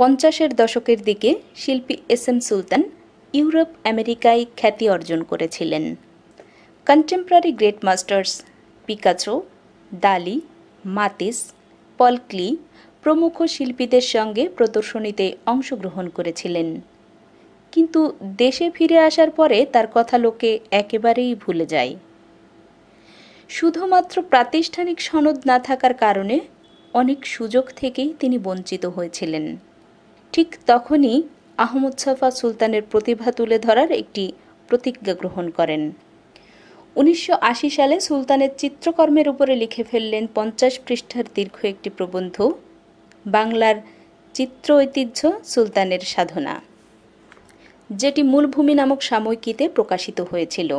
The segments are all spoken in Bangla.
পঞ্চাশের দশকের দিকে শিল্পী এস এম সুলতান ইউরোপ আমেরিকায় খ্যাতি অর্জন করেছিলেন কন্টেম্পোরারি গ্রেট মাস্টার্স পিকাচো দালি মাতিস পলক্লি প্রমুখ শিল্পীদের সঙ্গে প্রদর্শনীতে অংশগ্রহণ করেছিলেন কিন্তু দেশে ফিরে আসার পরে তার কথা লোকে একেবারেই ভুলে যায় শুধুমাত্র প্রাতিষ্ঠানিক সনদ না থাকার কারণে অনেক সুযোগ থেকেই তিনি বঞ্চিত হয়েছিলেন ঠিক তখনই আহমদ সাফা সুলতানের প্রতিভা তুলে ধরার একটি প্রতিজ্ঞা গ্রহণ করেন উনিশশো সালে সুলতানের চিত্রকর্মের উপরে লিখে ফেললেন পঞ্চাশ পৃষ্ঠার দীর্ঘ একটি প্রবন্ধ বাংলার চিত্র ঐতিহ্য সুলতানের সাধনা যেটি মূলভূমি নামক সাময়িকীতে প্রকাশিত হয়েছিল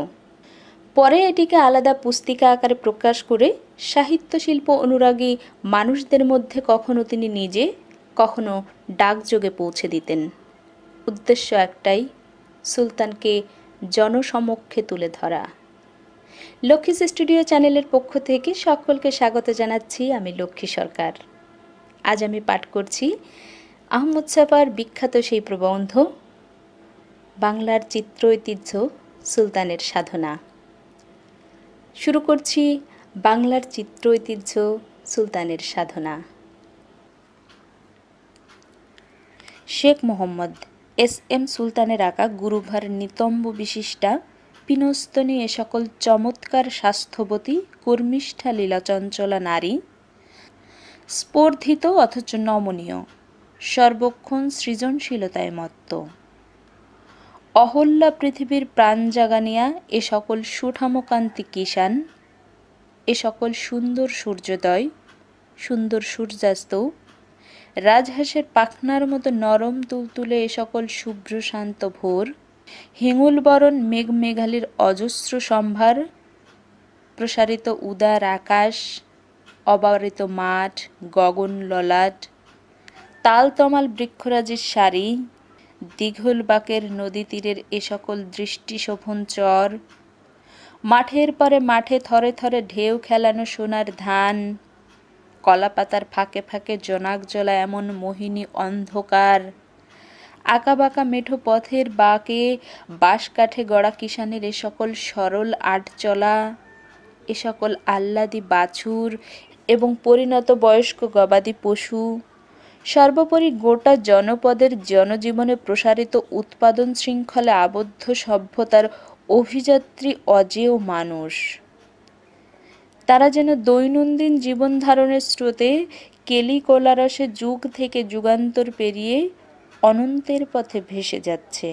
পরে এটিকে আলাদা পুস্তিকা আকারে প্রকাশ করে সাহিত্য শিল্প অনুরাগী মানুষদের মধ্যে কখনো তিনি নিজে কখনো ডাকযোগে পৌঁছে দিতেন উদ্দেশ্য একটাই সুলতানকে জনসমক্ষে তুলে ধরা লক্ষ্মীস স্টুডিও চ্যানেলের পক্ষ থেকে সকলকে স্বাগত জানাচ্ছি আমি লক্ষ্মী সরকার আজ আমি পাঠ করছি আহমদ সাফার বিখ্যাত সেই প্রবন্ধ বাংলার চিত্র ঐতিহ্য সুলতানের সাধনা শুরু করছি বাংলার চিত্র ঐতিহ্য সুলতানের সাধনা শেখ মোহাম্মদ এস এম সুলতানের আঁকা গুরুভার নিতম্ব বিশিষ্টা পিনস্তনী এ সকল চমৎকার স্বাস্থ্যবতী কর্মিষ্ঠা লীলাচঞ্চলা নারী স্পর্ধিত অথচ নমনীয় সর্বক্ষণ সৃজনশীলতায় মত্ত অহল্যা পৃথিবীর প্রাণ জাগানিয়া এ সকল সুঠামকান্তি কিষান এ সকল সুন্দর সূর্যোদয় সুন্দর সূর্যাস্ত রাজহাঁসের পাখনার মতো নরম তুলতুলে এ সকল শুভ্র শান্ত ভোর হিঙুলবরণ মেঘ মেঘালির অজস্র সম্ভার প্রসারিত উদার আকাশ অবারিত মাঠ গগন ললাট তালতমাল বৃক্ষরাজির সারি দীঘল বাকের নদী তীরের এ সকল দৃষ্টি শোভন চর মাঠের পরে মাঠে থরে থরে ঢেউ খেলানো সোনার ধান কলাপাতার ফাঁকে ফাঁকে জোনাক জলা এমন মোহিনী অন্ধকার আঁকাবাঁকা মেঠো পথের বাঁকে বাঁশকাঠে গড়া কিষানের এ সকল সরল আটচলা এ সকল আহ্লাদি বাছুর এবং পরিণত বয়স্ক গবাদি পশু সর্বোপরি গোটা জনপদের জনজীবনে প্রসারিত উৎপাদন শৃঙ্খলে আবদ্ধ সভ্যতার অভিযাত্রী অজেয় মানুষ তারা যেন দৈনন্দিন জীবন ধারণের স্রোতে কেলি কোলারসে যুগ থেকে যুগান্তর পেরিয়ে অনন্তের পথে ভেসে যাচ্ছে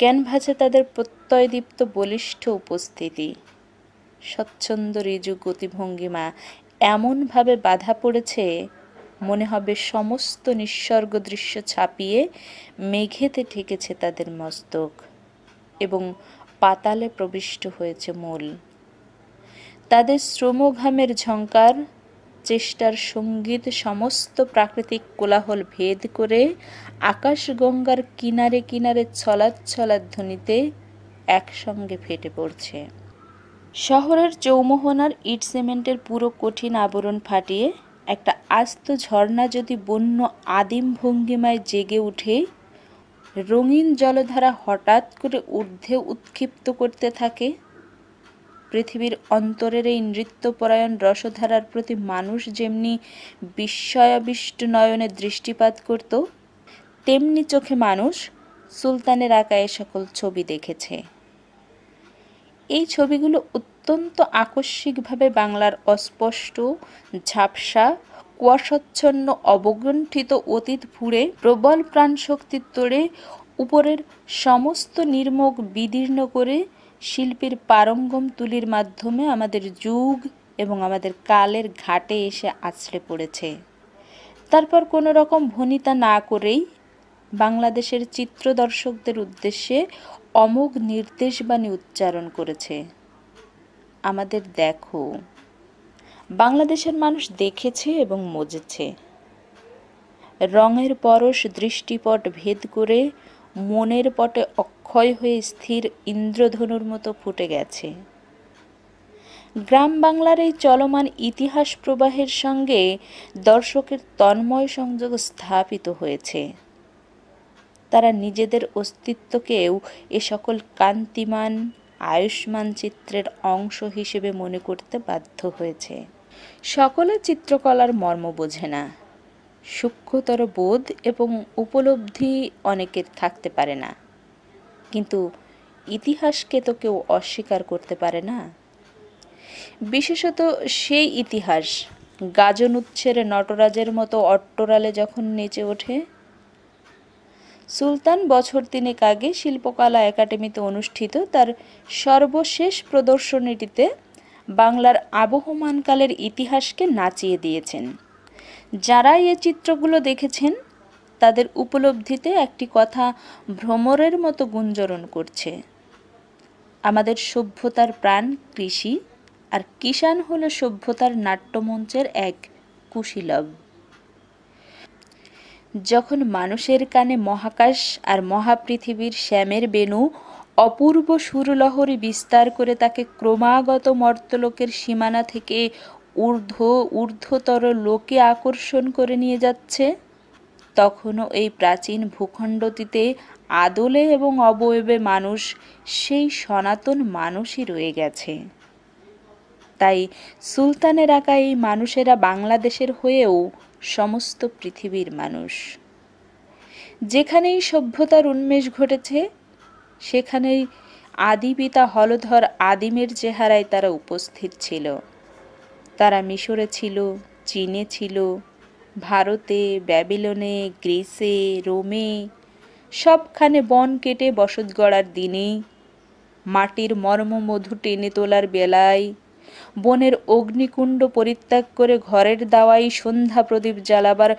ক্যানভাসে তাদের প্রত্যয়দীপ্ত বলিষ্ঠ উপস্থিতি স্বচ্ছন্দ রিজু গতিভঙ্গিমা এমনভাবে বাধা পড়েছে মনে হবে সমস্ত নিঃসর্গ দৃশ্য ছাপিয়ে মেঘেতে ঠেকেছে তাদের মস্তক এবং পাতালে প্রবিষ্ট হয়েছে মূল তাদের শ্রমঘামের ঝঙ্কার চেষ্টার সঙ্গীত সমস্ত প্রাকৃতিক কোলাহল ভেদ করে আকাশগঙ্গার কিনারে কিনারে ছলাৎ ছলাৎ ধ্বনিতে একসঙ্গে ফেটে পড়ছে শহরের চৌমোহনার ইট সিমেন্টের পুরো কঠিন আবরণ ফাটিয়ে একটা আস্ত ঝর্ণা যদি বন্য আদিম ভঙ্গিমায় জেগে উঠে রঙিন জলধারা হঠাৎ করে ঊর্ধ্বে উৎক্ষিপ্ত করতে থাকে পৃথিবীর অন্তরের এই নৃত্যপরায়ণ রসধারার প্রতি মানুষ যেমনি বিস্ময়াবিষ্ট নয়নে দৃষ্টিপাত করত তেমনি চোখে মানুষ সুলতানের আঁকা এ সকল ছবি দেখেছে এই ছবিগুলো অত্যন্ত আকস্মিকভাবে বাংলার অস্পষ্ট ঝাপসা কুয়াশচ্ছন্ন অবগুণ্ঠিত অতীত ভুড়ে প্রবল প্রাণশক্তির তোড়ে উপরের সমস্ত নির্মোগ বিদীর্ণ করে শিল্পীর পারঙ্গম তুলির মাধ্যমে আমাদের যুগ এবং আমাদের কালের ঘাটে এসে আছড়ে পড়েছে তারপর কোনো রকম ভনিতা না করেই বাংলাদেশের চিত্র দর্শকদের উদ্দেশ্যে অমোঘ নির্দেশবাণী উচ্চারণ করেছে আমাদের দেখো বাংলাদেশের মানুষ দেখেছে এবং মজেছে রঙের পরশ দৃষ্টিপট ভেদ করে মনের পটে অক্ষয় হয়ে স্থির ইন্দ্রধনুর মতো ফুটে গেছে গ্রাম বাংলার এই চলমান ইতিহাস প্রবাহের সঙ্গে দর্শকের তন্ময় সংযোগ স্থাপিত হয়েছে তারা নিজেদের অস্তিত্বকেও এ সকল কান্তিমান আয়ুষ্মান চিত্রের অংশ হিসেবে মনে করতে বাধ্য হয়েছে সকলে চিত্রকলার মর্ম বোঝে না সূক্ষ্মতর বোধ এবং উপলব্ধি অনেকের থাকতে পারে না কিন্তু ইতিহাসকে তো কেউ অস্বীকার করতে পারে না বিশেষত সেই ইতিহাস গাজন উচ্ছের নটরাজের মতো অট্টরালে যখন নেচে ওঠে সুলতান বছর তিনেক আগে শিল্পকলা একাডেমিতে অনুষ্ঠিত তার সর্বশেষ প্রদর্শনীটিতে বাংলার আবহমানকালের ইতিহাসকে নাচিয়ে দিয়েছেন যারা এ চিত্রগুলো দেখেছেন তাদের উপলব্ধিতে একটি কথা ভ্রমরের মতো গুঞ্জরণ করছে আমাদের সভ্যতার প্রাণ কৃষি আর কিষাণ হলো সভ্যতার নাট্যমঞ্চের এক কুশীলভ যখন মানুষের কানে মহাকাশ আর মহাপৃথিবীর শ্যামের বেণু অপূর্ব সুরলহরী বিস্তার করে তাকে ক্রমাগত মর্তলোকের সীমানা থেকে ঊর্ধ্ব ঊর্ধ্বতর লোকে আকর্ষণ করে নিয়ে যাচ্ছে তখনও এই প্রাচীন ভূখণ্ডটিতে আদলে এবং অবয়বে মানুষ সেই সনাতন মানুষই রয়ে গেছে তাই সুলতানের আঁকা এই মানুষেরা বাংলাদেশের হয়েও সমস্ত পৃথিবীর মানুষ যেখানেই সভ্যতার উন্মেষ ঘটেছে সেখানেই আদিপিতা হলধর আদিমের চেহারায় তারা উপস্থিত ছিল তারা মিশরে ছিল চীনে ছিল ভারতে ব্যাবিলনে গ্রিসে রোমে সবখানে বন কেটে বসত গড়ার দিনে মাটির মর্মমধু টেনে তোলার বেলায় বনের অগ্নিকুণ্ড পরিত্যাগ করে ঘরের দাওয়াই সন্ধ্যা প্রদীপ জ্বালাবার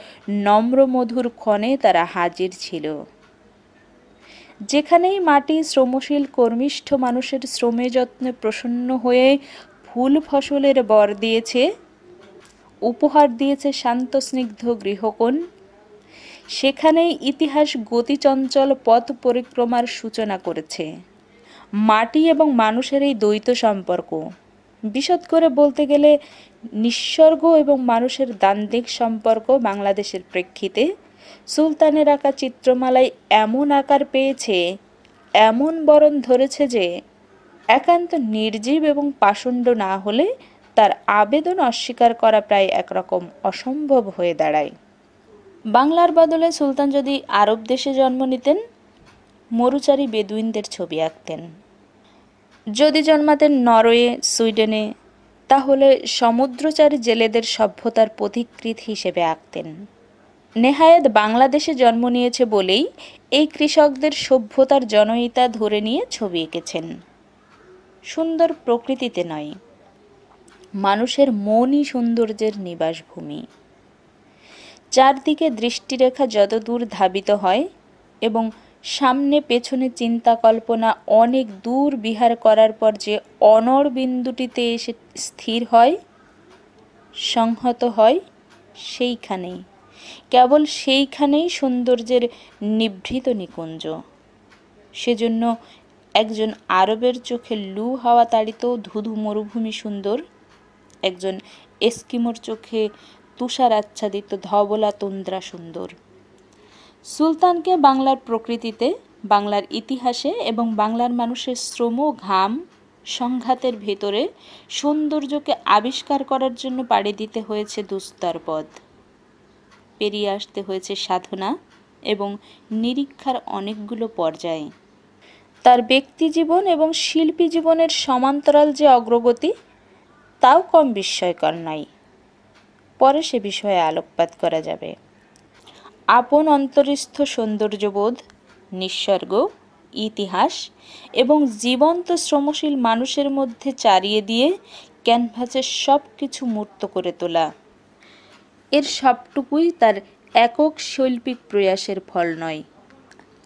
নম্রমধুর ক্ষণে তারা হাজির ছিল যেখানেই মাটি শ্রমশীল কর্মিষ্ঠ মানুষের শ্রমে যত্নে প্রসন্ন হয়ে ফুল ফসলের বর দিয়েছে উপহার দিয়েছে শান্ত স্নিগ্ধ গৃহকোণ সেখানেই ইতিহাস গতিচঞ্চল পথ পরিক্রমার সূচনা করেছে মাটি এবং মানুষের এই দ্বৈত সম্পর্ক বিশদ করে বলতে গেলে নিঃসর্গ এবং মানুষের দান্দিক সম্পর্ক বাংলাদেশের প্রেক্ষিতে সুলতানের আঁকা চিত্রমালায় এমন আকার পেয়েছে এমন বরণ ধরেছে যে একান্ত নির্জীব এবং পাষণ্ড না হলে তার আবেদন অস্বীকার করা প্রায় একরকম অসম্ভব হয়ে দাঁড়ায় বাংলার বদলে সুলতান যদি আরব দেশে জন্ম নিতেন মরুচারী বেদুইনদের ছবি আঁকতেন যদি জন্মাতেন নরওয়ে সুইডেনে তাহলে সমুদ্রচারী জেলেদের সভ্যতার পথিকৃত হিসেবে আঁকতেন নেহায়াত বাংলাদেশে জন্ম নিয়েছে বলেই এই কৃষকদের সভ্যতার জনয়িতা ধরে নিয়ে ছবি এঁকেছেন সুন্দর প্রকৃতিতে নয় মানুষের মনই সৌন্দর্যের নিবাসভূমি চারদিকে দৃষ্টিরেখা যত দূর ধাবিত হয় এবং সামনে পেছনে চিন্তা কল্পনা অনেক দূর বিহার করার পর যে অনর বিন্দুটিতে এসে স্থির হয় সংহত হয় সেইখানেই কেবল সেইখানেই সৌন্দর্যের নিভৃত নিকুঞ্জ সেজন্য একজন আরবের চোখে লু হাওয়া তাড়িত ধুধু মরুভূমি সুন্দর একজন এস্কিমোর চোখে তুষার আচ্ছাদিত ধবলা তন্দ্রা সুন্দর সুলতানকে বাংলার প্রকৃতিতে বাংলার ইতিহাসে এবং বাংলার মানুষের শ্রম ঘাম সংঘাতের ভেতরে সৌন্দর্যকে আবিষ্কার করার জন্য পাড়ি দিতে হয়েছে দুস্তর পদ পেরিয়ে আসতে হয়েছে সাধনা এবং নিরীক্ষার অনেকগুলো পর্যায়ে তার ব্যক্তি জীবন এবং শিল্পী জীবনের সমান্তরাল যে অগ্রগতি তাও কম বিস্ময়কর নাই পরে সে বিষয়ে আলোকপাত করা যাবে আপন অন্তরিস্থ সৌন্দর্যবোধ নিঃসর্গ ইতিহাস এবং জীবন্ত শ্রমশীল মানুষের মধ্যে চারিয়ে দিয়ে ক্যানভাসের সব কিছু মূর্ত করে তোলা এর সবটুকুই তার একক শৈল্পিক প্রয়াসের ফল নয়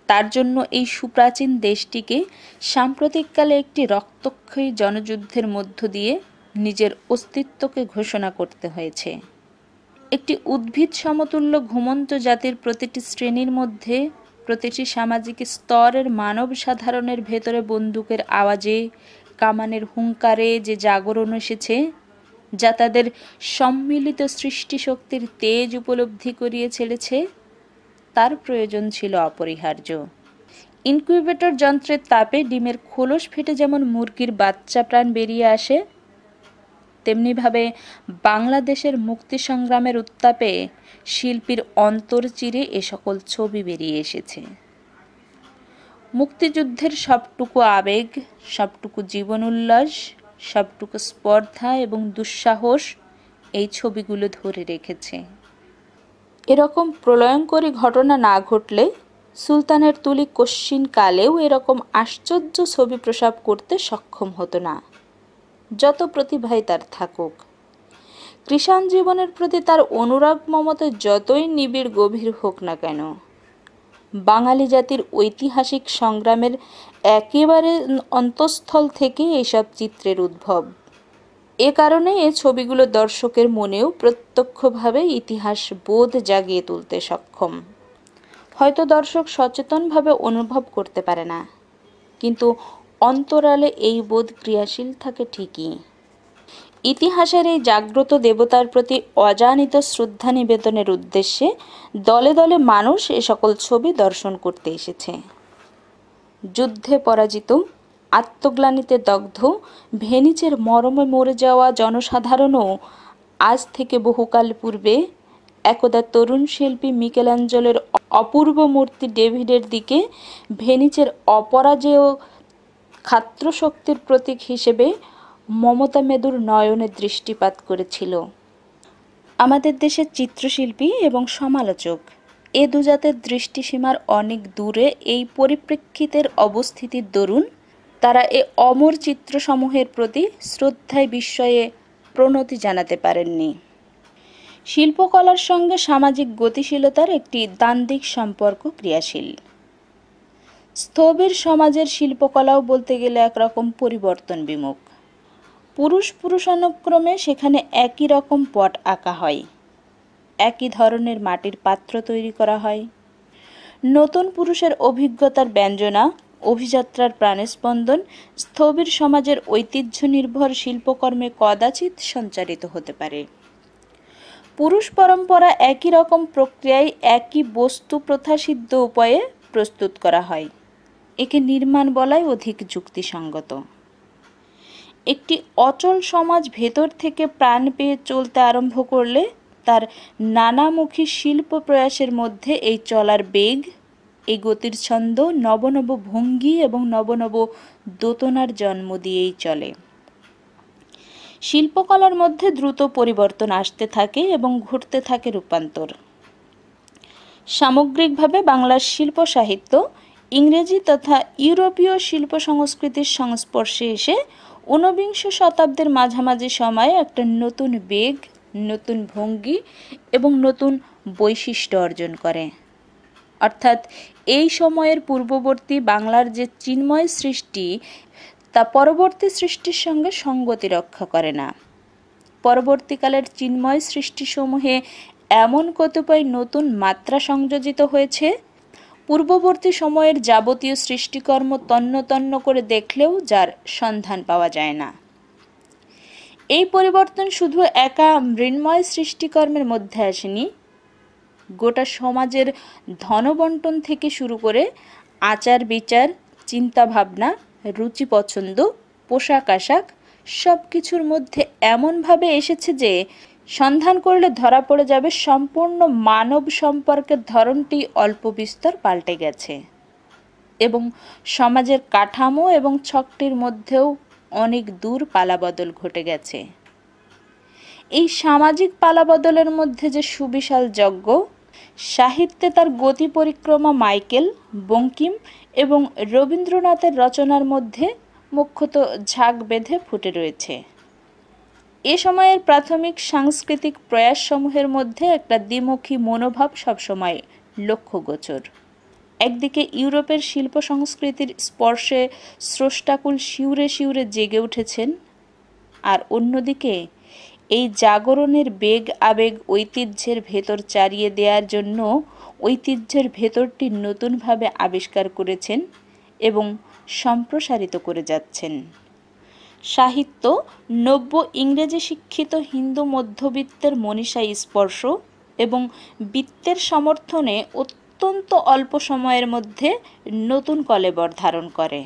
তার জন্য এই সুপ্রাচীন দেশটিকে সাম্প্রতিককালে একটি রক্তক্ষয়ী জনযুদ্ধের মধ্য দিয়ে নিজের অস্তিত্বকে ঘোষণা করতে হয়েছে একটি উদ্ভিদ সমতুল্য ঘুমন্ত জাতির প্রতিটি শ্রেণীর মধ্যে প্রতিটি সামাজিক স্তরের মানব সাধারণের ভেতরে বন্দুকের আওয়াজে কামানের হুঙ্কারে যে জাগরণ এসেছে যা তাদের সম্মিলিত সৃষ্টিশক্তির তেজ উপলব্ধি করিয়ে ছেড়েছে তার প্রয়োজন ছিল অপরিহার্য ইনকিউবেটর যন্ত্রের তাপে ডিমের খোলস ফেটে যেমন মুরগির বাচ্চা প্রাণ বেরিয়ে আসে তেমনিভাবে বাংলাদেশের মুক্তি সংগ্রামের উত্তাপে শিল্পীর অন্তর চিরে এ সকল ছবি বেরিয়ে এসেছে মুক্তিযুদ্ধের সবটুকু আবেগ সবটুকু জীবন উল্লাস সবটুকু স্পর্ধা এবং দুঃসাহস এই ছবিগুলো ধরে রেখেছে এরকম প্রলয়ঙ্করী ঘটনা না ঘটলে সুলতানের তুলি কশ্চিন কালেও এরকম আশ্চর্য ছবি প্রসাব করতে সক্ষম হতো না যত প্রতিভাই তার থাকুক কৃষাণ জীবনের প্রতি তার অনুরাগ মমতা যতই নিবিড় গভীর হোক না কেন বাঙালি জাতির ঐতিহাসিক সংগ্রামের একেবারে অন্তঃস্থল থেকে এইসব চিত্রের উদ্ভব এ কারণে এ ছবিগুলো দর্শকের মনেও প্রত্যক্ষভাবে ইতিহাস বোধ জাগিয়ে তুলতে সক্ষম হয়তো দর্শক সচেতনভাবে অনুভব করতে পারে না কিন্তু অন্তরালে এই বোধ ক্রিয়াশীল থাকে ঠিকই ইতিহাসের এই জাগ্রত দেবতার প্রতি অজানিত শ্রদ্ধা নিবেদনের উদ্দেশ্যে দলে দলে মানুষ এ সকল ছবি দর্শন করতে এসেছে যুদ্ধে পরাজিত আত্মগ্লানিতে দগ্ধ ভেনিচের মরমে মরে যাওয়া জনসাধারণও আজ থেকে বহুকাল পূর্বে একদা তরুণ শিল্পী মিকেলাঞ্জলের অপূর্ব মূর্তি ডেভিডের দিকে ভেনিচের অপরাজেয় ক্ষাত্রশক্তির প্রতীক হিসেবে মমতা মেদুর নয়নে দৃষ্টিপাত করেছিল আমাদের দেশের চিত্রশিল্পী এবং সমালোচক এ দুজাতের দৃষ্টিসীমার অনেক দূরে এই পরিপ্রেক্ষিতের অবস্থিতির দরুন তারা এ অমর চিত্রসমূহের প্রতি শ্রদ্ধায় বিস্ময়ে প্রণতি জানাতে পারেননি শিল্পকলার সঙ্গে সামাজিক গতিশীলতার একটি দ্বান্দ্বিক সম্পর্ক ক্রিয়াশীল স্থবির সমাজের শিল্পকলাও বলতে গেলে একরকম পরিবর্তন বিমুখ পুরুষ পুরুষানুক্রমে সেখানে একই রকম পট আঁকা হয় একই ধরনের মাটির পাত্র তৈরি করা হয় নতুন পুরুষের অভিজ্ঞতার ব্যঞ্জনা অভিযাত্রার প্রাণস্পন্দন স্থবির সমাজের ঐতিহ্য নির্ভর শিল্পকর্মে কদাচিৎ সঞ্চারিত হতে পারে পুরুষ পরম্পরা একই রকম প্রক্রিয়ায় একই বস্তু প্রথাসিদ্ধ উপায়ে প্রস্তুত করা হয় একে নির্মাণ বলাই অধিক যুক্তিসঙ্গত একটি অচল সমাজ ভেতর থেকে প্রাণ পেয়ে চলতে আরম্ভ করলে তার নানামুখী শিল্প প্রয়াসের মধ্যে এই চলার বেগ এই গতির ছন্দ নবনব ভঙ্গি এবং নবনব দোতনার জন্ম দিয়েই চলে শিল্পকলার মধ্যে দ্রুত পরিবর্তন আসতে থাকে এবং ঘটতে থাকে রূপান্তর সামগ্রিকভাবে বাংলার শিল্প সাহিত্য ইংরেজি তথা ইউরোপীয় শিল্প সংস্কৃতির সংস্পর্শে এসে ঊনবিংশ শতাব্দীর মাঝামাঝি সময়ে একটা নতুন বেগ নতুন ভঙ্গি এবং নতুন বৈশিষ্ট্য অর্জন করে অর্থাৎ এই সময়ের পূর্ববর্তী বাংলার যে চিন্ময় সৃষ্টি তা পরবর্তী সৃষ্টির সঙ্গে সঙ্গতি রক্ষা করে না পরবর্তীকালের চিন্ময় সৃষ্টিসমূহে এমন কতিপয় নতুন মাত্রা সংযোজিত হয়েছে পূর্ববর্তী সময়ের যাবতীয় সৃষ্টিকর্ম তন্ন তন্ন করে দেখলেও যার সন্ধান পাওয়া যায় না এই পরিবর্তন শুধু একা মৃন্ময় সৃষ্টিকর্মের মধ্যে আসেনি গোটা সমাজের ধনবন্টন থেকে শুরু করে আচার বিচার চিন্তা ভাবনা রুচি পছন্দ পোশাক আশাক সব কিছুর মধ্যে এমনভাবে এসেছে যে সন্ধান করলে ধরা পড়ে যাবে সম্পূর্ণ মানব সম্পর্কের ধরনটি অল্প বিস্তর পাল্টে গেছে এবং সমাজের কাঠামো এবং ছকটির মধ্যেও অনেক দূর পালাবদল ঘটে গেছে এই সামাজিক পালাবদলের মধ্যে যে সুবিশাল যজ্ঞ সাহিত্যে তার গতি পরিক্রমা মাইকেল বঙ্কিম এবং রবীন্দ্রনাথের রচনার মধ্যে মুখ্যত ঝাঁক বেঁধে ফুটে রয়েছে এ সময়ের প্রাথমিক সাংস্কৃতিক প্রয়াসসমূহের মধ্যে একটা দ্বিমুখী মনোভাব সবসময় লক্ষ্যগোচর একদিকে ইউরোপের শিল্প সংস্কৃতির স্পর্শে স্রষ্টাকুল শিউরে শিউরে জেগে উঠেছেন আর অন্যদিকে এই জাগরণের বেগ আবেগ ঐতিহ্যের ভেতর চারিয়ে দেওয়ার জন্য ঐতিহ্যের ভেতরটি নতুনভাবে আবিষ্কার করেছেন এবং সম্প্রসারিত করে যাচ্ছেন সাহিত্য নব্য ইংরেজি শিক্ষিত হিন্দু মধ্যবিত্তের মনীষা স্পর্শ এবং বিত্তের সমর্থনে অত্যন্ত অল্প সময়ের মধ্যে নতুন কলেবর ধারণ করে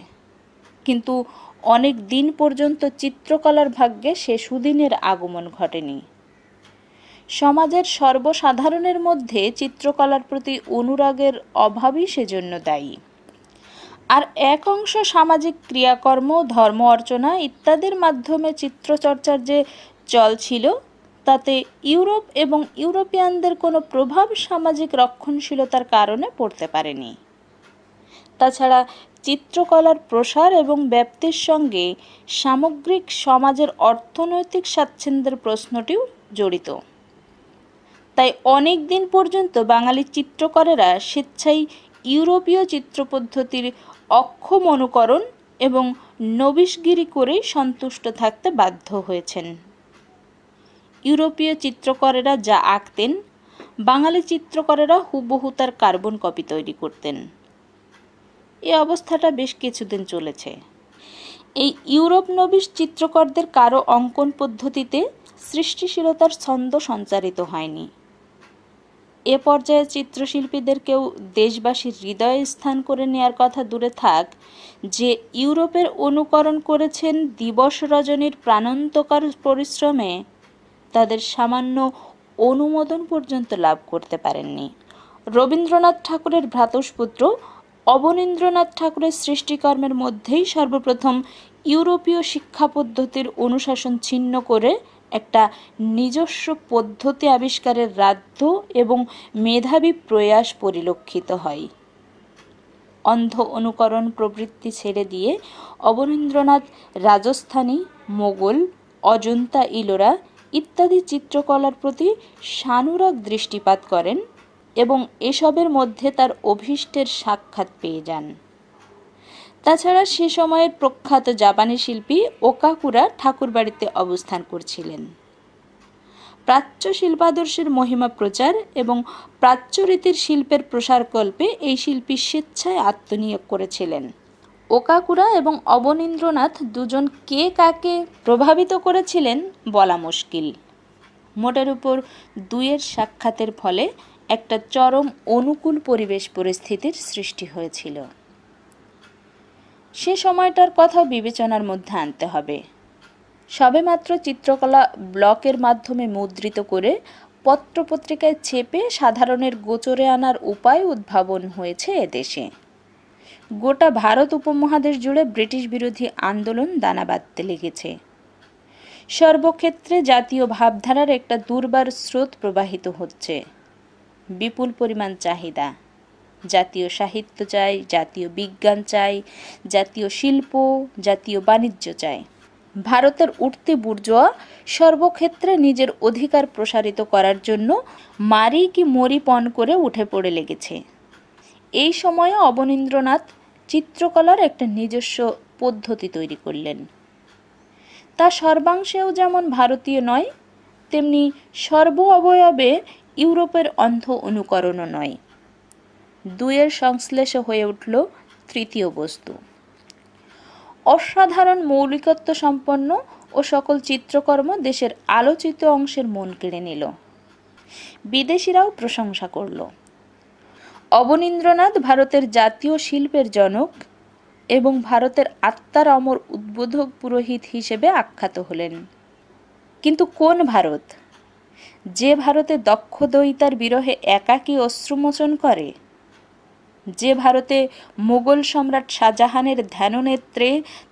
কিন্তু অনেক দিন পর্যন্ত চিত্রকলার ভাগ্যে সে সুদিনের আগমন ঘটেনি সমাজের সর্বসাধারণের মধ্যে চিত্রকলার প্রতি অনুরাগের অভাবই সেজন্য দায়ী আর এক অংশ সামাজিক ক্রিয়াকর্ম ধর্ম অর্চনা ইত্যাদির মাধ্যমে চিত্রচর্চার যে চল ছিল তাতে ইউরোপ এবং ইউরোপিয়ানদের কোনো প্রভাব সামাজিক রক্ষণশীলতার কারণে পড়তে পারেনি তাছাড়া চিত্রকলার প্রসার এবং ব্যাপ্তির সঙ্গে সামগ্রিক সমাজের অর্থনৈতিক স্বাচ্ছন্দ্যের প্রশ্নটিও জড়িত তাই অনেক দিন পর্যন্ত বাঙালি চিত্রকরেরা স্বেচ্ছায় ইউরোপীয় চিত্র পদ্ধতির অক্ষম অনুকরণ এবং নবিশগিরি করেই সন্তুষ্ট থাকতে বাধ্য হয়েছেন ইউরোপীয় চিত্রকরেরা যা আঁকতেন বাঙালি চিত্রকরেরা হুবহু তার কার্বন কপি তৈরি করতেন এ অবস্থাটা বেশ কিছুদিন চলেছে এই ইউরোপ নবীর চিত্রকরদের কারো অঙ্কন পদ্ধতিতে সৃষ্টিশীলতার ছন্দ সঞ্চারিত হয়নি এ পর্যায়ে চিত্রশিল্পীদের কেউ দেশবাসীর হৃদয়ে স্থান করে নেয়ার কথা দূরে থাক যে ইউরোপের অনুকরণ করেছেন দিবস রজনীর প্রাণন্তকার পরিশ্রমে তাদের সামান্য অনুমোদন পর্যন্ত লাভ করতে পারেননি রবীন্দ্রনাথ ঠাকুরের ভ্রাতস্পুত্র অবনীন্দ্রনাথ ঠাকুরের সৃষ্টিকর্মের মধ্যেই সর্বপ্রথম ইউরোপীয় শিক্ষা পদ্ধতির অনুশাসন ছিন্ন করে একটা নিজস্ব পদ্ধতি আবিষ্কারের রাধ্য এবং মেধাবী প্রয়াস পরিলক্ষিত হয় অন্ধ অনুকরণ প্রবৃত্তি ছেড়ে দিয়ে অবনীন্দ্রনাথ রাজস্থানী মোগল অজন্তা ইলোরা ইত্যাদি চিত্রকলার প্রতি সানুরাগ দৃষ্টিপাত করেন এবং এসবের মধ্যে তার অভীষ্টের সাক্ষাৎ পেয়ে যান তাছাড়া সে সময়ের প্রখ্যাত জাপানি শিল্পী ওকাকুরা ঠাকুরবাড়িতে অবস্থান করছিলেন প্রাচ্য শিল্পাদর্শের মহিমা প্রচার এবং প্রাচ্য রীতির শিল্পের প্রসারকল্পে এই শিল্পী স্বেচ্ছায় আত্মনিয়োগ করেছিলেন ওকাকুরা এবং অবনীন্দ্রনাথ দুজন কে কাকে প্রভাবিত করেছিলেন বলা মুশকিল মোটের উপর দুয়ের সাক্ষাতের ফলে একটা চরম অনুকূল পরিবেশ পরিস্থিতির সৃষ্টি হয়েছিল সে সময়টার কথাও বিবেচনার মধ্যে আনতে হবে সবেমাত্র চিত্রকলা ব্লকের মাধ্যমে মুদ্রিত করে পত্রপত্রিকায় চেপে সাধারণের গোচরে আনার উপায় উদ্ভাবন হয়েছে এদেশে গোটা ভারত উপমহাদেশ জুড়ে ব্রিটিশ বিরোধী আন্দোলন দানা বাঁধতে লেগেছে সর্বক্ষেত্রে জাতীয় ভাবধারার একটা দুর্বার স্রোত প্রবাহিত হচ্ছে বিপুল পরিমাণ চাহিদা জাতীয় সাহিত্য চাই জাতীয় বিজ্ঞান চাই জাতীয় শিল্প জাতীয় বাণিজ্য চাই ভারতের উঠতি বুর্জোয়া সর্বক্ষেত্রে নিজের অধিকার প্রসারিত করার জন্য মারি কি মরি পণ করে উঠে পড়ে লেগেছে এই সময়ে অবনীন্দ্রনাথ চিত্রকলার একটা নিজস্ব পদ্ধতি তৈরি করলেন তা সর্বাংশেও যেমন ভারতীয় নয় তেমনি সর্ব অবয়বে ইউরোপের অন্ধ অনুকরণও নয় দুয়ের সংশ্লেষ হয়ে উঠল তৃতীয় বস্তু অসাধারণ মৌলিকত্ব সম্পন্ন ও সকল চিত্রকর্ম দেশের আলোচিত অংশের মন কেড়ে নিল বিদেশিরাও প্রশংসা করল অবনীন্দ্রনাথ ভারতের জাতীয় শিল্পের জনক এবং ভারতের আত্মার অমর উদ্বোধক পুরোহিত হিসেবে আখ্যাত হলেন কিন্তু কোন ভারত যে ভারতে দক্ষ দয়িতার বিরহে একাকী অশ্রুমোচন করে যে ভারতে মোগল সম্রাট শাহজাহানের ধ্যাননেত্রে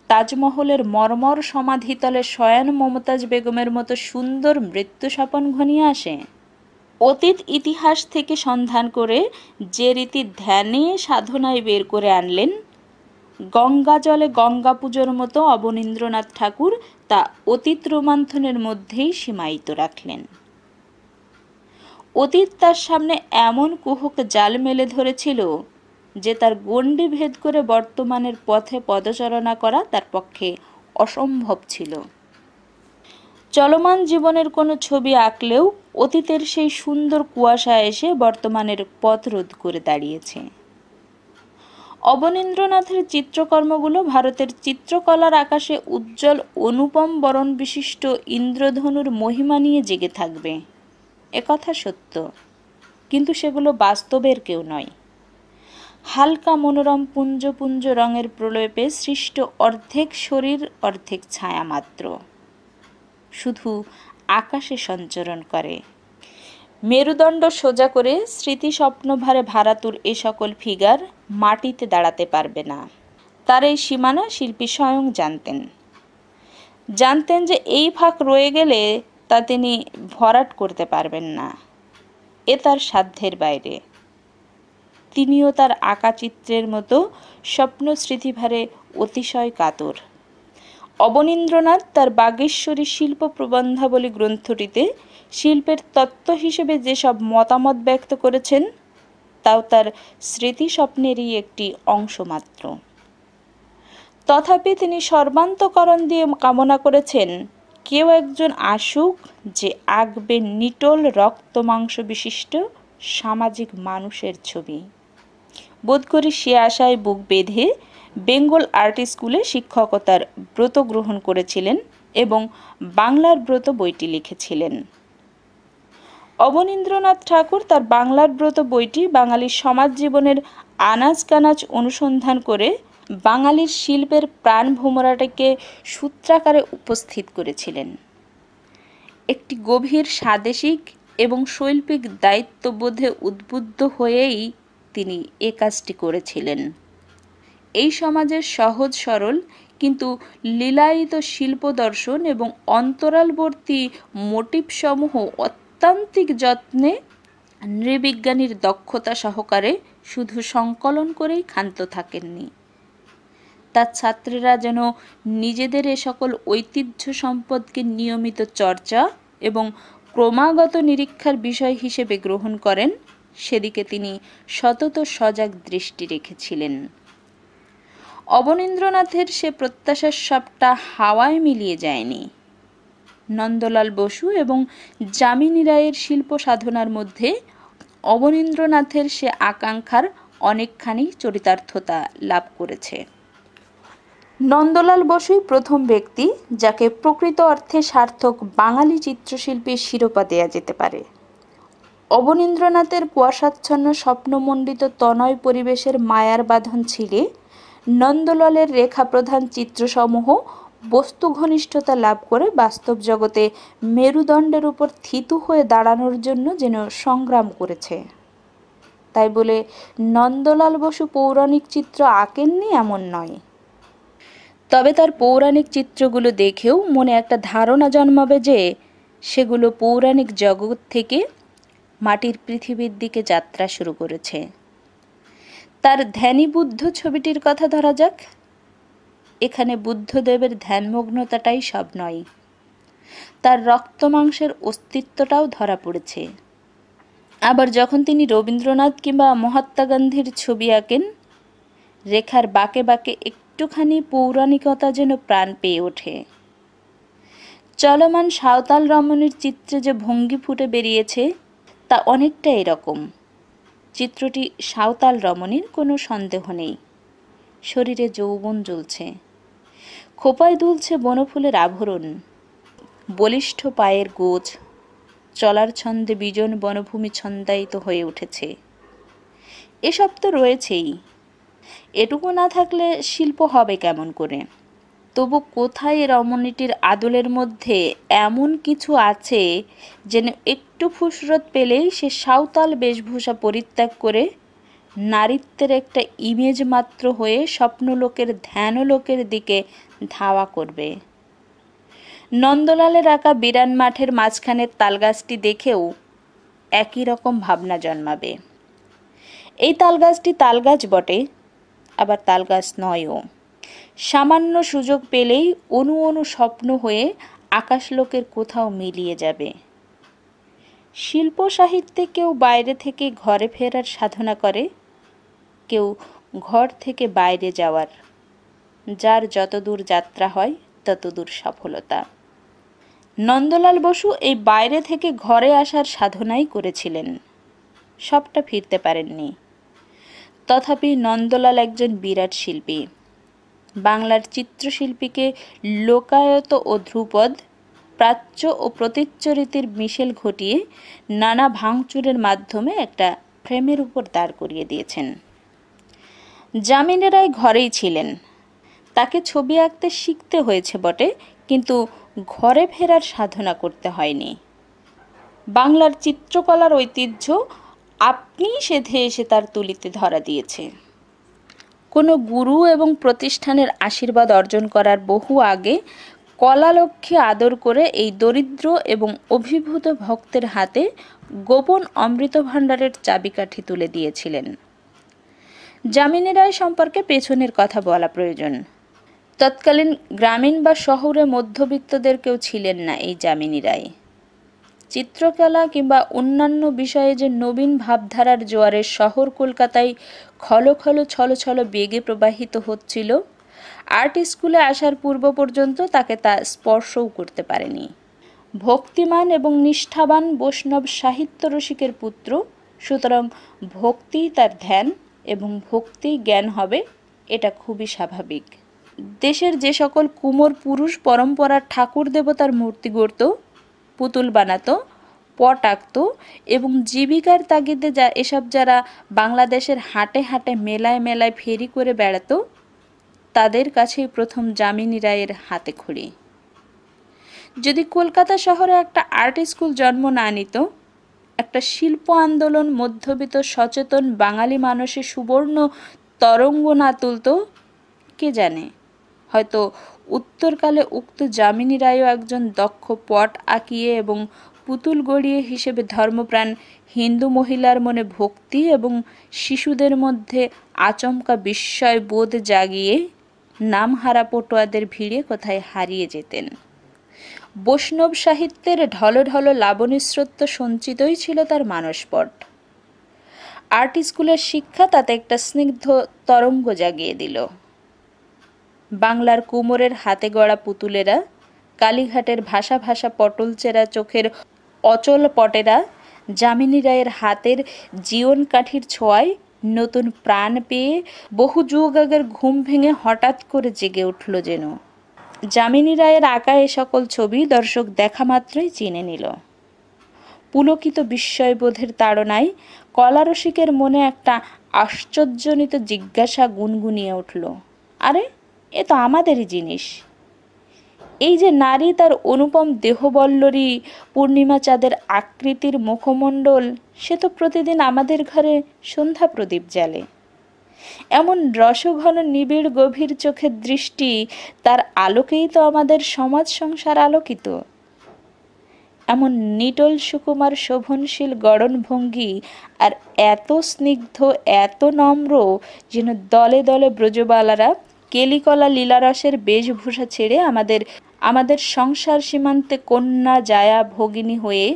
তাজমহলের মর্মর সমাধিতলে শয়ান মমতাজ বেগমের মতো সুন্দর মৃত্যু স্বপন ঘনিয়ে আসে অতীত ইতিহাস থেকে সন্ধান করে যে রীতি ধ্যানে সাধনায় বের করে আনলেন গঙ্গা জলে গঙ্গা পুজোর মতো অবনীন্দ্রনাথ ঠাকুর তা অতীত রোমান্থনের মধ্যেই সীমায়িত রাখলেন অতীত তার সামনে এমন কুহক জাল মেলে ধরেছিল যে তার গণ্ডি ভেদ করে বর্তমানের পথে পদচারণা করা তার পক্ষে অসম্ভব ছিল চলমান জীবনের কোনো ছবি আঁকলেও অতীতের সেই সুন্দর কুয়াশা এসে বর্তমানের পথ রোধ করে দাঁড়িয়েছে অবনীন্দ্রনাথের চিত্রকর্মগুলো ভারতের চিত্রকলার আকাশে উজ্জ্বল অনুপম বরণ বিশিষ্ট ইন্দ্রধনুর মহিমা নিয়ে জেগে থাকবে একথা সত্য কিন্তু সেগুলো বাস্তবের কেউ নয় হালকা মনোরম পুঞ্জ পুঞ্জ রঙের প্রলেপে সৃষ্ট অর্ধেক শরীর অর্ধেক ছায়া মাত্র শুধু আকাশে সঞ্চরণ করে মেরুদণ্ড সোজা করে স্মৃতি স্বপ্নভারে ভারাতুর এ সকল ফিগার মাটিতে দাঁড়াতে পারবে না তার এই সীমানা শিল্পী স্বয়ং জানতেন জানতেন যে এই ফাঁক রয়ে গেলে তা তিনি ভরাট করতে পারবেন না এ তার সাধ্যের বাইরে তিনিও তার আঁকা চিত্রের মতো স্বপ্ন স্মৃতিভারে অতিশয় কাতর অবনীন্দ্রনাথ তার বাগেশ্বরী শিল্প প্রবন্ধাবলী গ্রন্থটিতে শিল্পের তত্ত্ব হিসেবে যেসব মতামত ব্যক্ত করেছেন তাও তার স্মৃতি স্বপ্নেরই একটি অংশ মাত্র তথাপি তিনি সর্বান্তকরণ দিয়ে কামনা করেছেন কেউ একজন আসুক যে আঁকবে নিটল রক্ত মাংস বিশিষ্ট সামাজিক মানুষের ছবি বোধ করি সে আশায় বুক বেঁধে বেঙ্গল আর্ট স্কুলে শিক্ষকতার ব্রত গ্রহণ করেছিলেন এবং বাংলার ব্রত বইটি লিখেছিলেন অবনীন্দ্রনাথ ঠাকুর তার বাংলার ব্রত বইটি বাঙালির সমাজ জীবনের আনাজ কানাজ অনুসন্ধান করে বাঙালির শিল্পের প্রাণ ভুমরাটাকে সূত্রাকারে উপস্থিত করেছিলেন একটি গভীর স্বাদেশিক এবং শৈল্পিক দায়িত্ববোধে উদ্বুদ্ধ হয়েই তিনি এ কাজটি করেছিলেন এই সমাজের সহজ সরল কিন্তু লীলায়িত শিল্প দর্শন এবং অন্তরালবর্তী মোটিভসমূহ অত্যান্তিক যত্নে নৃবিজ্ঞানীর দক্ষতা সহকারে শুধু সংকলন করেই ক্ষান্ত থাকেননি তার ছাত্রীরা যেন নিজেদের এ সকল ঐতিহ্য সম্পদকে নিয়মিত চর্চা এবং ক্রমাগত নিরীক্ষার বিষয় হিসেবে গ্রহণ করেন সেদিকে তিনি সতত সজাগ দৃষ্টি রেখেছিলেন অবনীন্দ্রনাথের সে প্রত্যাশার সবটা হাওয়ায় মিলিয়ে যায়নি নন্দলাল বসু এবং যামিনী রায়ের শিল্প সাধনার মধ্যে অবনীন্দ্রনাথের সে আকাঙ্ক্ষার অনেকখানি চরিতার্থতা লাভ করেছে নন্দলাল বসুই প্রথম ব্যক্তি যাকে প্রকৃত অর্থে সার্থক বাঙালি চিত্রশিল্পীর শিরোপা দেয়া যেতে পারে অবনীন্দ্রনাথের কুয়াশাচ্ছন্ন স্বপ্নমণ্ডিত তনয় পরিবেশের মায়ার বাঁধন ছিলে নন্দলালের রেখা প্রধান চিত্রসমূহ বস্তু ঘনিষ্ঠতা লাভ করে বাস্তব জগতে মেরুদণ্ডের উপর থিতু হয়ে দাঁড়ানোর জন্য যেন সংগ্রাম করেছে তাই বলে নন্দলাল বসু পৌরাণিক চিত্র আঁকেননি এমন নয় তবে তার পৌরাণিক চিত্রগুলো দেখেও মনে একটা ধারণা জন্মাবে যে সেগুলো পৌরাণিক জগৎ থেকে মাটির পৃথিবীর দিকে যাত্রা শুরু করেছে তার ধ্যানী বুদ্ধ ছবিটির কথা ধরা যাক এখানে বুদ্ধদেবের ধ্যানমগ্নতাটাই সব নয় তার রক্তমাংসের অস্তিত্বটাও ধরা পড়েছে আবার যখন তিনি রবীন্দ্রনাথ কিংবা মহাত্মা গান্ধীর ছবি আঁকেন রেখার বাঁকে বাঁকে একটু একটুখানি পৌরাণিকতা যেন প্রাণ পেয়ে ওঠে চলমান সাঁওতাল রমণীর চিত্রে যে ভঙ্গি ফুটে বেরিয়েছে তা অনেকটা এরকম চিত্রটি সাঁওতাল রমণীর কোনো সন্দেহ নেই শরীরে যৌবন জ্বলছে খোপায় দুলছে বনফুলের আভরণ বলিষ্ঠ পায়ের গোজ চলার ছন্দে বিজন বনভূমি ছন্দায়িত হয়ে উঠেছে এসব তো রয়েছেই এটুকু না থাকলে শিল্প হবে কেমন করে তবু কোথায় রমণীটির আদলের মধ্যে এমন কিছু আছে যেন একটু ফুসরত পেলেই সে সাঁওতাল বেশভূষা পরিত্যাগ করে নারীত্বের একটা ইমেজ মাত্র হয়ে স্বপ্নলোকের ধ্যানলোকের দিকে ধাওয়া করবে নন্দলালের আঁকা বিরান মাঠের মাঝখানের তালগাছটি দেখেও একই রকম ভাবনা জন্মাবে এই তালগাছটি তালগাছ বটে আবার তালগাছ নয়ও সামান্য সুযোগ পেলেই অনু অনু স্বপ্ন হয়ে আকাশলোকের কোথাও মিলিয়ে যাবে শিল্প সাহিত্যে কেউ বাইরে থেকে ঘরে ফেরার সাধনা করে কেউ ঘর থেকে বাইরে যাওয়ার যার যতদূর যাত্রা হয় ততদূর সফলতা নন্দলাল বসু এই বাইরে থেকে ঘরে আসার সাধনাই করেছিলেন সবটা ফিরতে পারেননি তথাপি নন্দলাল একজন বিরাট শিল্পী বাংলার চিত্রশিল্পীকে লোকায়ত ও ধ্রুপদ প্রাচ্য ও প্রতীচ্য মিশেল ঘটিয়ে নানা ভাঙচুরের মাধ্যমে একটা ফ্রেমের উপর দাঁড় করিয়ে দিয়েছেন জামিনেরাই রায় ঘরেই ছিলেন তাকে ছবি আঁকতে শিখতে হয়েছে বটে কিন্তু ঘরে ফেরার সাধনা করতে হয়নি বাংলার চিত্রকলার ঐতিহ্য আপনি সেধে এসে তার তুলিতে ধরা দিয়েছে কোনো গুরু এবং প্রতিষ্ঠানের আশীর্বাদ অর্জন করার বহু আগে কলালক্ষ্যে আদর করে এই দরিদ্র এবং অভিভূত ভক্তের হাতে গোপন অমৃত ভাণ্ডারের চাবিকাঠি তুলে দিয়েছিলেন জামিনী রায় সম্পর্কে পেছনের কথা বলা প্রয়োজন তৎকালীন গ্রামীণ বা শহরে মধ্যবিত্তদের কেউ ছিলেন না এই জামিনী রায় চিত্রকলা কিংবা অন্যান্য বিষয়ে যে নবীন ভাবধারার জোয়ারে শহর কলকাতায় খলখল ছলছল বেগে প্রবাহিত হচ্ছিল আর্ট স্কুলে আসার পূর্ব পর্যন্ত তাকে তা স্পর্শও করতে পারেনি ভক্তিমান এবং নিষ্ঠাবান বৈষ্ণব সাহিত্য রসিকের পুত্র সুতরাং ভক্তি তার ধ্যান এবং ভক্তি জ্ঞান হবে এটা খুবই স্বাভাবিক দেশের যে সকল কুমোর পুরুষ পরম্পরার ঠাকুর দেবতার মূর্তি গড়ত পুতুল বানাতো পট আঁকতো এবং জীবিকার তাগিদে যা এসব যারা বাংলাদেশের হাটে হাটে মেলায় মেলায় ফেরি করে বেড়াতো তাদের কাছেই প্রথম যামিনী রায়ের হাতে খুঁড়ি যদি কলকাতা শহরে একটা আর্ট স্কুল জন্ম না নিত একটা শিল্প আন্দোলন মধ্যবিত্ত সচেতন বাঙালি মানুষের সুবর্ণ তরঙ্গ না তুলত কে জানে হয়তো উত্তরকালে উক্ত যামিনী রায়ও একজন দক্ষ পট আঁকিয়ে এবং পুতুল গড়িয়ে হিসেবে ধর্মপ্রাণ হিন্দু মহিলার মনে ভক্তি এবং শিশুদের মধ্যে আচমকা বিস্ময় বোধ জাগিয়ে নামহারা পটুয়াদের ভিড়ে কোথায় হারিয়ে যেতেন বৈষ্ণব সাহিত্যের লাবণী স্রোত সঞ্চিতই ছিল তার মানসপট আর্ট স্কুলের শিক্ষা তাতে একটা স্নিগ্ধ তরঙ্গ জাগিয়ে দিল বাংলার কুমোরের হাতে গড়া পুতুলেরা কালীঘাটের ভাষা ভাষা পটলচেরা চোখের অচল পটেরা যামিনী রায়ের হাতের জীবন কাঠির ছোঁয়ায় নতুন প্রাণ পেয়ে বহু যুগ আগের ঘুম ভেঙে হঠাৎ করে জেগে উঠল যেন যামিনী রায়ের আঁকা এ সকল ছবি দর্শক দেখা মাত্রই চিনে নিল পুলকিত বিস্ময়বোধের তাড়নায় কলারসিকের মনে একটা আশ্চর্যজনিত জিজ্ঞাসা গুনগুনিয়ে উঠল আরে এ তো আমাদেরই জিনিস এই যে নারী তার অনুপম দেহবল্লরী পূর্ণিমা চাঁদের আকৃতির মুখমণ্ডল সে তো প্রতিদিন আমাদের ঘরে সন্ধ্যা প্রদীপ জ্বালে এমন রসঘন নিবিড় গভীর চোখের দৃষ্টি তার আলোকেই তো আমাদের সমাজ সংসার আলোকিত এমন নিটল সুকুমার শোভনশীল গড়ন ভঙ্গি আর এত স্নিগ্ধ এত নম্র যেন দলে দলে ব্রজবালারা কেলিকলা লীলারসের বেশভূষা ছেড়ে আমাদের আমাদের সংসার সীমান্তে কন্যা জায়া ভগিনী হয়ে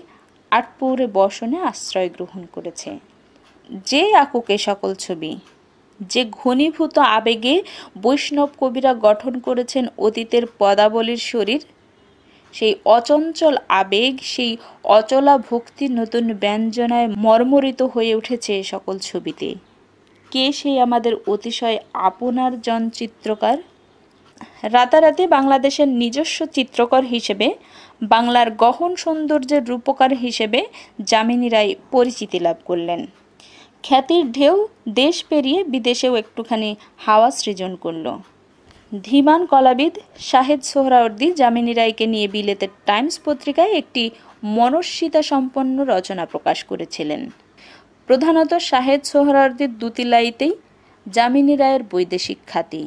আটপুরে বসনে আশ্রয় গ্রহণ করেছে যে আকুকে সকল ছবি যে ঘনীভূত আবেগে বৈষ্ণব কবিরা গঠন করেছেন অতীতের পদাবলীর শরীর সেই অচঞ্চল আবেগ সেই অচলা ভক্তি নতুন ব্যঞ্জনায় মর্মরিত হয়ে উঠেছে সকল ছবিতে কে সেই আমাদের অতিশয় আপনার জন চিত্রকার রাতারাতি বাংলাদেশের নিজস্ব চিত্রকর হিসেবে বাংলার গহন সৌন্দর্যের রূপকার হিসেবে যামিনী রায় পরিচিতি লাভ করলেন খ্যাতির ঢেউ দেশ পেরিয়ে বিদেশেও একটুখানি হাওয়া সৃজন করল ধীমান কলাবিদ শাহেদ সোহরাওয়ার্দি যামিনী রায়কে নিয়ে বিলেতের টাইমস পত্রিকায় একটি মনস্বিতা সম্পন্ন রচনা প্রকাশ করেছিলেন প্রধানত শাহেদ সোহরার্দির দুতিলাইতেই জামিনী রায়ের বৈদেশিক খ্যাতি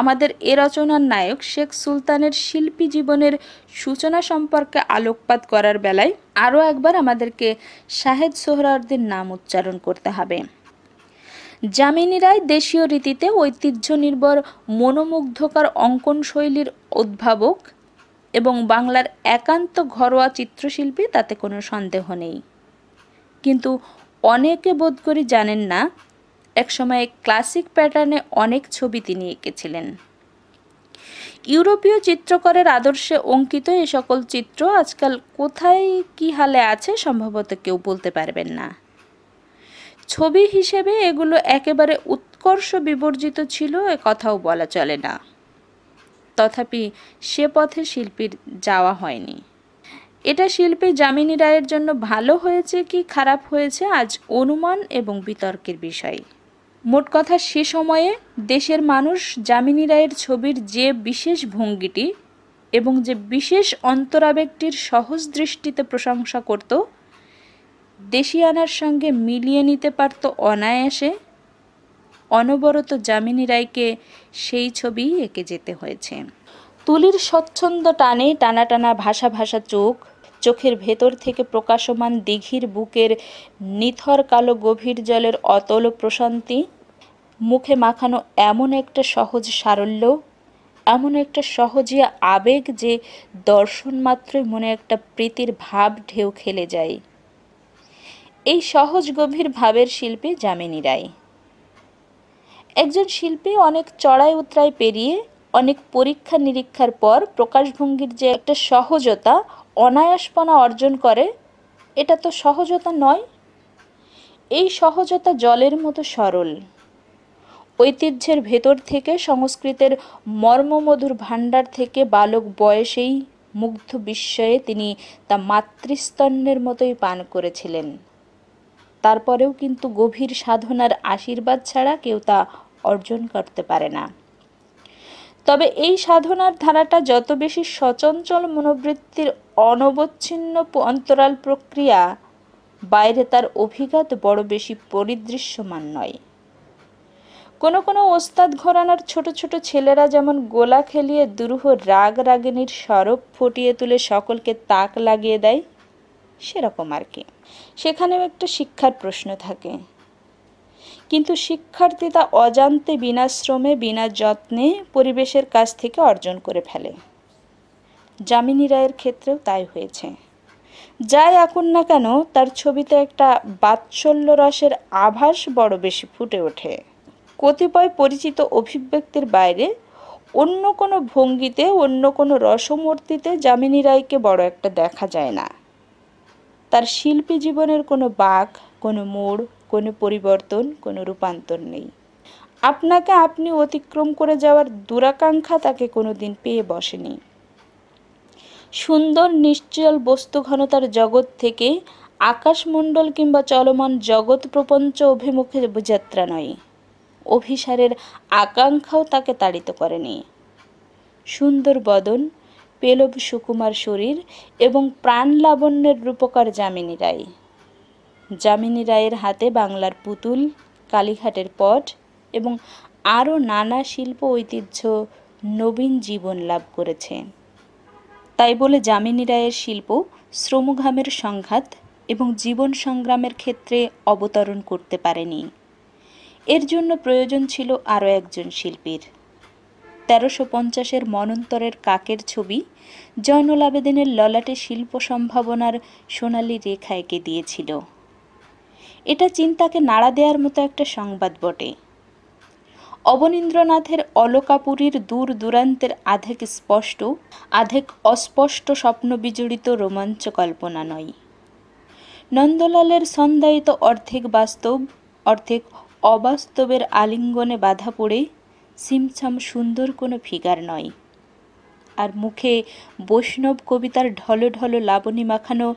আমাদের এ রচনার নায়ক শেখ সুলতানের শিল্পী জীবনের সূচনা সম্পর্কে আলোকপাত করার বেলায় আরও একবার আমাদেরকে শাহেদ সোহরার্দির নাম উচ্চারণ করতে হবে জামিনী রায় দেশীয় রীতিতে ঐতিহ্য নির্ভর মনোমুগ্ধকর অঙ্কন শৈলীর উদ্ভাবক এবং বাংলার একান্ত ঘরোয়া চিত্রশিল্পী তাতে কোনো সন্দেহ নেই কিন্তু অনেকে বোধ করি জানেন না একসময় ক্লাসিক প্যাটার্নে অনেক ছবি তিনি এঁকেছিলেন ইউরোপীয় চিত্রকরের আদর্শে অঙ্কিত এ সকল চিত্র আজকাল কোথায় কি হালে আছে সম্ভবত কেউ বলতে পারবেন না ছবি হিসেবে এগুলো একেবারে উৎকর্ষ বিবর্জিত ছিল এ কথাও বলা চলে না তথাপি সে পথে শিল্পীর যাওয়া হয়নি এটা শিল্পী যামিনী রায়ের জন্য ভালো হয়েছে কি খারাপ হয়েছে আজ অনুমান এবং বিতর্কের বিষয় মোট কথা সে সময়ে দেশের মানুষ যামিনী রায়ের ছবির যে বিশেষ ভঙ্গিটি এবং যে বিশেষ অন্তরাবেগটির সহজ দৃষ্টিতে প্রশংসা করত দেশিয়ানার সঙ্গে মিলিয়ে নিতে পারত অনায়াসে অনবরত যামিনী রায়কে সেই ছবি এঁকে যেতে হয়েছে তুলির স্বচ্ছন্দ টানে টানা টানা ভাষা ভাষা চোখ চোখের ভেতর থেকে প্রকাশমান দিঘির বুকের নিথর কালো গভীর জলের অতল প্রশান্তি মুখে মাখানো এমন একটা সহজ সারল্য এমন একটা সহজে আবেগ যে দর্শন মাত্রই মনে একটা প্রীতির ভাব ঢেউ খেলে যায় এই সহজ গভীর ভাবের শিল্পী যামিনী রায় একজন শিল্পী অনেক চড়াই উতরাই পেরিয়ে অনেক পরীক্ষা নিরীক্ষার পর প্রকাশভঙ্গির যে একটা সহজতা অনায়াসপনা অর্জন করে এটা তো সহজতা নয় এই সহজতা জলের মতো সরল ঐতিহ্যের ভেতর থেকে সংস্কৃতের মর্মমধুর ভাণ্ডার থেকে বালক বয়সেই মুগ্ধ বিস্ময়ে তিনি তা মাতৃস্তন্যের মতোই পান করেছিলেন তারপরেও কিন্তু গভীর সাধনার আশীর্বাদ ছাড়া কেউ তা অর্জন করতে পারে না তবে এই সাধনার ধারাটা যত বেশি সচঞ্চল মনোবৃত্তির অনবচ্ছিন্ন অন্তরাল প্রক্রিয়া বাইরে তার অভিঘাত বড় বেশি পরিদৃশ্যমান নয় কোনো কোনো ওস্তাদ ঘরানার ছোট ছোট ছেলেরা যেমন গোলা খেলিয়ে দুরূহ রাগ রাগিনীর সরব ফুটিয়ে তুলে সকলকে তাক লাগিয়ে দেয় সেরকম আর কি সেখানেও একটা শিক্ষার প্রশ্ন থাকে কিন্তু শিক্ষার্থী তা অজান্তে বিনা শ্রমে বিনা যত্নে পরিবেশের কাছ থেকে অর্জন করে ফেলে যামিনী রায়ের ক্ষেত্রেও তাই হয়েছে যাই আঁকুন না কেন তার ছবিতে একটা বাৎসল্য রসের আভাস বড় বেশি ফুটে ওঠে কতিপয় পরিচিত অভিব্যক্তির বাইরে অন্য কোনো ভঙ্গিতে অন্য কোনো রসমূর্তিতে যামিনী রায়কে বড় একটা দেখা যায় না তার শিল্পী জীবনের কোনো বাঘ কোনো মোড় কোনো পরিবর্তন কোনো রূপান্তর নেই আপনাকে আপনি অতিক্রম করে যাওয়ার দুরাকাঙ্ক্ষা তাকে কোনো দিন পেয়ে বসেনি সুন্দর নিশ্চল বস্তু ঘনতার জগৎ থেকে আকাশমণ্ডল কিংবা চলমান জগৎ প্রপঞ্চ অভিমুখে যাত্রা নয় অভিসারের আকাঙ্ক্ষাও তাকে তাড়িত করেনি সুন্দর বদন পেলব সুকুমার শরীর এবং প্রাণ লাবণ্যের রূপকার যামিনী রায় যামিনী রায়ের হাতে বাংলার পুতুল কালীঘাটের পট এবং আরও নানা শিল্প ঐতিহ্য নবীন জীবন লাভ করেছে তাই বলে যামিনী রায়ের শিল্প শ্রমঘামের সংঘাত এবং জীবন সংগ্রামের ক্ষেত্রে অবতরণ করতে পারেনি এর জন্য প্রয়োজন ছিল আরও একজন শিল্পীর তেরোশো পঞ্চাশের মনন্তরের কাকের ছবি জয়নুল আবেদিনের ললাটে শিল্প সম্ভাবনার সোনালি রেখা এঁকে দিয়েছিল এটা চিন্তাকে নাড়া দেওয়ার মতো একটা সংবাদ বটে অবনীন্দ্রনাথের অলকাপুরীর দূর দূরান্তের আধেক স্পষ্ট আধেক অস্পষ্ট স্বপ্ন বিজড়িত রোমাঞ্চ কল্পনা নয় নন্দলালের সন্দায়িত অর্ধেক বাস্তব অর্ধেক অবাস্তবের আলিঙ্গনে বাধা পড়ে সিমছাম সুন্দর কোনো ফিগার নয় আর মুখে বৈষ্ণব কবিতার ঢলো ঢলো লাবণী মাখানো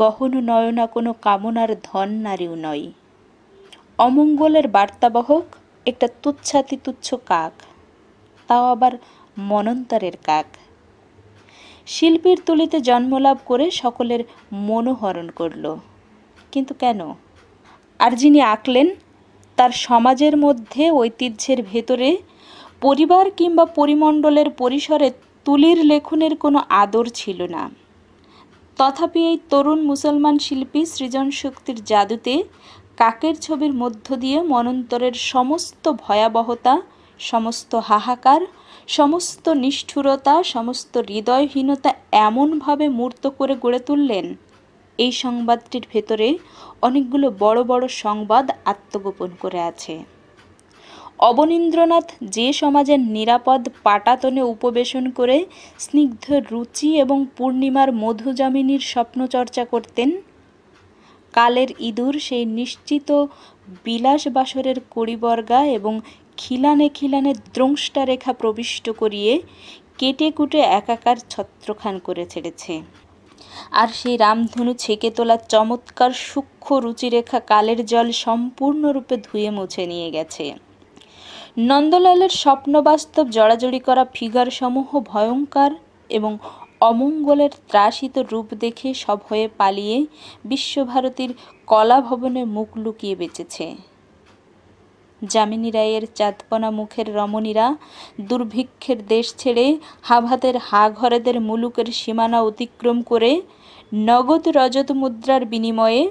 গহন নয়না কোনো কামনার ধন নারীও নয় অমঙ্গলের বার্তাবাহক একটা তুচ্ছাতি তুচ্ছ কাক তাও আবার মনন্তরের কাক শিল্পীর তুলিতে জন্মলাভ করে সকলের মনোহরণ করল কিন্তু কেন আর যিনি আঁকলেন তার সমাজের মধ্যে ঐতিহ্যের ভেতরে পরিবার কিংবা পরিমণ্ডলের পরিসরে তুলির লেখনের কোনো আদর ছিল না তথাপি এই তরুণ মুসলমান শিল্পী সৃজন শক্তির জাদুতে কাকের ছবির মধ্য দিয়ে মনন্তরের সমস্ত ভয়াবহতা সমস্ত হাহাকার সমস্ত নিষ্ঠুরতা সমস্ত হৃদয়হীনতা এমনভাবে মূর্ত করে গড়ে তুললেন এই সংবাদটির ভেতরে অনেকগুলো বড় বড় সংবাদ আত্মগোপন করে আছে অবনীন্দ্রনাথ যে সমাজের নিরাপদ পাটাতনে উপবেশন করে স্নিগ্ধ রুচি এবং পূর্ণিমার মধুজামিনীর স্বপ্নচর্চা করতেন কালের ইঁদুর সেই নিশ্চিত বিলাসবাসরের কড়িবর্গা এবং খিলানে খিলানে দ্রংষ্টা রেখা প্রবিষ্ট করিয়ে কেটে কুটে একাকার ছত্রখান করে ছেড়েছে আর সেই রামধনু ছেঁকে তোলা চমৎকার সূক্ষ্ম রুচিরেখা কালের জল সম্পূর্ণরূপে ধুয়ে মুছে নিয়ে গেছে নন্দলালের স্বপ্নবাস্তব জড়াজড়ি করা ফিগারসমূহ ভয়ঙ্কর এবং অমঙ্গলের ত্রাসিত রূপ দেখে সব হয়ে পালিয়ে বিশ্বভারতীর কলা ভবনে মুখ লুকিয়ে বেঁচেছে যামিনী রায়ের চাঁদপনা মুখের রমণীরা দুর্ভিক্ষের দেশ ছেড়ে হাভাতের হা ঘরেদের মুলুকের সীমানা অতিক্রম করে নগদ রজত মুদ্রার বিনিময়ে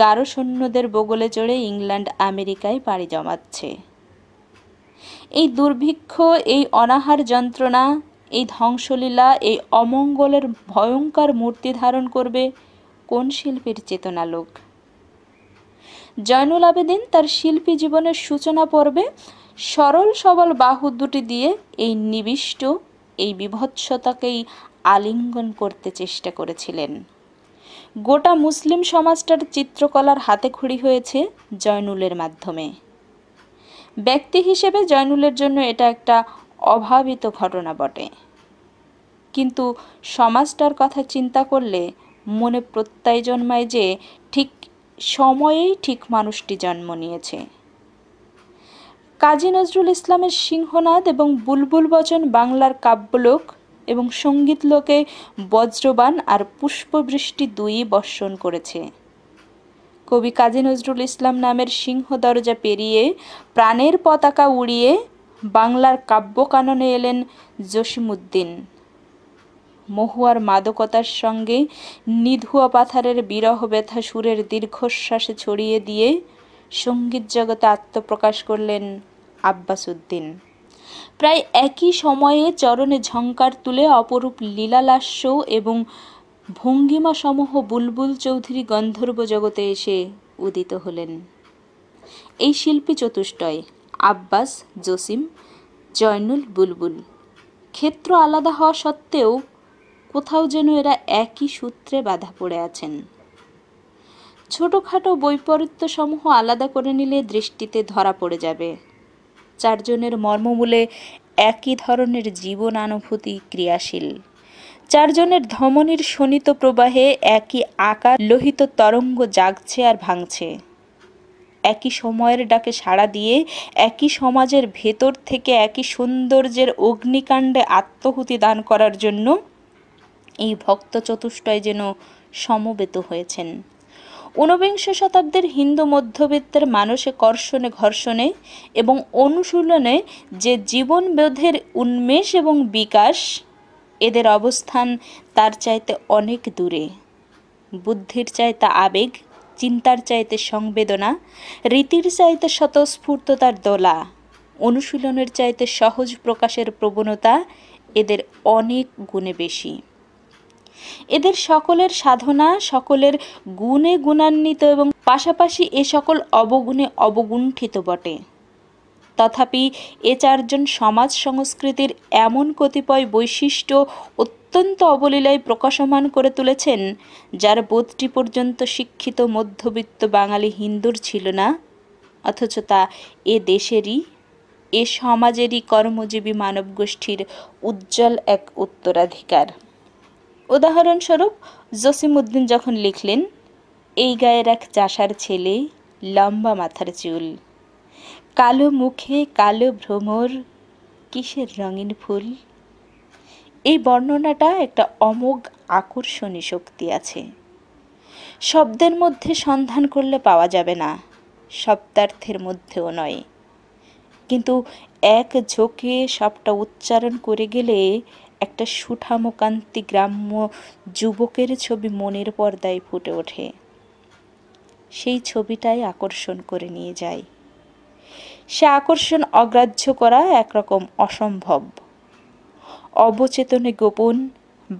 গারো সৈন্যদের বগলে চড়ে ইংল্যান্ড আমেরিকায় পাড়ি জমাচ্ছে এই দুর্ভিক্ষ এই অনাহার যন্ত্রণা এই ধ্বংসলীলা এই অমঙ্গলের ভয়ঙ্কর মূর্তি ধারণ করবে কোন শিল্পীর চেতনা লোক জয়নুল আবেদিন তার শিল্পী জীবনের সূচনা পর্বে সরল সবল বাহু দুটি দিয়ে এই নিবিষ্ট এই বিভৎসতাকেই আলিঙ্গন করতে চেষ্টা করেছিলেন গোটা মুসলিম সমাজটার চিত্রকলার হাতে খড়ি হয়েছে জয়নুলের মাধ্যমে ব্যক্তি হিসেবে জয়নুলের জন্য এটা একটা অভাবিত ঘটনা বটে কিন্তু সমাজটার কথা চিন্তা করলে মনে প্রত্যয় জন্মায় যে ঠিক সময়েই ঠিক মানুষটি জন্ম নিয়েছে কাজী নজরুল ইসলামের সিংহনাদ এবং বুলবুল বচন বাংলার কাব্যলোক এবং সঙ্গীতলোকে বজ্রবান আর পুষ্পবৃষ্টি দুই বর্ষণ করেছে কবি কাজী নজরুল ইসলাম নামের সিংহ দরজা পেরিয়ে প্রাণের পতাকা উড়িয়ে বাংলার কাব্যকাননে এলেন জসিমুদ্দিন মহুয়ার মাদকতার সঙ্গে নিধুয়া পাথারের বিরহ ব্যথা সুরের দীর্ঘশ্বাসে ছড়িয়ে দিয়ে সঙ্গীত জগতে আত্মপ্রকাশ করলেন আব্বাস উদ্দিন প্রায় একই সময়ে চরণে ঝঙ্কার তুলে অপরূপ লীলালাস্য এবং ভঙ্গিমা সমূহ বুলবুল চৌধুরী গন্ধর্ব জগতে এসে উদিত হলেন এই শিল্পী চতুষ্টয় আব্বাস জসিম জয়নুল বুলবুল ক্ষেত্র আলাদা হওয়া সত্ত্বেও কোথাও যেন এরা একই সূত্রে বাধা পড়ে আছেন ছোটোখাটো বৈপরীত্যসমূহ আলাদা করে নিলে দৃষ্টিতে ধরা পড়ে যাবে চারজনের মর্মমূলে একই ধরনের জীবনানুভূতি ক্রিয়াশীল চারজনের ধমনীর শোণিত প্রবাহে একই আকার লোহিত তরঙ্গ জাগছে আর ভাঙছে একই সময়ের ডাকে সাড়া দিয়ে একই সমাজের ভেতর থেকে একই সৌন্দর্যের অগ্নিকাণ্ডে আত্মহুতি দান করার জন্য এই ভক্ত চতুষ্টয় যেন সমবেত হয়েছেন ঊনবিংশ শতাব্দীর হিন্দু মধ্যবিত্তের মানসে কর্ষণে ঘর্ষণে এবং অনুশীলনে যে জীবনবোধের উন্মেষ এবং বিকাশ এদের অবস্থান তার চাইতে অনেক দূরে বুদ্ধির চাইতে আবেগ চিন্তার চাইতে সংবেদনা রীতির চাইতে স্বতঃস্ফূর্ততার দোলা অনুশীলনের চাইতে সহজ প্রকাশের প্রবণতা এদের অনেক গুণে বেশি এদের সকলের সাধনা সকলের গুণে গুণান্বিত এবং পাশাপাশি এ সকল অবগুণে অবগুণ্ঠিত বটে তথাপি এ চারজন সমাজ সংস্কৃতির এমন কতিপয় বৈশিষ্ট্য অত্যন্ত অবলীলায় প্রকাশমান করে তুলেছেন যার বোধটি পর্যন্ত শিক্ষিত মধ্যবিত্ত বাঙালি হিন্দুর ছিল না অথচ তা এ দেশেরই এ সমাজেরই কর্মজীবী মানবগোষ্ঠীর উজ্জ্বল এক উত্তরাধিকার উদাহরণস্বরূপ জসিমুদ্দিন যখন লিখলেন এই গায়ের এক চাষার ছেলে লম্বা মাথার চুল কালো মুখে কালো ভ্রমর কিসের রঙিন ফুল এই বর্ণনাটা একটা অমোঘ আকর্ষণী শক্তি আছে শব্দের মধ্যে সন্ধান করলে পাওয়া যাবে না শব্দার্থের মধ্যেও নয় কিন্তু এক ঝোঁকে সবটা উচ্চারণ করে গেলে একটা সুঠামকান্তি গ্রাম্য যুবকের ছবি মনের পর্দায় ফুটে ওঠে সেই ছবিটাই আকর্ষণ করে নিয়ে যায় সে আকর্ষণ অগ্রাহ্য করা একরকম অসম্ভব অবচেতনে গোপন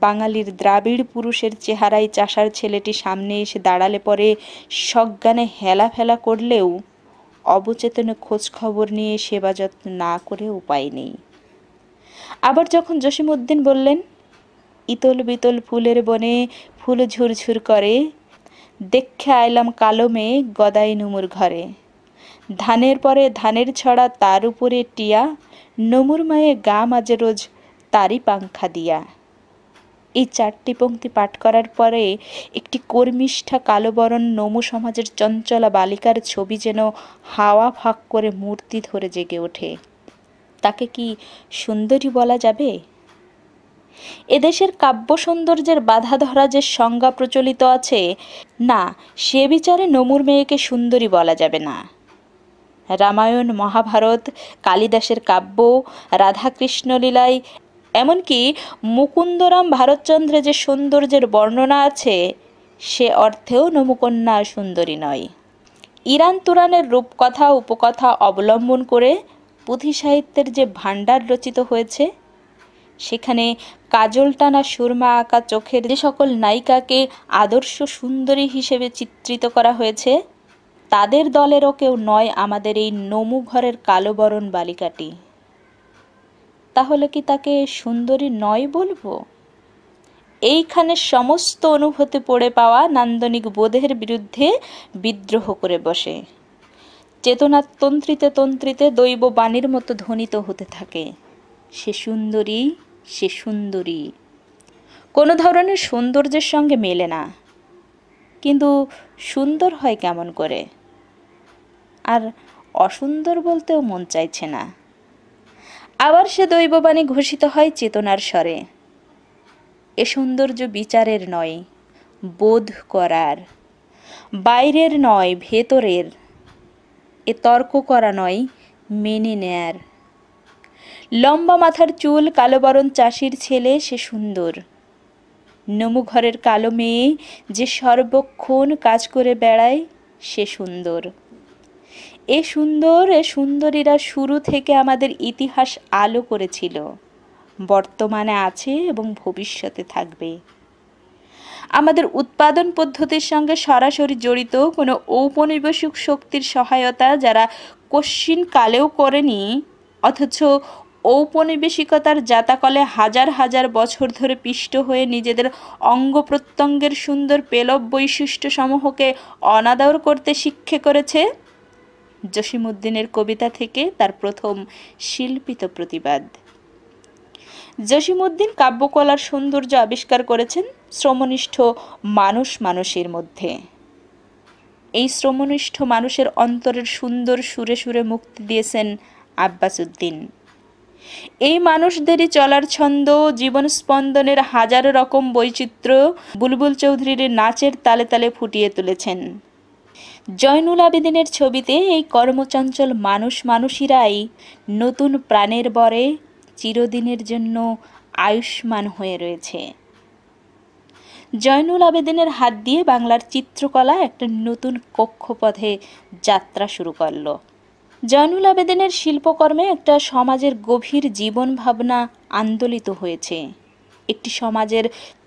বাঙালির দ্রাবিড় পুরুষের চেহারায় চাষার ছেলেটি সামনে এসে দাঁড়ালে পরে সজ্ঞানে হেলা ফেলা করলেও অবচেতনে খোঁজখবর নিয়ে সেবা যত্ন না করে উপায় নেই আবার যখন জসিমউদ্দিন বললেন ইতল বিতল ফুলের বনে ফুল ঝুরঝুর করে দেখে আইলাম কালো মেয়ে গদাই নুমুর ঘরে ধানের পরে ধানের ছড়া তার উপরে টিয়া নমুর মায়ে গা মাঝে রোজ তারি পাংখা দিয়া এই চারটি পঙ্ক্তি পাঠ করার পরে একটি কর্মিষ্ঠা কালোবরণ নমু সমাজের চঞ্চলা বালিকার ছবি যেন হাওয়া ফাঁক করে মূর্তি ধরে জেগে ওঠে তাকে কি সুন্দরী বলা যাবে এদেশের কাব্য সৌন্দর্যের বাধা ধরা যে সংজ্ঞা প্রচলিত আছে না সে বিচারে নমুর মেয়েকে সুন্দরী বলা যাবে না রামায়ণ মহাভারত কালিদাসের কাব্য রাধাকৃষ্ণলীলায় এমনকি মুকুন্দরাম ভারতচন্দ্রের যে সৌন্দর্যের বর্ণনা আছে সে অর্থেও নমুকন্যা সুন্দরী নয় ইরান তুরানের রূপকথা উপকথা অবলম্বন করে পুঁথি সাহিত্যের যে ভাণ্ডার রচিত হয়েছে সেখানে কাজল টানা সুরমা আঁকা চোখের যে সকল নায়িকাকে আদর্শ সুন্দরী হিসেবে চিত্রিত করা হয়েছে তাদের দলেরও কেউ নয় আমাদের এই নমু ঘরের কালোবরণ বালিকাটি তাহলে কি তাকে সুন্দরী নয় বলবো এইখানে সমস্ত অনুভূতি পড়ে পাওয়া নান্দনিক বোধের বিরুদ্ধে বিদ্রোহ করে বসে চেতনার তন্ত্রিতে তন্ত্রিতে দৈব বাণীর মতো ধ্বনিত হতে থাকে সে সুন্দরী সে সুন্দরী কোনো ধরনের সৌন্দর্যের সঙ্গে মেলে না কিন্তু সুন্দর হয় কেমন করে আর অসুন্দর বলতেও মন চাইছে না আবার সে দৈববাণী ঘোষিত হয় চেতনার স্বরে এ সৌন্দর্য বিচারের নয় বোধ করার বাইরের নয় ভেতরের এ তর্ক করা নয় মেনে নেয়ার লম্বা মাথার চুল কালোবরণ চাষির ছেলে সে সুন্দর নমু ঘরের কালো মেয়ে যে সর্বক্ষণ কাজ করে বেড়ায় সে সুন্দর এ সুন্দর এ সুন্দরীরা শুরু থেকে আমাদের ইতিহাস আলো করেছিল বর্তমানে আছে এবং ভবিষ্যতে থাকবে আমাদের উৎপাদন পদ্ধতির সঙ্গে সরাসরি জড়িত কোনো ঔপনিবেশিক শক্তির সহায়তা যারা কোশ্চিন কালেও করেনি অথচ ঔপনিবেশিকতার জাতাকলে হাজার হাজার বছর ধরে পিষ্ট হয়ে নিজেদের অঙ্গ প্রত্যঙ্গের সুন্দর পেলব বৈশিষ্ট্য সমূহকে অনাদর করতে শিক্ষে করেছে জসিমুদ্দিনের কবিতা থেকে তার প্রথম শিল্পিত প্রতিবাদ জসিমুদ্দিন কাব্যকলার সৌন্দর্য আবিষ্কার করেছেন শ্রমনিষ্ঠ মানুষ মানুষের মধ্যে এই শ্রমনিষ্ঠ মানুষের অন্তরের সুন্দর সুরে সুরে মুক্তি দিয়েছেন আব্বাসুদ্দিন এই মানুষদেরই চলার ছন্দ জীবন স্পন্দনের হাজারো রকম বৈচিত্র্য বুলবুল চৌধুরীর নাচের তালে তালে ফুটিয়ে তুলেছেন জয়নুল আবেদিনের ছবিতে এই কর্মচঞ্চল মানুষ মানুষীরাই নতুন প্রাণের বরে চিরদিনের জন্য আয়ুষ্মান হয়ে রয়েছে জয়নুল আবেদিনের হাত দিয়ে বাংলার চিত্রকলা একটা নতুন কক্ষপথে যাত্রা শুরু করলো জয়নুল আবেদিনের শিল্পকর্মে একটা সমাজের গভীর জীবন ভাবনা আন্দোলিত হয়েছে একটি সমাজের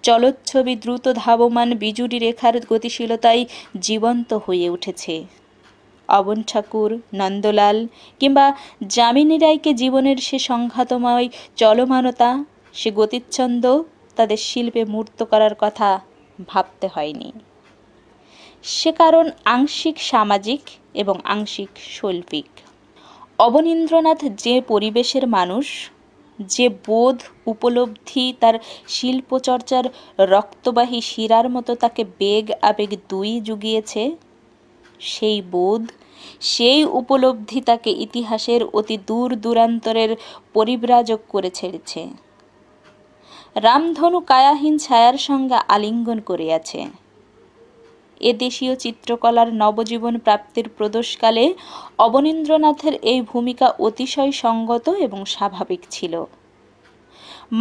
চলচ্ছবি দ্রুত ধাবমান বিজুড়ি রেখার গতিশীলতায় জীবন্ত হয়ে উঠেছে অবন ঠাকুর নন্দলাল কিংবা যামিনী রায়কে জীবনের সে সংঘাতময় চলমানতা সে গতিচ্ছন্দ তাদের শিল্পে মূর্ত করার কথা ভাবতে হয়নি সে কারণ আংশিক সামাজিক এবং আংশিক শৈল্পিক অবনীন্দ্রনাথ যে পরিবেশের মানুষ যে বোধ উপলব্ধি তার শিল্পচর্চার রক্তবাহী শিরার মতো তাকে বেগ আবেগ দুই জুগিয়েছে সেই বোধ সেই উপলব্ধি তাকে ইতিহাসের অতি দূর দূরান্তরের পরিব্রাজক করে ছেড়েছে রামধনু কায়াহীন ছায়ার সঙ্গে আলিঙ্গন করিয়াছে এদেশীয় চিত্রকলার নবজীবন প্রাপ্তির প্রদোষকালে অবনীন্দ্রনাথের এই ভূমিকা অতিশয় সঙ্গত এবং স্বাভাবিক ছিল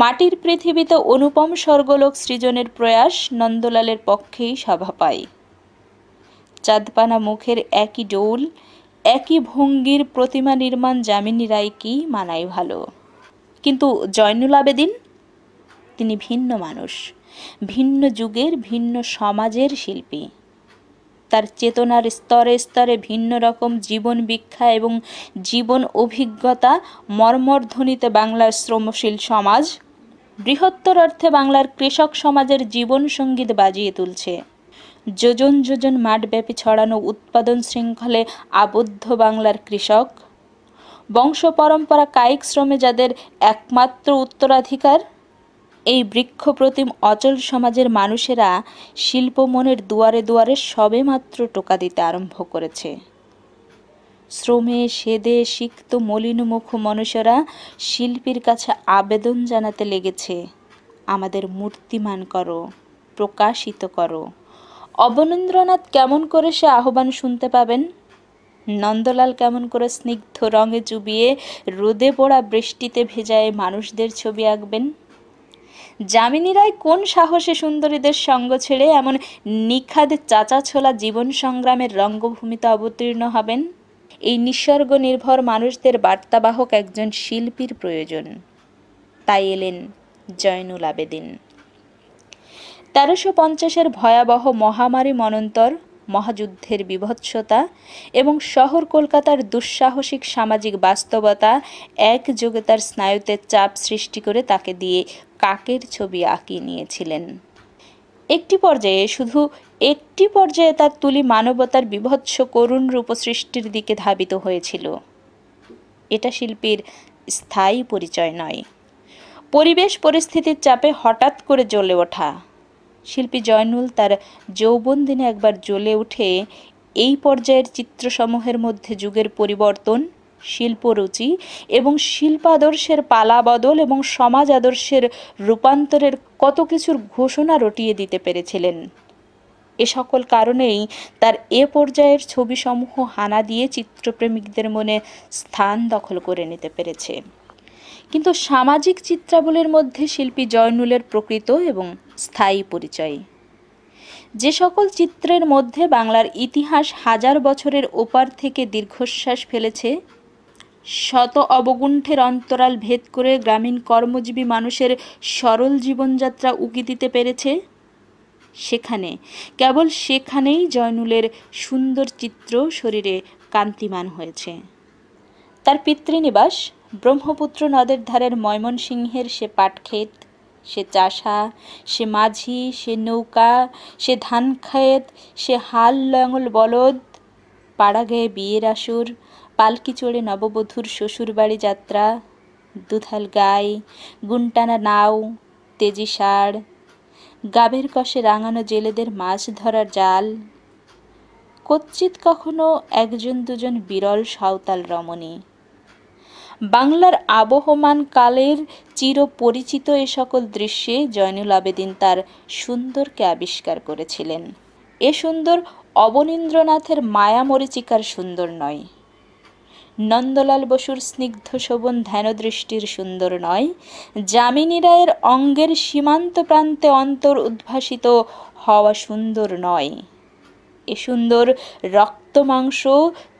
মাটির পৃথিবীতে অনুপম স্বর্গলোক সৃজনের প্রয়াস নন্দলালের পক্ষেই সভা পায় চাঁদপানা মুখের একই ডোল একই ভঙ্গির প্রতিমা নির্মাণ যামিনী রায়কেই মানাই ভালো কিন্তু জয়নুল আবেদিন তিনি ভিন্ন মানুষ ভিন্ন যুগের ভিন্ন সমাজের শিল্পী তার চেতনার স্তরে স্তরে ভিন্ন রকম জীবন ভিক্ষা এবং জীবন অভিজ্ঞতা মর্মরধ্বনিতে বাংলার শ্রমশীল সমাজ বৃহত্তর অর্থে বাংলার কৃষক সমাজের জীবন সঙ্গীত বাজিয়ে তুলছে যোজন যোজন মাঠব্যাপী ছড়ানো উৎপাদন শৃঙ্খলে আবদ্ধ বাংলার কৃষক বংশ পরম্পরা কায়িক শ্রমে যাদের একমাত্র উত্তরাধিকার এই বৃক্ষপ্রতিম অচল সমাজের মানুষেরা শিল্পমনের দুয়ারে দুয়ারে সবে মাত্র টোকা দিতে আরম্ভ করেছে শ্রমে সেদে সিক্ত মলিনমুখ মানুষেরা শিল্পীর কাছে আবেদন জানাতে লেগেছে আমাদের মূর্তিমান করো প্রকাশিত করো অবনীন্দ্রনাথ কেমন করে সে আহ্বান শুনতে পাবেন নন্দলাল কেমন করে স্নিগ্ধ রঙে চুবিয়ে রোদে পড়া বৃষ্টিতে ভেজায় মানুষদের ছবি আঁকবেন যামিনী রায় কোন সাহসে সুন্দরীদের সঙ্গ ছেড়ে এমন নিখাদ চাচা ছোলা জীবন সংগ্রামের রঙ্গভূমিতে অবতীর্ণ হবেন এই নিঃসর্গ নির্ভর মানুষদের বার্তাবাহক একজন শিল্পীর প্রয়োজন তাই এলেন জয়নুল আবেদিন তেরোশো পঞ্চাশের ভয়াবহ মহামারী মনন্তর মহাযুদ্ধের বিভৎসতা এবং শহর কলকাতার দুঃসাহসিক সামাজিক বাস্তবতা একযোগে তার স্নায়ুতে চাপ সৃষ্টি করে তাকে দিয়ে কাকের ছবি আঁকিয়ে নিয়েছিলেন একটি পর্যায়ে শুধু একটি পর্যায়ে তার তুলি মানবতার বিভৎস করুণ রূপ সৃষ্টির দিকে ধাবিত হয়েছিল এটা শিল্পীর স্থায়ী পরিচয় নয় পরিবেশ পরিস্থিতির চাপে হঠাৎ করে জ্বলে ওঠা শিল্পী জয়নুল তার যৌবন দিনে একবার জ্বলে উঠে এই পর্যায়ের চিত্রসমূহের মধ্যে যুগের পরিবর্তন শিল্পরুচি এবং শিল্পাদর্শের পালা বদল এবং সমাজ আদর্শের রূপান্তরের কত কিছুর ঘোষণা রটিয়ে দিতে পেরেছিলেন এ সকল কারণেই তার এ পর্যায়ের ছবিসমূহ হানা দিয়ে চিত্রপ্রেমিকদের মনে স্থান দখল করে নিতে পেরেছে কিন্তু সামাজিক চিত্রাবলীর মধ্যে শিল্পী জয়নুলের প্রকৃত এবং স্থায়ী পরিচয় যে সকল চিত্রের মধ্যে বাংলার ইতিহাস হাজার বছরের ওপার থেকে দীর্ঘশ্বাস ফেলেছে শত অবগুণ্ঠের অন্তরাল ভেদ করে গ্রামীণ কর্মজীবী মানুষের সরল জীবনযাত্রা উকি দিতে পেরেছে সেখানে কেবল সেখানেই জয়নুলের সুন্দর চিত্র শরীরে কান্তিমান হয়েছে তার পিতৃনিবাস ব্রহ্মপুত্র নদের ধারের ময়মনসিংহের সে পাটক্ষেত সে চাষা সে মাঝি সে নৌকা সে ধান ক্ষেত সে হাল লাঙল বলদ পাড়া গেয়ে বিয়ের আসুর পালকি চড়ে নববধূর শ্বশুরবাড়ি যাত্রা দুধাল গাই গুনটানা নাও তেজি সাড় গাভের কষে রাঙানো জেলেদের মাছ ধরার জাল কচ্চিত কখনো একজন দুজন বিরল সাঁওতাল রমণী বাংলার আবহমান কালের চিরপরিচিত এ সকল দৃশ্যে জয়নুল আবেদিন তার সুন্দরকে আবিষ্কার করেছিলেন এ সুন্দর অবনীন্দ্রনাথের মায়ামরিচিকার সুন্দর নয় নন্দলাল বসুর স্নিগ্ধ শোভন ধ্যানদৃষ্টির সুন্দর নয় যামিনী রায়ের অঙ্গের সীমান্ত প্রান্তে অন্তর উদ্ভাসিত হওয়া সুন্দর নয় এ সুন্দর রক্ত মাংস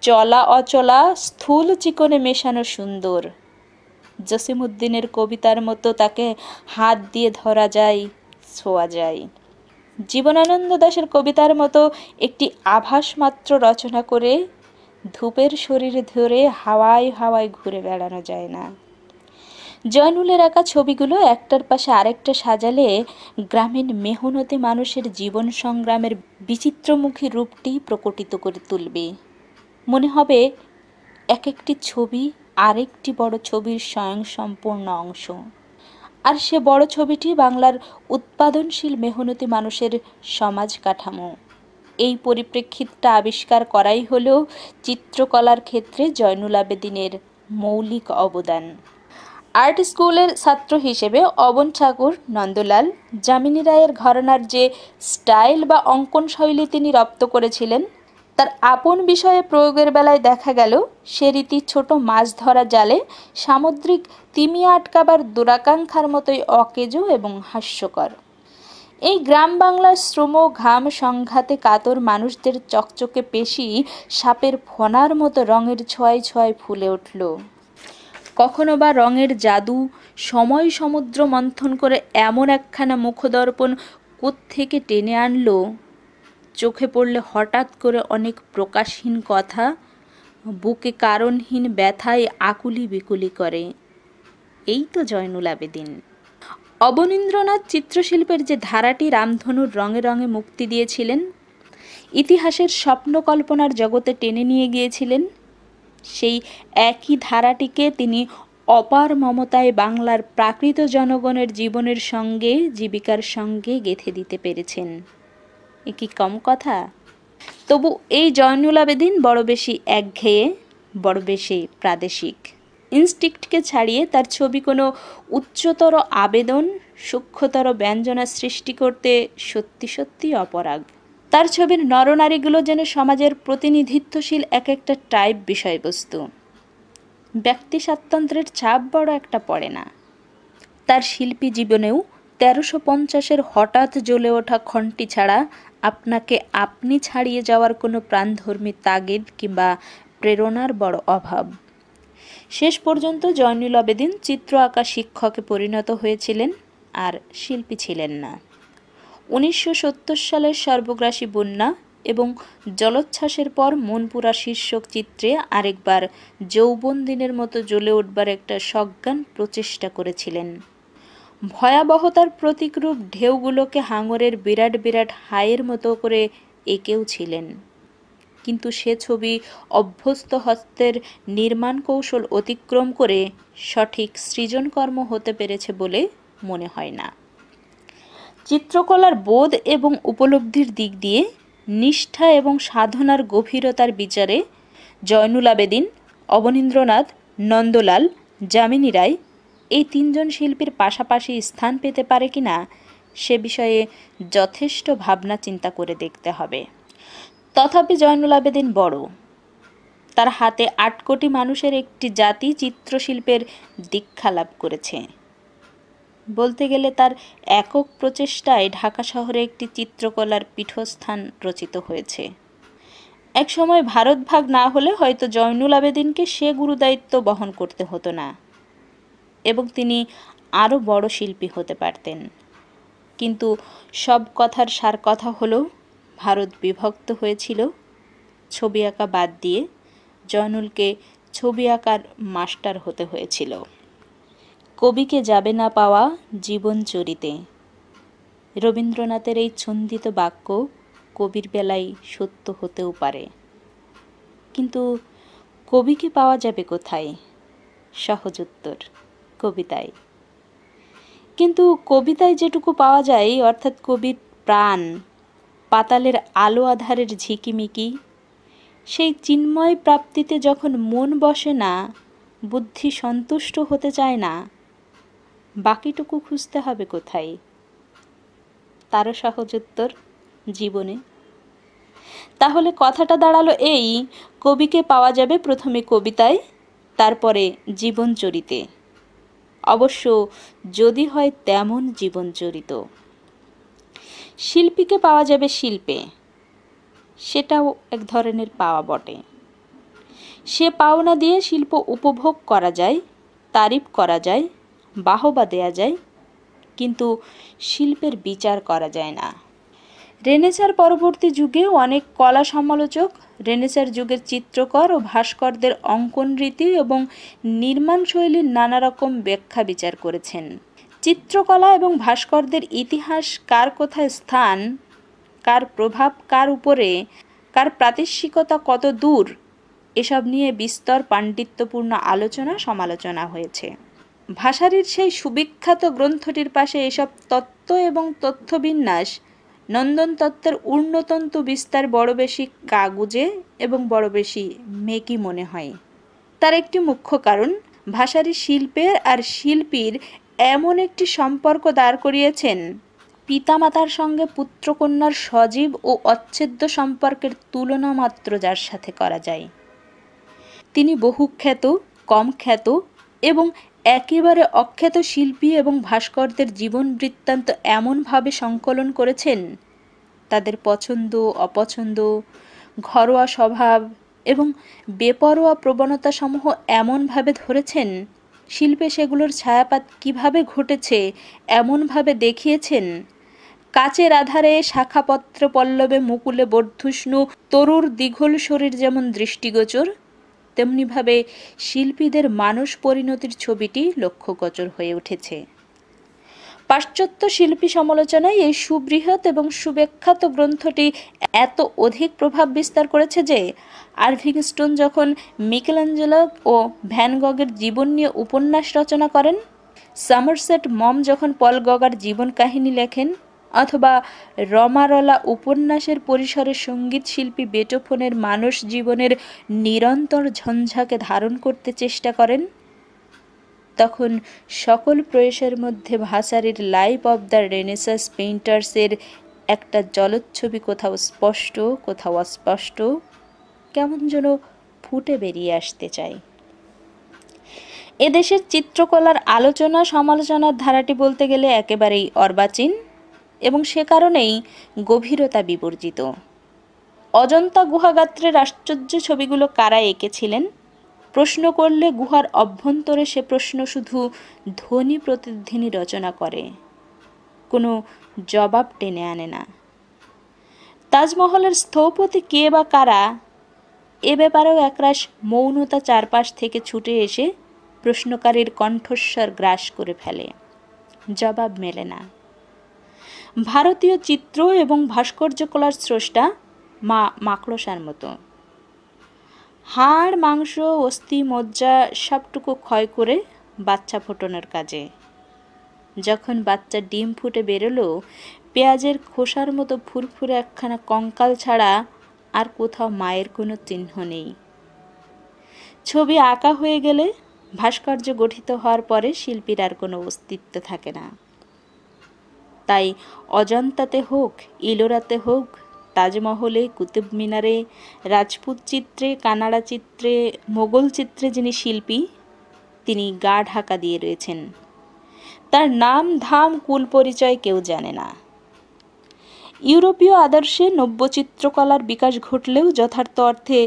চলা অচলা স্থূল চিকনে মেশানো সুন্দর জসিমুদ্দিনের কবিতার মতো তাকে হাত দিয়ে ধরা যায় ছোঁয়া যায় জীবনানন্দ দাশের কবিতার মতো একটি আভাস মাত্র রচনা করে ধূপের শরীর ধরে হাওয়ায় হাওয়ায় ঘুরে বেড়ানো যায় না জয়নুলের আঁকা ছবিগুলো একটার পাশে আরেকটা সাজালে গ্রামীণ মেহনতে মানুষের জীবন সংগ্রামের বিচিত্রমুখী রূপটি প্রকটিত করে তুলবে মনে হবে এক একটি ছবি আরেকটি বড় ছবির স্বয়ংসম্পূর্ণ অংশ আর সে বড় ছবিটি বাংলার উৎপাদনশীল মেহনতি মানুষের সমাজ কাঠামো এই পরিপ্রেক্ষিতটা আবিষ্কার করাই হল চিত্রকলার ক্ষেত্রে জয়নুল আবেদিনের মৌলিক অবদান আর্ট স্কুলের ছাত্র হিসেবে অবন ঠাকুর নন্দলাল যামিনী রায়ের ঘরানার যে স্টাইল বা অঙ্কন শৈলী তিনি রপ্ত করেছিলেন তার আপন বিষয়ে প্রয়োগের বেলায় দেখা গেল সে রীতি ছোট মাছ ধরা জালে সামুদ্রিক তিমি আটকাবার দুরাকাঙ্ক্ষার মতোই অকেজো এবং হাস্যকর এই গ্রাম বাংলার শ্রম ঘাম সংঘাতে কাতর মানুষদের চকচকে পেশি সাপের ফোনার মতো রঙের ছয় ছয় ফুলে উঠল কখনো বা রঙের জাদু সময় সমুদ্র মন্থন করে এমন একখানা মুখদর্পণ কোত্থেকে টেনে আনলো চোখে পড়লে হঠাৎ করে অনেক প্রকাশহীন কথা বুকে কারণহীন ব্যথায় আকুলি বিকুলি করে এই তো জয়নুল আবেদিন অবনীন্দ্রনাথ চিত্রশিল্পের যে ধারাটি রামধনুর রঙে রঙে মুক্তি দিয়েছিলেন ইতিহাসের স্বপ্নকল্পনার জগতে টেনে নিয়ে গিয়েছিলেন সেই একই ধারাটিকে তিনি অপার মমতায় বাংলার প্রাকৃত জনগণের জীবনের সঙ্গে জীবিকার সঙ্গে গেঁথে দিতে পেরেছেন এ কি কম কথা তবু এই জয়নুল আবেদিন বড় বেশি একঘেয়ে বড় বেশি প্রাদেশিক ইনস্টিক্টকে ছাড়িয়ে তার ছবি কোনো উচ্চতর আবেদন সূক্ষ্মতর ব্যঞ্জনা সৃষ্টি করতে সত্যি সত্যি অপরাগ তার ছবির নরনারীগুলো যেন সমাজের প্রতিনিধিত্বশীল এক একটা টাইপ বিষয়বস্তু ব্যক্তি স্বাতন্ত্রের ছাপ বড় একটা পড়ে না তার শিল্পী জীবনেও তেরোশো পঞ্চাশের হঠাৎ জ্বলে ওঠা খণ্ডটি ছাড়া আপনাকে আপনি ছাড়িয়ে যাওয়ার কোনো প্রাণধর্মী তাগিদ কিংবা প্রেরণার বড় অভাব শেষ পর্যন্ত জয়নুল আবেদিন চিত্র আঁকা শিক্ষকে পরিণত হয়েছিলেন আর শিল্পী ছিলেন না উনিশশো সালের সর্বগ্রাসী বন্যা এবং জলোচ্ছ্বাসের পর মনপুরা শীর্ষক চিত্রে আরেকবার যৌবন দিনের মতো জ্বলে উঠবার একটা সজ্ঞান প্রচেষ্টা করেছিলেন ভয়াবহতার প্রতিকরূপ ঢেউগুলোকে হাঙরের বিরাট বিরাট হায়ের মতো করে এঁকেও ছিলেন কিন্তু সে ছবি অভ্যস্ত হস্তের নির্মাণ কৌশল অতিক্রম করে সঠিক সৃজনকর্ম হতে পেরেছে বলে মনে হয় না চিত্রকলার বোধ এবং উপলব্ধির দিক দিয়ে নিষ্ঠা এবং সাধনার গভীরতার বিচারে জয়নুল আবেদিন অবনীন্দ্রনাথ নন্দলাল যামিনী রায় এই তিনজন শিল্পীর পাশাপাশি স্থান পেতে পারে কি না সে বিষয়ে যথেষ্ট ভাবনা চিন্তা করে দেখতে হবে তথাপি জয়নুল আবেদিন বড় তার হাতে আট কোটি মানুষের একটি জাতি চিত্রশিল্পের দীক্ষা লাভ করেছে বলতে গেলে তার একক প্রচেষ্টায় ঢাকা শহরে একটি চিত্রকলার পীঠস্থান রচিত হয়েছে এক সময় ভারত ভাগ না হলে হয়তো জয়নুল আবেদিনকে সে গুরুদায়িত্ব বহন করতে হতো না এবং তিনি আরও বড় শিল্পী হতে পারতেন কিন্তু সব কথার সার কথা হলো ভারত বিভক্ত হয়েছিল ছবি আঁকা বাদ দিয়ে জয়নুলকে ছবি আঁকার মাস্টার হতে হয়েছিল কবিকে যাবে না পাওয়া জীবন চরিতে রবীন্দ্রনাথের এই ছন্দিত বাক্য কবির বেলায় সত্য হতেও পারে কিন্তু কবিকে পাওয়া যাবে কোথায় সহজ উত্তর কবিতায় কিন্তু কবিতায় যেটুকু পাওয়া যায় অর্থাৎ কবির প্রাণ পাতালের আলো আধারের ঝিকিমিকি সেই চিন্ময় প্রাপ্তিতে যখন মন বসে না বুদ্ধি সন্তুষ্ট হতে চায় না বাকিটুকু খুঁজতে হবে কোথায় তারও সহজোত্তর জীবনে তাহলে কথাটা দাঁড়ালো এই কবিকে পাওয়া যাবে প্রথমে কবিতায় তারপরে জীবন চরিতে অবশ্য যদি হয় তেমন জীবন চরিত শিল্পীকে পাওয়া যাবে শিল্পে সেটাও এক ধরনের পাওয়া বটে সে পাওনা দিয়ে শিল্প উপভোগ করা যায় তারিফ করা যায় বাহবা দেয়া যায় কিন্তু শিল্পের বিচার করা যায় না রেনেসার পরবর্তী যুগে অনেক কলা সমালোচক রেনেসার যুগের চিত্রকর ও ভাস্করদের অঙ্কন রীতি এবং নির্মাণ শৈলীর নানা রকম ব্যাখ্যা বিচার করেছেন চিত্রকলা এবং ভাস্করদের ইতিহাস কার কোথায় স্থান কার প্রভাব কার উপরে কার প্রাতিষ্ঠিকতা কত দূর এসব নিয়ে বিস্তর পাণ্ডিত্যপূর্ণ আলোচনা সমালোচনা হয়েছে ভাষারীর সেই সুবিখ্যাত গ্রন্থটির পাশে এসব তত্ত্ব এবং তথ্যবিন্যাস নন্দনতত্ত্বের ঊর্ণতন্তু বিস্তার বড় বেশি কাগুজে এবং বড় বেশি মেকি মনে হয় তার একটি মুখ্য কারণ ভাষারী শিল্পের আর শিল্পীর এমন একটি সম্পর্ক দাঁড় করিয়েছেন পিতামাতার সঙ্গে পুত্রকন্যার সজীব ও অচ্ছেদ্য সম্পর্কের তুলনা মাত্র যার সাথে করা যায় তিনি বহু খ্যাত কম খ্যাত এবং একেবারে অখ্যাত শিল্পী এবং ভাস্করদের জীবন বৃত্তান্ত এমনভাবে সংকলন করেছেন তাদের পছন্দ অপছন্দ ঘরোয়া স্বভাব এবং বেপরোয়া প্রবণতাসমূহ এমনভাবে ধরেছেন শিল্পে সেগুলোর ছায়াপাত কিভাবে ঘটেছে এমনভাবে দেখিয়েছেন কাচের আধারে শাখাপত্র পল্লবে মুকুলে বর্ধুষ্ণু তরুর দীঘল শরীর যেমন দৃষ্টিগোচর তেমনিভাবে শিল্পীদের মানুষ পরিণতির ছবিটি লক্ষ্যগোচর হয়ে উঠেছে পাশ্চাত্য শিল্পী সমালোচনায় এই সুবৃহৎ এবং সুব্যাখ্যাত গ্রন্থটি এত অধিক প্রভাব বিস্তার করেছে যে আরভিং স্টোন যখন মিকেলাঞ্জেলো ও ভ্যানগগের জীবন নিয়ে উপন্যাস রচনা করেন সামারসেট মম যখন পল গগার জীবন কাহিনী লেখেন অথবা রমারলা উপন্যাসের পরিসরে সঙ্গীত শিল্পী বেটোফোনের মানুষ জীবনের নিরন্তর ঝঞ্ঝাকে ধারণ করতে চেষ্টা করেন তখন সকল প্রয়েসের মধ্যে ভাসারির লাইফ অব দ্য রেনেসাস পেইন্টার্সের একটা জলচ্ছবি কোথাও স্পষ্ট কোথাও অস্পষ্ট কেমন যেন ফুটে বেরিয়ে আসতে চায় এদেশের চিত্রকলার আলোচনা সমালোচনার ধারাটি বলতে গেলে একেবারেই অর্বাচীন এবং সে কারণেই গভীরতা বিবর্জিত অজন্তা গুহাগাত্রের আশ্চর্য ছবিগুলো কারা এঁকেছিলেন প্রশ্ন করলে গুহার অভ্যন্তরে সে প্রশ্ন শুধু ধ্বনি প্রতিধ্বনি রচনা করে কোনো জবাব টেনে আনে না তাজমহলের স্থপতি কে বা কারা এ ব্যাপারেও একরাশ মৌনতা চারপাশ থেকে ছুটে এসে প্রশ্নকারীর কণ্ঠস্বর গ্রাস করে ফেলে জবাব মেলে না ভারতীয় চিত্র এবং ভাস্কর্যকলার স্রষ্টা মা মাকড়সার মতো হাড় মাংস অস্থি মজ্জা সবটুকু ক্ষয় করে বাচ্চা ফোটানোর কাজে যখন বাচ্চা ডিম ফুটে বেরোলো পেঁয়াজের খোসার মতো ফুরফুরে একখানা কঙ্কাল ছাড়া আর কোথাও মায়ের কোনো চিহ্ন নেই ছবি আঁকা হয়ে গেলে ভাস্কর্য গঠিত হওয়ার পরে শিল্পীর আর কোনো অস্তিত্ব থাকে না তাই অজন্তাতে হোক ইলোরাতে হোক তাজমহলে কুতুব মিনারে রাজপুত চিত্রে কানাডা চিত্রে মোগল চিত্রে যিনি শিল্পী তিনি গা ঢাকা দিয়ে রয়েছেন তার নাম ধাম কুল পরিচয় কেউ জানে না ইউরোপীয় আদর্শে নব্য চিত্রকলার বিকাশ ঘটলেও যথার্থ অর্থে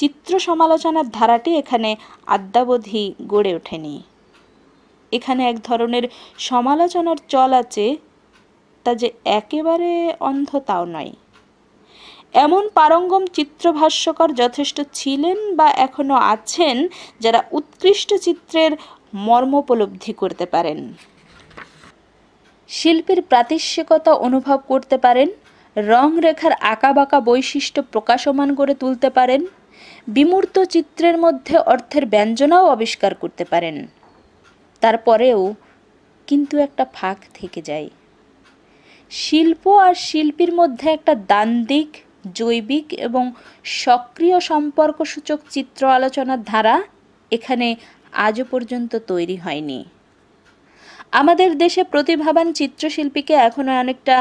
চিত্র সমালোচনার ধারাটি এখানে আদ্যাবধি গড়ে ওঠেনি এখানে এক ধরনের সমালোচনার চল আছে আত্মা যে একেবারে অন্ধ তাও নয় এমন পারঙ্গম চিত্রভাষ্যকর যথেষ্ট ছিলেন বা এখনও আছেন যারা উৎকৃষ্ট চিত্রের মর্মোপলব্ধি করতে পারেন শিল্পীর প্রাতিষ্ঠিকতা অনুভব করতে পারেন রং রেখার আঁকাবাঁকা বৈশিষ্ট্য প্রকাশমান করে তুলতে পারেন বিমূর্ত চিত্রের মধ্যে অর্থের ব্যঞ্জনাও আবিষ্কার করতে পারেন তারপরেও কিন্তু একটা ফাঁক থেকে যায় শিল্প আর শিল্পীর মধ্যে একটা দ্বান্দ্বিক জৈবিক এবং সক্রিয় সম্পর্কসূচক চিত্র আলোচনার ধারা এখানে আজও পর্যন্ত তৈরি হয়নি আমাদের দেশে প্রতিভাবান চিত্রশিল্পীকে এখনও অনেকটা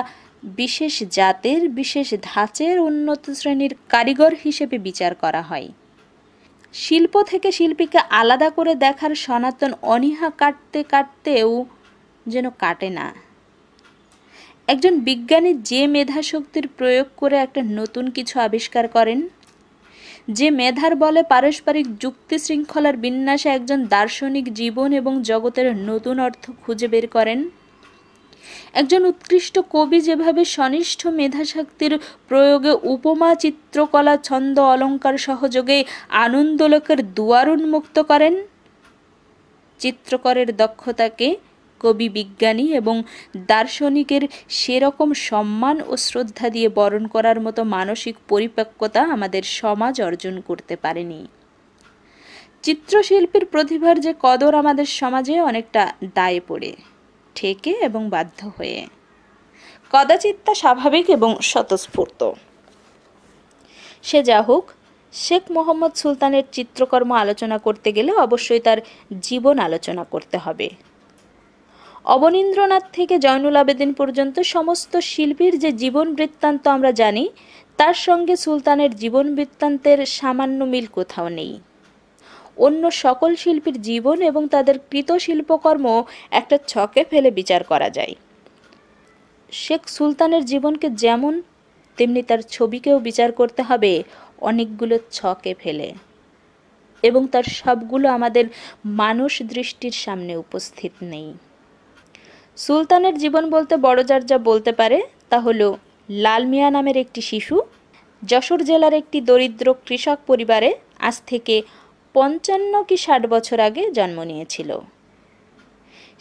বিশেষ জাতের বিশেষ ধাঁচের উন্নত শ্রেণীর কারিগর হিসেবে বিচার করা হয় শিল্প থেকে শিল্পীকে আলাদা করে দেখার সনাতন অনীহা কাটতে কাটতেও যেন কাটে না একজন বিজ্ঞানী যে মেধা শক্তির প্রয়োগ করে একটা নতুন কিছু আবিষ্কার করেন যে মেধার বলে পারস্পরিক যুক্তি শৃঙ্খলার বিন্যাসে একজন দার্শনিক জীবন এবং জগতের নতুন অর্থ খুঁজে বের করেন একজন উৎকৃষ্ট কবি যেভাবে সনিষ্ঠ মেধাশক্তির প্রয়োগে উপমা চিত্রকলা ছন্দ অলঙ্কার সহযোগে আনন্দলোকের দুয়ার উন্মুক্ত করেন চিত্রকরের দক্ষতাকে কবি বিজ্ঞানী এবং দার্শনিকের সেরকম সম্মান ও শ্রদ্ধা দিয়ে বরণ করার মতো মানসিক পরিপক্কতা আমাদের সমাজ অর্জন করতে পারেনি চিত্রশিল্পীর প্রতিভার যে কদর আমাদের সমাজে অনেকটা দায়ে পড়ে ঠেকে এবং বাধ্য হয়ে কদাচিত তা স্বাভাবিক এবং স্বতঃস্ফূর্ত সে যা হোক শেখ মোহাম্মদ সুলতানের চিত্রকর্ম আলোচনা করতে গেলে অবশ্যই তার জীবন আলোচনা করতে হবে অবনীন্দ্রনাথ থেকে জয়নুল আবেদিন পর্যন্ত সমস্ত শিল্পীর যে জীবন বৃত্তান্ত আমরা জানি তার সঙ্গে সুলতানের জীবন বৃত্তান্তের সামান্য মিল কোথাও নেই অন্য সকল শিল্পীর জীবন এবং তাদের কৃত শিল্পকর্ম একটা ছকে ফেলে বিচার করা যায় শেখ সুলতানের জীবনকে যেমন তেমনি তার ছবিকেও বিচার করতে হবে অনেকগুলো ছকে ফেলে এবং তার সবগুলো আমাদের মানুষ দৃষ্টির সামনে উপস্থিত নেই সুলতানের জীবন বলতে বড়জার যা বলতে পারে তা হল লাল মিয়া নামের একটি শিশু যশোর জেলার একটি দরিদ্র কৃষক পরিবারে আজ থেকে পঞ্চান্ন কি ষাট বছর আগে জন্ম নিয়েছিল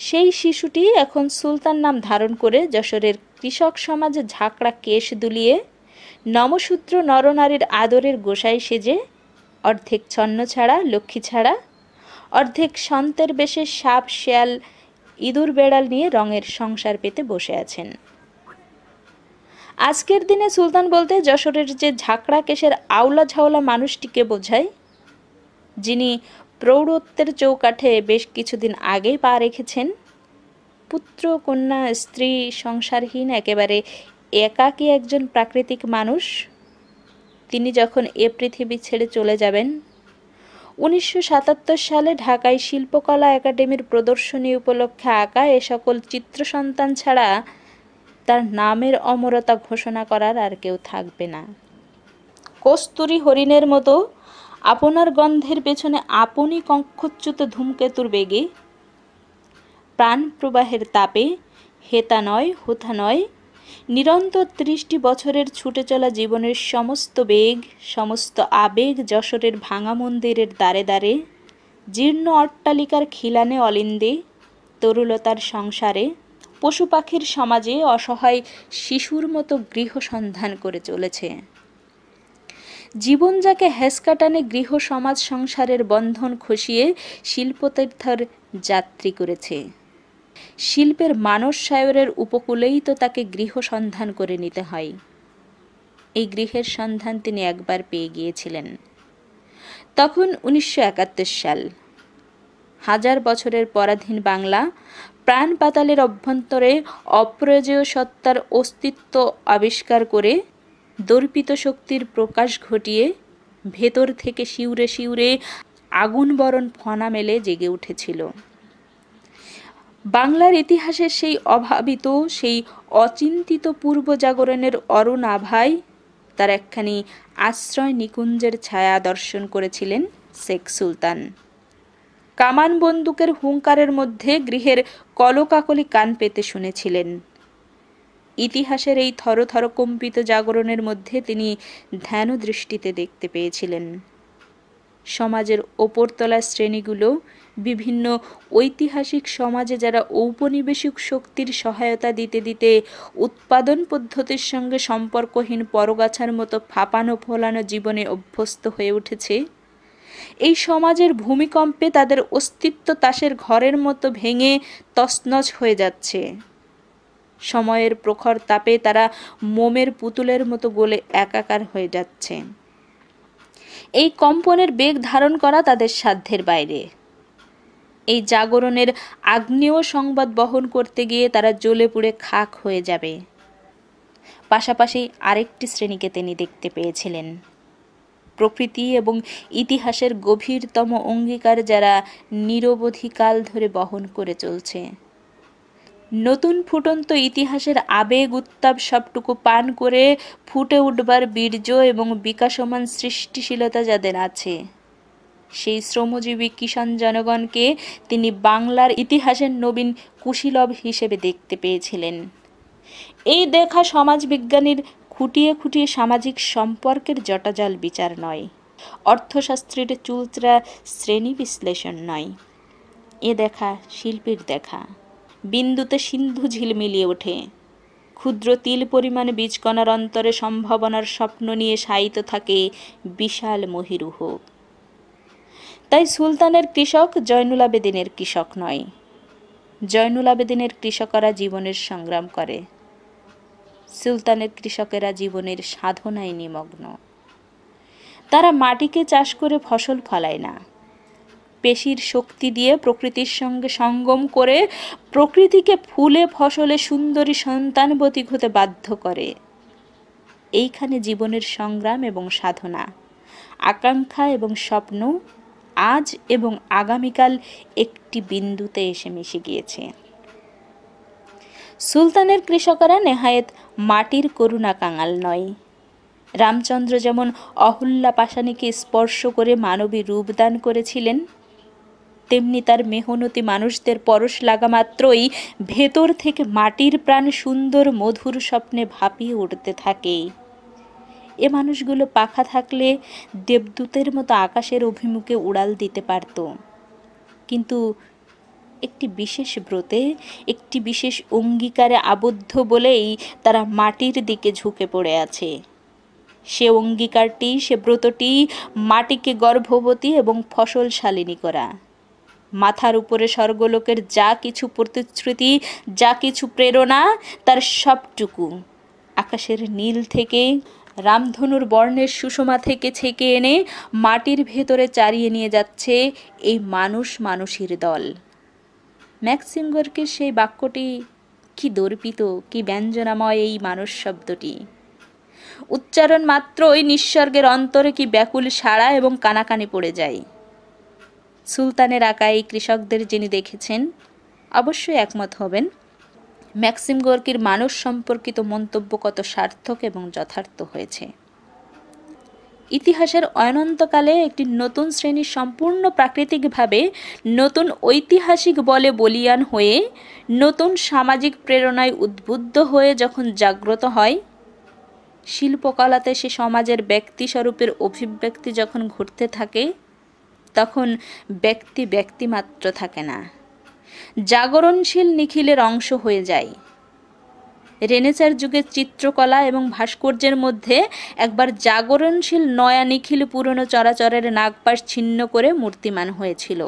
সেই শিশুটি এখন সুলতান নাম ধারণ করে যশোরের কৃষক সমাজে ঝাঁকড়া কেশ দুলিয়ে নমসূত্র নরনারীর আদরের গোসাই সেজে অর্ধেক ছন্ন ছাড়া লক্ষ্মী ছাড়া অর্ধেক সন্তের বেশে সাপ শেয়াল ইঁদুর বেড়াল নিয়ে রঙের সংসার পেতে বসে আছেন আজকের দিনে সুলতান বলতে যশোরের যে ঝাঁকড়া কেশের আওলা ঝাওলা মানুষটিকে বোঝায় যিনি প্রৌঢ়ত্বের চৌকাঠে বেশ কিছুদিন আগেই পা রেখেছেন পুত্র কন্যা স্ত্রী সংসারহীন একেবারে একাকী একজন প্রাকৃতিক মানুষ তিনি যখন এ পৃথিবী ছেড়ে চলে যাবেন উনিশশো সালে ঢাকায় শিল্পকলা একাডেমির প্রদর্শনী উপলক্ষে আঁকা এ সকল চিত্র সন্তান ছাড়া তার নামের অমরতা ঘোষণা করার আর কেউ থাকবে না কস্তুরি হরিণের মতো আপনার গন্ধের পেছনে আপনি কঙ্কচ্যুত ধূমকেতুর বেগে প্রাণ প্রবাহের তাপে হেতা নয় হোথা নয় নিরন্তর ত্রিশটি বছরের ছুটে চলা জীবনের সমস্ত বেগ সমস্ত আবেগ যশোরের ভাঙা মন্দিরের দ্বারে দ্বারে জীর্ণ অট্টালিকার খিলানে অলিন্দে তরুলতার সংসারে পশু পাখির সমাজে অসহায় শিশুর মতো গৃহ সন্ধান করে চলেছে জীবন যাকে হ্যাসকাটানে গৃহ সমাজ সংসারের বন্ধন খসিয়ে শিল্পতীর্থর যাত্রী করেছে শিল্পের মানস সায়রের উপকূলেই তো তাকে গৃহ সন্ধান করে নিতে হয় এই গৃহের সন্ধান তিনি একবার পেয়ে গিয়েছিলেন তখন উনিশশো সাল হাজার বছরের পরাধীন বাংলা প্রাণ পাতালের অভ্যন্তরে অপ্রজেয় সত্তার অস্তিত্ব আবিষ্কার করে দর্পিত শক্তির প্রকাশ ঘটিয়ে ভেতর থেকে শিউরে শিউরে আগুন বরণ ফনা মেলে জেগে উঠেছিল বাংলার ইতিহাসের সেই অভাবিত সেই অচিন্তিত পূর্ব জাগরণের অরুণাভাই তার একখানি আশ্রয় নিকুঞ্জের ছায়া দর্শন করেছিলেন শেখ সুলতান কামান বন্দুকের হুঙ্কারের মধ্যে গৃহের কলকাকলি কান পেতে শুনেছিলেন ইতিহাসের এই থরথর কম্পিত জাগরণের মধ্যে তিনি ধ্যান দৃষ্টিতে দেখতে পেয়েছিলেন সমাজের ওপরতলা শ্রেণীগুলো বিভিন্ন ঐতিহাসিক সমাজে যারা ঔপনিবেশিক শক্তির সহায়তা দিতে দিতে উৎপাদন পদ্ধতির সঙ্গে সম্পর্কহীন পরগাছার মতো ফাঁপানো ফোলানো জীবনে অভ্যস্ত হয়ে উঠেছে এই সমাজের ভূমিকম্পে তাদের অস্তিত্ব তাসের ঘরের মতো ভেঙে তছনছ হয়ে যাচ্ছে সময়ের প্রখর তাপে তারা মোমের পুতুলের মতো গোলে একাকার হয়ে যাচ্ছে এই কম্পনের বেগ ধারণ করা তাদের সাধ্যের বাইরে এই জাগরণের আগ্নেয় সংবাদ বহন করতে গিয়ে তারা জ্বলে পুড়ে খাক হয়ে যাবে পাশাপাশি আরেকটি শ্রেণীকে তিনি দেখতে পেয়েছিলেন প্রকৃতি এবং ইতিহাসের গভীরতম অঙ্গীকার যারা নিরবধিকাল ধরে বহন করে চলছে নতুন ফুটন্ত ইতিহাসের আবেগ উত্তাপ সবটুকু পান করে ফুটে উঠবার বীর্য এবং বিকাশমান সৃষ্টিশীলতা যাদের আছে সেই শ্রমজীবী কিষাণ জনগণকে তিনি বাংলার ইতিহাসের নবীন কুশীলভ হিসেবে দেখতে পেয়েছিলেন এই দেখা সমাজবিজ্ঞানীর খুঁটিয়ে খুঁটিয়ে সামাজিক সম্পর্কের জটাজাল বিচার নয় অর্থশাস্ত্রের চুলচরা শ্রেণী বিশ্লেষণ নয় এ দেখা শিল্পীর দেখা বিন্দুতে সিন্ধু ঝিলমিলিয়ে ওঠে ক্ষুদ্র তিল পরিমাণ বীজকণার অন্তরে সম্ভাবনার স্বপ্ন নিয়ে শায়িত থাকে বিশাল মহিরুহক তাই সুলতানের কৃষক জয়নুল আবেদিনের কৃষক নয় জয়নুল আবেদিনের কৃষকরা জীবনের সংগ্রাম করে সুলতানের কৃষকেরা জীবনের সাধনায় নিমগ্ন তারা মাটিকে চাষ করে ফসল ফলায় না পেশির শক্তি দিয়ে প্রকৃতির সঙ্গে সঙ্গম করে প্রকৃতিকে ফুলে ফসলে সুন্দরী সন্তানবতী হতে বাধ্য করে এইখানে জীবনের সংগ্রাম এবং সাধনা আকাঙ্ক্ষা এবং স্বপ্ন আজ এবং আগামীকাল একটি বিন্দুতে এসে মিশে গিয়েছে সুলতানের কৃষকরা নেহায়েত মাটির করুণা কাঙাল নয় রামচন্দ্র যেমন অহল্যা পাশানিকে স্পর্শ করে মানবী রূপদান করেছিলেন তেমনি তার মেহনতি মানুষদের পরশ লাগা মাত্রই ভেতর থেকে মাটির প্রাণ সুন্দর মধুর স্বপ্নে ভাপিয়ে উঠতে থাকে এ মানুষগুলো পাখা থাকলে দেবদূতের মতো আকাশের অভিমুখে উড়াল দিতে পারত কিন্তু একটি বিশেষ ব্রতে একটি বিশেষ অঙ্গীকারে আবদ্ধ বলেই তারা মাটির দিকে ঝুঁকে পড়ে আছে সে অঙ্গীকারটি সে ব্রতটি মাটিকে গর্ভবতী এবং ফসলশালিনী করা মাথার উপরে স্বর্গলোকের যা কিছু প্রতিশ্রুতি যা কিছু প্রেরণা তার সবটুকু আকাশের নীল থেকে রামধনুর বর্ণের সুষমা থেকে ছেঁকে এনে মাটির ভেতরে চারিয়ে নিয়ে যাচ্ছে এই মানুষ মানুষের দল ম্যাক্সিঙ্গরকে সেই বাক্যটি কি দর্পিত কি ব্যঞ্জনাময় এই মানুষ শব্দটি উচ্চারণ মাত্র ওই নিঃসর্গের অন্তরে কি ব্যাকুল সাড়া এবং কানাকানি পড়ে যায় সুলতানের আঁকা এই কৃষকদের যিনি দেখেছেন অবশ্যই একমত হবেন ম্যাক্সিম গর্কির মানুষ সম্পর্কিত মন্তব্য কত সার্থক এবং যথার্থ হয়েছে ইতিহাসের অনন্তকালে একটি নতুন শ্রেণী সম্পূর্ণ প্রাকৃতিকভাবে নতুন ঐতিহাসিক বলে বলিয়ান হয়ে নতুন সামাজিক প্রেরণায় উদ্বুদ্ধ হয়ে যখন জাগ্রত হয় শিল্পকলাতে সে সমাজের ব্যক্তিস্বরূপের অভিব্যক্তি যখন ঘটতে থাকে তখন ব্যক্তি ব্যক্তিমাত্র থাকে না জাগরণশীল নিখিলের অংশ হয়ে যায় রেনেসার যুগের চিত্রকলা এবং ভাস্কর্যের মধ্যে একবার জাগরণশীল নয়া নিখিল পুরনো চরাচরের নাগপাশ ছিন্ন করে মূর্তিমান হয়েছিল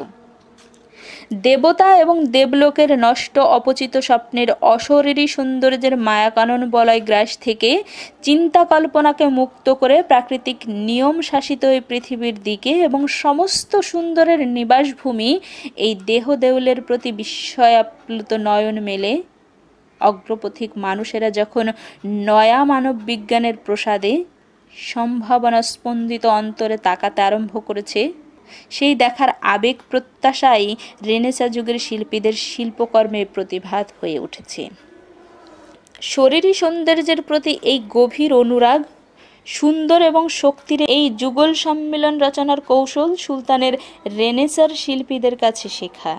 দেবতা এবং দেবলোকের নষ্ট অপচিত স্বপ্নের অশরীরী সৌন্দর্যের মায়াকানন বলয় গ্রাস থেকে চিন্তা কল্পনাকে মুক্ত করে প্রাকৃতিক নিয়ম শাসিত এই পৃথিবীর দিকে এবং সমস্ত সুন্দরের নিবাসভূমি এই দেহ দেউলের প্রতি বিস্ময়াপ্লুত নয়ন মেলে অগ্রপথিক মানুষেরা যখন নয়া মানব বিজ্ঞানের প্রসাদে সম্ভাবনা স্পন্দিত অন্তরে তাকাতে আরম্ভ করেছে সেই দেখার আবেগ প্রত্যাশাই রেনেসা যুগের শিল্পীদের শিল্পকর্মে প্রতিভাত হয়ে উঠেছে শরীরী সৌন্দর্যের প্রতি এই গভীর অনুরাগ সুন্দর এবং শক্তির এই যুগল সম্মেলন রচনার কৌশল সুলতানের রেনেসার শিল্পীদের কাছে শেখা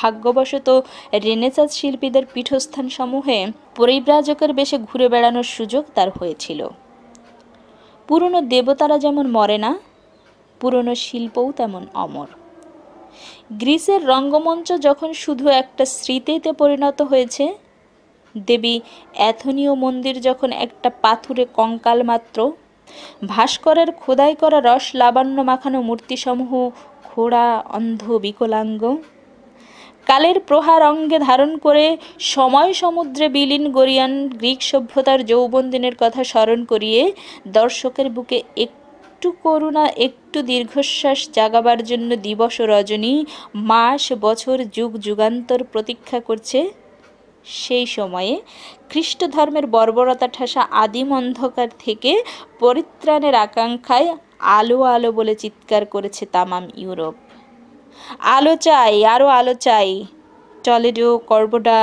ভাগ্যবশত রেনেসাস শিল্পীদের পীঠস্থান সমূহে পরিব্রাজকের বেশে ঘুরে বেড়ানোর সুযোগ তার হয়েছিল পুরনো দেবতারা যেমন মরে না পুরনো শিল্পও তেমন অমর গ্রিসের রঙ্গমঞ্চ যখন শুধু একটা স্মৃতিতে পরিণত হয়েছে দেবী অ্যাথনীয় মন্দির যখন একটা পাথুরে কঙ্কাল মাত্র ভাস্করের খোদাই করা রস লাবান্য মাখানো মূর্তিসমূহ খোড়া অন্ধ বিকলাঙ্গ কালের প্রহার অঙ্গে ধারণ করে সময় সমুদ্রে বিলীন গরিয়ান গ্রিক সভ্যতার যৌবন দিনের কথা স্মরণ করিয়ে দর্শকের বুকে এক একটু করুণা একটু দীর্ঘশ্বাস জাগাবার জন্য দিবস রজনী মাস বছর যুগ যুগান্তর প্রতীক্ষা করছে সেই সময়ে খ্রিস্ট ধর্মের বর্বরতা ঠাসা আদিম অন্ধকার থেকে পরিত্রাণের আকাঙ্ক্ষায় আলো আলো বলে চিৎকার করেছে তামাম ইউরোপ আলো চাই আরও আলো চাই টলেডো কর্বোডা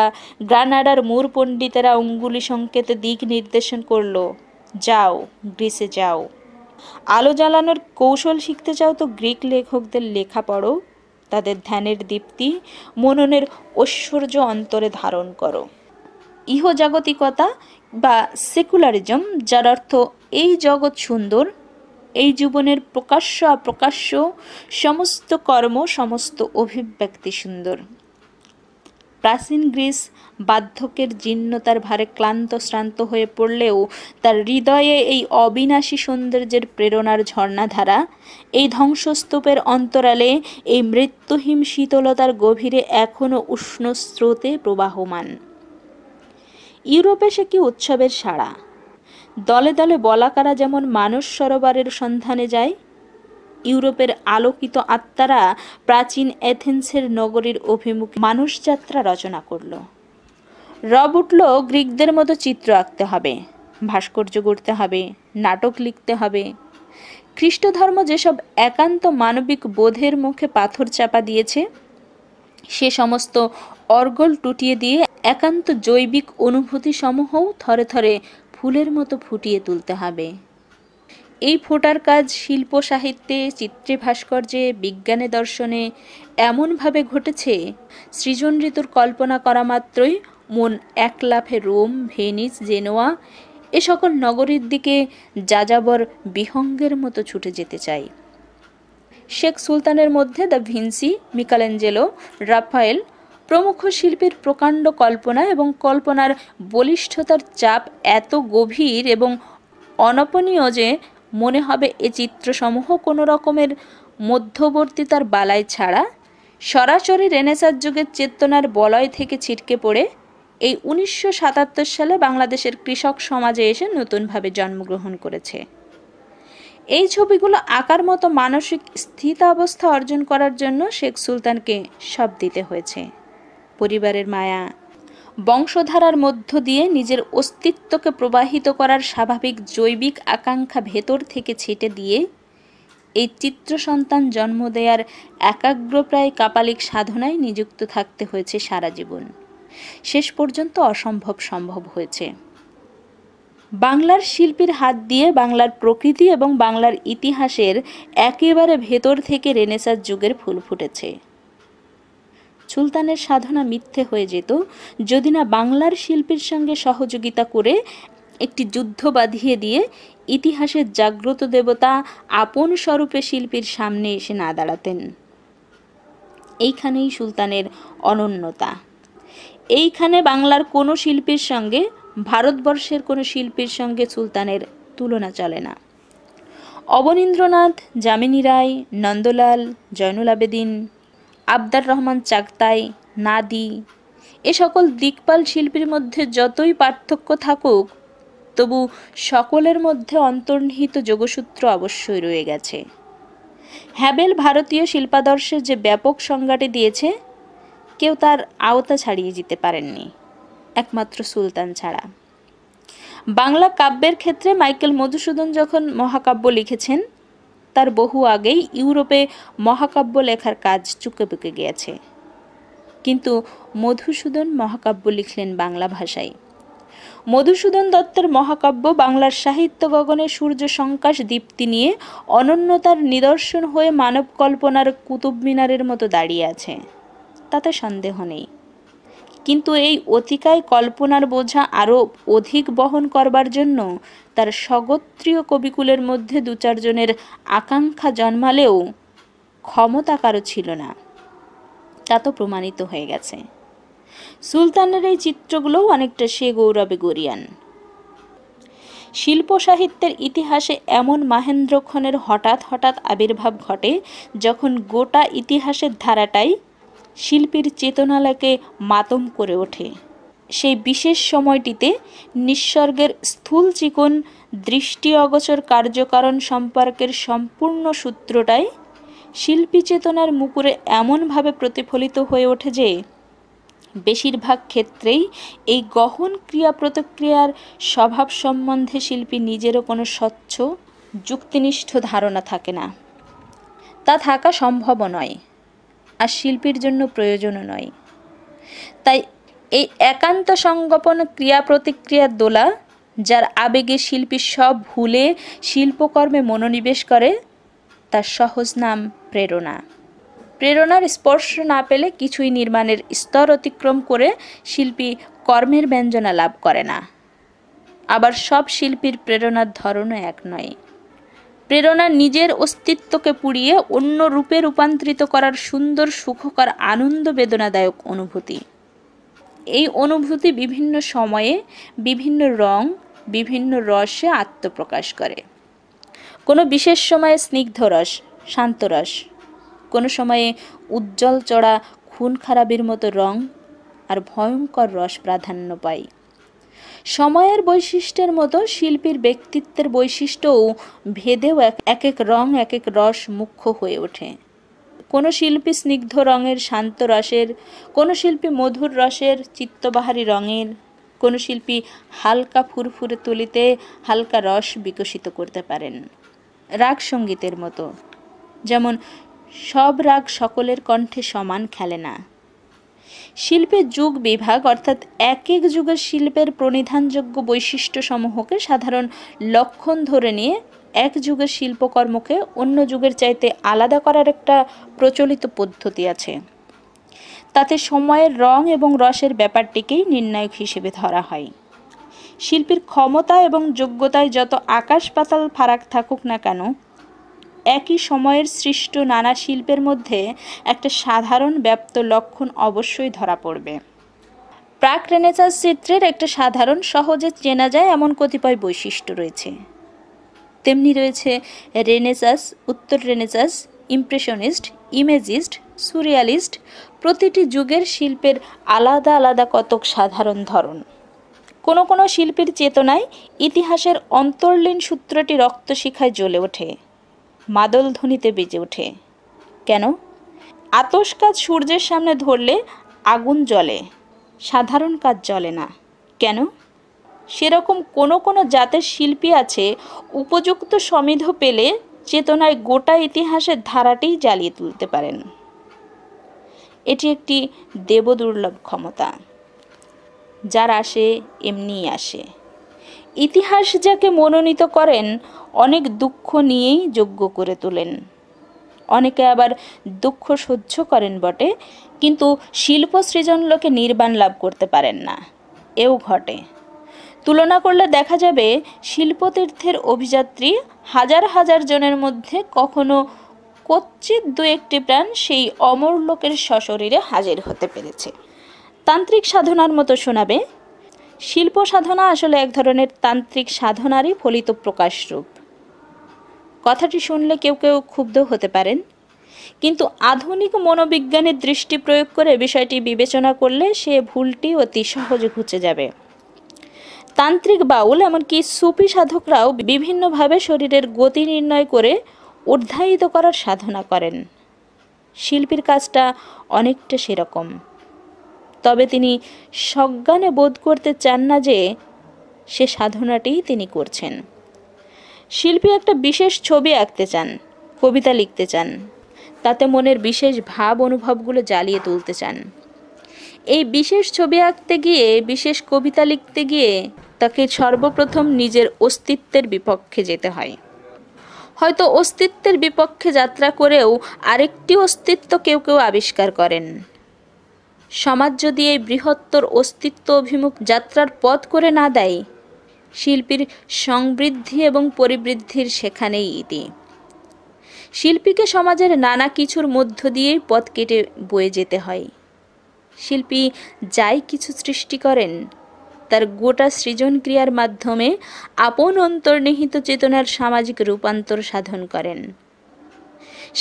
গ্রানাডার মূর পণ্ডিতেরা অঙ্গুলি সংকেতে দিক নির্দেশন করল যাও গ্রিসে যাও আলো জ্বালানোর কৌশল শিখতে চাও তো গ্রিক লেখকদের লেখা পড়ো তাদের ধ্যানের দীপ্তি মননের ঐশ্বর্য অন্তরে ধারণ করো ইহজাগতিকতা বা সেকুলারিজম যার অর্থ এই জগৎ সুন্দর এই জীবনের প্রকাশ্য অপ্রকাশ্য সমস্ত কর্ম সমস্ত অভিব্যক্তি সুন্দর প্রাচীন গ্রিস জীর্ণ জীর্ণতার ভারে ক্লান্ত শ্রান্ত হয়ে পড়লেও তার হৃদয়ে এই অবিনাশী সৌন্দর্যের প্রেরণার ঝর্ণাধারা এই ধ্বংসস্তূপের অন্তরালে এই মৃত্যুহীন শীতলতার গভীরে এখনও উষ্ণ স্রোতে প্রবাহমান ইউরোপে সে কি উৎসবের সাড়া দলে দলে বলাকারা যেমন মানস সরোবরের সন্ধানে যায় ইউরোপের আলোকিত আত্মারা প্রাচীন এথেন্সের নগরীর অভিমুখে মানুষযাত্রা রচনা করলো রব উঠলেও গ্রিকদের মতো চিত্র আঁকতে হবে ভাস্কর্য গড়তে হবে নাটক লিখতে হবে খ্রিস্ট ধর্ম যেসব একান্ত মানবিক বোধের মুখে পাথর চাপা দিয়েছে সে সমস্ত অর্গল টুটিয়ে দিয়ে একান্ত জৈবিক অনুভূতিসমূহও থরে থরে ফুলের মতো ফুটিয়ে তুলতে হবে এই ফোটার কাজ শিল্প সাহিত্যে চিত্রে ভাস্কর্যে বিজ্ঞানে দর্শনে এমনভাবে ঘটেছে সৃজন ঋতুর কল্পনা করা মাত্রই মন এক লাফে রোম ভেনিস জেনোয়া এ সকল নগরীর দিকে যাযাবর বিহঙ্গের মতো ছুটে যেতে চাই শেখ সুলতানের মধ্যে দ্য ভিনসি মিকালেঞ্জেলো রাফায়েল প্রমুখ শিল্পীর প্রকাণ্ড কল্পনা এবং কল্পনার বলিষ্ঠতার চাপ এত গভীর এবং অনপনীয় যে মনে হবে এ চিত্রসমূহ কোনো রকমের মধ্যবর্তিতার বালাই ছাড়া সরাসরি রেনেসার যুগের চেতনার বলয় থেকে ছিটকে পড়ে এই উনিশশো সালে বাংলাদেশের কৃষক সমাজে এসে নতুনভাবে জন্মগ্রহণ করেছে এই ছবিগুলো আঁকার মতো মানসিক স্থিতাবস্থা অর্জন করার জন্য শেখ সুলতানকে সব দিতে হয়েছে পরিবারের মায়া বংশধারার মধ্য দিয়ে নিজের অস্তিত্বকে প্রবাহিত করার স্বাভাবিক জৈবিক আকাঙ্ক্ষা ভেতর থেকে ছেটে দিয়ে এই চিত্র সন্তান জন্ম দেয়ার একাগ্রপ্রায় কাপালিক সাধনায় নিযুক্ত থাকতে হয়েছে সারা জীবন শেষ পর্যন্ত অসম্ভব সম্ভব হয়েছে বাংলার শিল্পীর হাত দিয়ে বাংলার প্রকৃতি এবং বাংলার ইতিহাসের একেবারে ভেতর থেকে রেনেসার যুগের ফুল ফুটেছে সুলতানের সাধনা মিথ্যে হয়ে যেত যদি না বাংলার শিল্পীর সঙ্গে সহযোগিতা করে একটি যুদ্ধ বাঁধিয়ে দিয়ে ইতিহাসের জাগ্রত দেবতা আপন স্বরূপে শিল্পীর সামনে এসে না দাঁড়াতেন এইখানেই সুলতানের অনন্যতা এইখানে বাংলার কোনো শিল্পীর সঙ্গে ভারতবর্ষের কোনো শিল্পীর সঙ্গে সুলতানের তুলনা চলে না অবনীন্দ্রনাথ যামিনী রায় নন্দলাল জয়নুল আবেদিন আবদার রহমান চাকতাই নাদি এ সকল দিকপাল শিল্পীর মধ্যে যতই পার্থক্য থাকুক তবু সকলের মধ্যে অন্তর্নিহিত যোগসূত্র অবশ্যই রয়ে গেছে হ্যাবেল ভারতীয় শিল্পাদর্শের যে ব্যাপক সংজ্ঞাটি দিয়েছে কেউ তার আওতা ছাড়িয়ে যেতে পারেননি একমাত্র সুলতান ছাড়া বাংলা কাব্যের ক্ষেত্রে মাইকেল মধুসূদন যখন মহাকাব্য লিখেছেন তার বহু আগেই ইউরোপে মহাকাব্য লেখার কাজ চুকে বুকে গিয়েছে কিন্তু মধুসূদন মহাকাব্য লিখলেন বাংলা ভাষায় মধুসূদন দত্তের মহাকাব্য বাংলার সাহিত্য গগনে সূর্য সংকাশ দীপ্তি নিয়ে অনন্যতার নিদর্শন হয়ে মানব কল্পনার কুতুব মিনারের মতো দাঁড়িয়ে আছে তাতে সন্দেহ নেই কিন্তু এই অতিকায় কল্পনার বোঝা আরও অধিক বহন করবার জন্য তার স্বগোত্রীয় কবিকুলের মধ্যে দু চারজনের আকাঙ্ক্ষা জন্মালেও ক্ষমতা কারো ছিল না তা তো প্রমাণিত হয়ে গেছে সুলতানের এই চিত্রগুলোও অনেকটা সে গৌরবে গরিয়ান শিল্প সাহিত্যের ইতিহাসে এমন মাহেন্দ্রক্ষণের হঠাৎ হঠাৎ আবির্ভাব ঘটে যখন গোটা ইতিহাসের ধারাটাই শিল্পীর চেতনালাকে মাতম করে ওঠে সেই বিশেষ সময়টিতে নিঃসর্গের স্থূল চিকন দৃষ্টি অগোচর কার্যকারণ সম্পর্কের সম্পূর্ণ সূত্রটাই শিল্পী চেতনার মুকুরে এমনভাবে প্রতিফলিত হয়ে ওঠে যে বেশিরভাগ ক্ষেত্রেই এই গহন ক্রিয়া প্রতিক্রিয়ার স্বভাব সম্বন্ধে শিল্পী নিজেরও কোনো স্বচ্ছ যুক্তিনিষ্ঠ ধারণা থাকে না তা থাকা সম্ভব নয় আর শিল্পীর জন্য প্রয়োজনও নয় তাই এই একান্ত সংগোপন ক্রিয়া প্রতিক্রিয়ার দোলা যার আবেগে শিল্পী সব ভুলে শিল্পকর্মে মনোনিবেশ করে তার সহজ নাম প্রেরণা প্রেরণার স্পর্শ না পেলে কিছুই নির্মাণের স্তর অতিক্রম করে শিল্পী কর্মের ব্যঞ্জনা লাভ করে না আবার সব শিল্পীর প্রেরণার ধরনও এক নয় প্রেরণা নিজের অস্তিত্বকে পুড়িয়ে অন্য রূপে রূপান্তরিত করার সুন্দর সুখকর আনন্দ বেদনাদায়ক অনুভূতি এই অনুভূতি বিভিন্ন সময়ে বিভিন্ন রং বিভিন্ন রসে আত্মপ্রকাশ করে কোনো বিশেষ সময়ে স্নিগ্ধ রস শান্ত রস কোনো সময়ে উজ্জ্বল চড়া খুন খারাপের মতো রং আর ভয়ঙ্কর রস প্রাধান্য পায় সময়ের বৈশিষ্ট্যের মতো শিল্পীর ব্যক্তিত্বের বৈশিষ্ট্যও ভেদেও এক এক রং এক এক রস মুখ্য হয়ে ওঠে কোনো শিল্পী স্নিগ্ধ রঙের শান্ত রসের কোনো শিল্পী মধুর রসের চিত্তবাহারী রঙের কোনো শিল্পী হালকা ফুরফুরে তুলিতে হালকা রস বিকশিত করতে পারেন রাগ সঙ্গীতের মতো যেমন সব রাগ সকলের কণ্ঠে সমান খেলে না শিল্পের যুগ বিভাগ অর্থাৎ এক এক যুগের শিল্পের প্রণিধানযোগ্য বৈশিষ্ট্য সমূহকে সাধারণ লক্ষণ ধরে নিয়ে এক যুগের শিল্পকর্মকে অন্য যুগের চাইতে আলাদা করার একটা প্রচলিত পদ্ধতি আছে তাতে সময়ের রং এবং রসের ব্যাপারটিকেই নির্ণায়ক হিসেবে ধরা হয় শিল্পীর ক্ষমতা এবং যোগ্যতায় যত আকাশ পাতাল ফারাক থাকুক না কেন একই সময়ের সৃষ্ট নানা শিল্পের মধ্যে একটা সাধারণ ব্যাপ্ত লক্ষণ অবশ্যই ধরা পড়বে প্রাক রেনেসাস চিত্রের একটা সাধারণ সহজে চেনা যায় এমন কতিপয় বৈশিষ্ট্য রয়েছে তেমনি রয়েছে রেনেসাস উত্তর রেনেসাস ইমপ্রেশনিস্ট ইমেজিস্ট সুরিয়ালিস্ট প্রতিটি যুগের শিল্পের আলাদা আলাদা কতক সাধারণ ধরন কোনো কোনো শিল্পীর চেতনায় ইতিহাসের অন্তর্লীন সূত্রটি রক্তশিখায় জ্বলে ওঠে মাদল ধ্বনিতে বেজে ওঠে কেন আতস কাজ সূর্যের সামনে ধরলে আগুন জ্বলে সাধারণ কাজ জ্বলে না কেন সেরকম কোনো কোনো জাতের শিল্পী আছে উপযুক্ত সমিধ পেলে চেতনায় গোটা ইতিহাসের ধারাটি জ্বালিয়ে তুলতে পারেন এটি একটি দেবদুর্লভ ক্ষমতা যার আসে এমনিই আসে ইতিহাস যাকে মনোনীত করেন অনেক দুঃখ নিয়েই যোগ্য করে তোলেন অনেকে আবার দুঃখ সহ্য করেন বটে কিন্তু শিল্প সৃজন লোকে নির্বাণ লাভ করতে পারেন না এও ঘটে তুলনা করলে দেখা যাবে শিল্পতীর্থের অভিযাত্রী হাজার হাজার জনের মধ্যে কখনো কচ্চিত দু একটি প্রাণ সেই অমর লোকের সশরীরে হাজির হতে পেরেছে তান্ত্রিক সাধনার মতো শোনাবে শিল্প সাধনা আসলে এক ধরনের তান্ত্রিক সাধনারই ফলিত প্রকাশ রূপ কথাটি শুনলে কেউ কেউ ক্ষুব্ধ হতে পারেন কিন্তু আধুনিক মনোবিজ্ঞানের দৃষ্টি প্রয়োগ করে বিষয়টি বিবেচনা করলে সে ভুলটি অতি সহজে ঘুচে যাবে তান্ত্রিক বাউল এমনকি সুপি সাধকরাও বিভিন্নভাবে শরীরের গতি নির্ণয় করে উদ্ধায়িত করার সাধনা করেন শিল্পীর কাজটা অনেকটা সেরকম তবে তিনি সজ্ঞানে বোধ করতে চান না যে সে সাধনাটি তিনি করছেন শিল্পী একটা বিশেষ ছবি আঁকতে চান কবিতা লিখতে চান তাতে মনের বিশেষ ভাব অনুভবগুলো জ্বালিয়ে তুলতে চান এই বিশেষ ছবি আঁকতে গিয়ে বিশেষ কবিতা লিখতে গিয়ে তাকে সর্বপ্রথম নিজের অস্তিত্বের বিপক্ষে যেতে হয় হয়তো অস্তিত্বের বিপক্ষে যাত্রা করেও আরেকটি অস্তিত্ব কেউ কেউ আবিষ্কার করেন সমাজ যদি এই বৃহত্তর অস্তিত্ব অভিমুখ যাত্রার পথ করে না দেয় শিল্পীর সংবৃদ্ধি এবং পরিবৃদ্ধির সেখানেই ইতি শিল্পীকে সমাজের নানা কিছুর মধ্য দিয়েই পথ কেটে বয়ে যেতে হয় শিল্পী যাই কিছু সৃষ্টি করেন তার গোটা সৃজন ক্রিয়ার মাধ্যমে আপন অন্তর্নিহিত চেতনার সামাজিক রূপান্তর সাধন করেন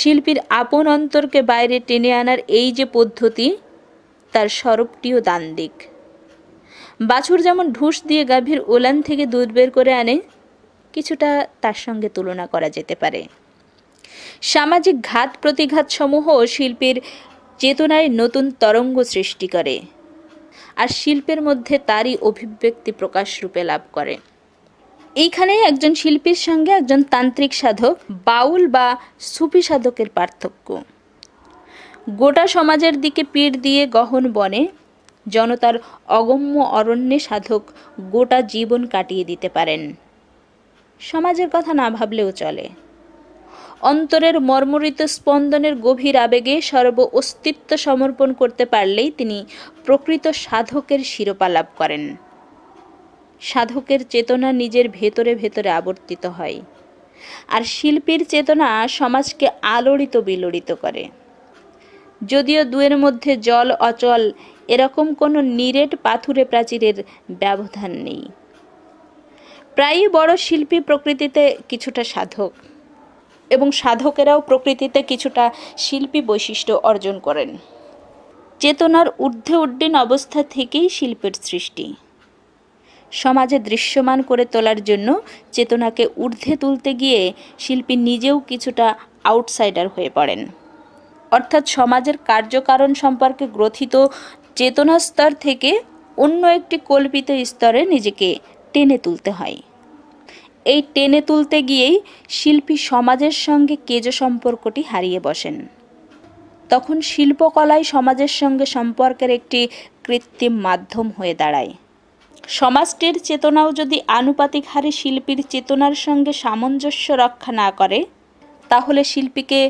শিল্পীর আপন অন্তরকে বাইরে টেনে আনার এই যে পদ্ধতি তার স্বরূপটিও দান্দিক বাছুর যেমন ঢুস দিয়ে গাভীর ওলান থেকে দুধ বের করে আনে কিছুটা তার সঙ্গে তুলনা করা যেতে পারে সামাজিক ঘাত প্রতিঘাত সমূহ শিল্পীর চেতনায় নতুন তরঙ্গ সৃষ্টি করে আর শিল্পের মধ্যে তারই অভিব্যক্তি প্রকাশ রূপে লাভ করে এইখানে একজন শিল্পীর সঙ্গে একজন তান্ত্রিক সাধক বাউল বা সুপি সাধকের পার্থক্য গোটা সমাজের দিকে পীর দিয়ে গহন বনে জনতার অগম্য অরণ্যে সাধক গোটা জীবন কাটিয়ে দিতে পারেন সমাজের কথা না ভাবলেও চলে অন্তরের মর্মরিত স্পন্দনের গভীর আবেগে সর্ব অস্তিত্ব সমর্পণ করতে পারলেই তিনি প্রকৃত সাধকের শিরোপা লাভ করেন সাধকের চেতনা নিজের ভেতরে ভেতরে আবর্তিত হয় আর শিল্পীর চেতনা সমাজকে আলোড়িত বিলড়িত করে যদিও দুয়ের মধ্যে জল অচল এরকম কোনো নিরেট পাথুরে প্রাচীরের ব্যবধান নেই প্রায়ই বড় শিল্পী প্রকৃতিতে কিছুটা সাধক এবং সাধকেরাও প্রকৃতিতে কিছুটা শিল্পী বৈশিষ্ট্য অর্জন করেন চেতনার ঊর্ধ্বে উড্ডীন অবস্থা থেকেই শিল্পের সৃষ্টি সমাজে দৃশ্যমান করে তোলার জন্য চেতনাকে ঊর্ধ্বে তুলতে গিয়ে শিল্পী নিজেও কিছুটা আউটসাইডার হয়ে পড়েন অর্থাৎ সমাজের কার্যকারণ সম্পর্কে গ্রথিত চেতনা স্তর থেকে অন্য একটি কল্পিত স্তরে নিজেকে টেনে তুলতে হয় এই টেনে তুলতে গিয়েই শিল্পী সমাজের সঙ্গে কেজ সম্পর্কটি হারিয়ে বসেন তখন শিল্পকলাই সমাজের সঙ্গে সম্পর্কের একটি কৃত্রিম মাধ্যম হয়ে দাঁড়ায় সমাজটির চেতনাও যদি আনুপাতিক হারে শিল্পীর চেতনার সঙ্গে সামঞ্জস্য রক্ষা না করে তাহলে শিল্পীকে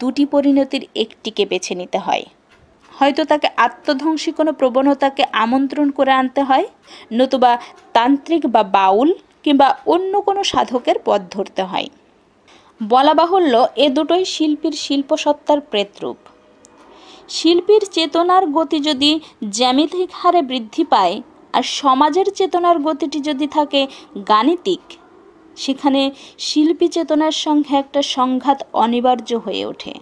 দুটি পরিণতির একটিকে বেছে নিতে হয় হয়তো তাকে আত্মধ্বংসী কোনো প্রবণতাকে আমন্ত্রণ করে আনতে হয় নতুবা তান্ত্রিক বা বাউল কিংবা অন্য কোনো সাধকের পথ ধরতে হয় বলা বাহুল্য এ দুটোই শিল্পীর শিল্পসত্তার প্রেতরূপ শিল্পীর চেতনার গতি যদি জ্যামিতিক হারে বৃদ্ধি পায় আর সমাজের চেতনার গতিটি যদি থাকে গাণিতিক সেখানে শিল্পী চেতনার সঙ্গে একটা সংঘাত অনিবার্য হয়ে ওঠে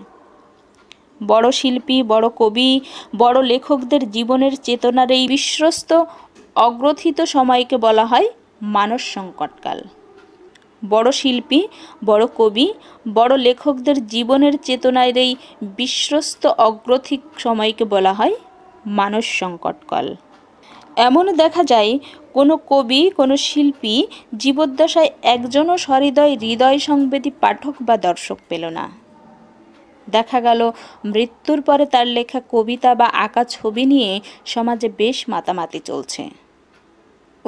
বড় শিল্পী বড় কবি বড় লেখকদের জীবনের চেতনার এই বিশ্বস্ত অগ্রথিত সময়কে বলা হয় মানস সংকটকাল বড় শিল্পী বড় কবি বড় লেখকদের জীবনের চেতনায় এই বিশ্বস্ত অগ্রথিক সময়কে বলা হয় মানস সংকটকাল এমন দেখা যায় কোনো কবি কোনো শিল্পী জীবদ্দশায় একজনও সহৃদয় হৃদয় সংবেদী পাঠক বা দর্শক পেল না দেখা গেল মৃত্যুর পরে তার লেখা কবিতা বা আঁকা ছবি নিয়ে সমাজে বেশ মাতামাতি চলছে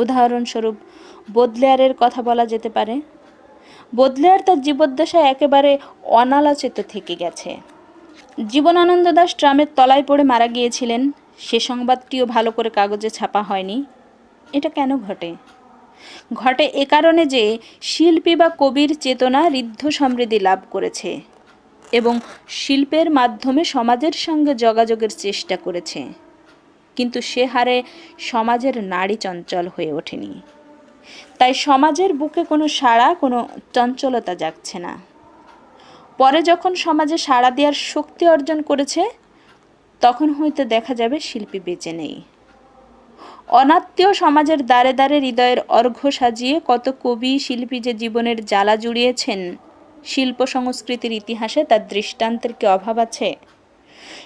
উদাহরণস্বরূপ বদলেয়ারের কথা বলা যেতে পারে বদলেয়ার তার জীবদ্দশায় একেবারে অনালোচিত থেকে গেছে জীবনানন্দ দাস ট্রামের তলায় পড়ে মারা গিয়েছিলেন সে সংবাদটিও ভালো করে কাগজে ছাপা হয়নি এটা কেন ঘটে ঘটে এ কারণে যে শিল্পী বা কবির চেতনা ঋদ্ধ সমৃদ্ধি লাভ করেছে এবং শিল্পের মাধ্যমে সমাজের সঙ্গে যোগাযোগের চেষ্টা করেছে কিন্তু সে হারে সমাজের নারী চঞ্চল হয়ে ওঠেনি তাই সমাজের বুকে কোনো সাড়া কোনো চঞ্চলতা জাগছে না পরে যখন সমাজে সাড়া দেওয়ার শক্তি অর্জন করেছে তখন হয়তো দেখা যাবে শিল্পী বেঁচে নেই অনাত্মীয় সমাজের দ্বারে দ্বারে হৃদয়ের অর্ঘ্য সাজিয়ে কত কবি শিল্পী যে জীবনের জ্বালা জুড়িয়েছেন শিল্প সংস্কৃতির ইতিহাসে তার দৃষ্টান্তের কি অভাব আছে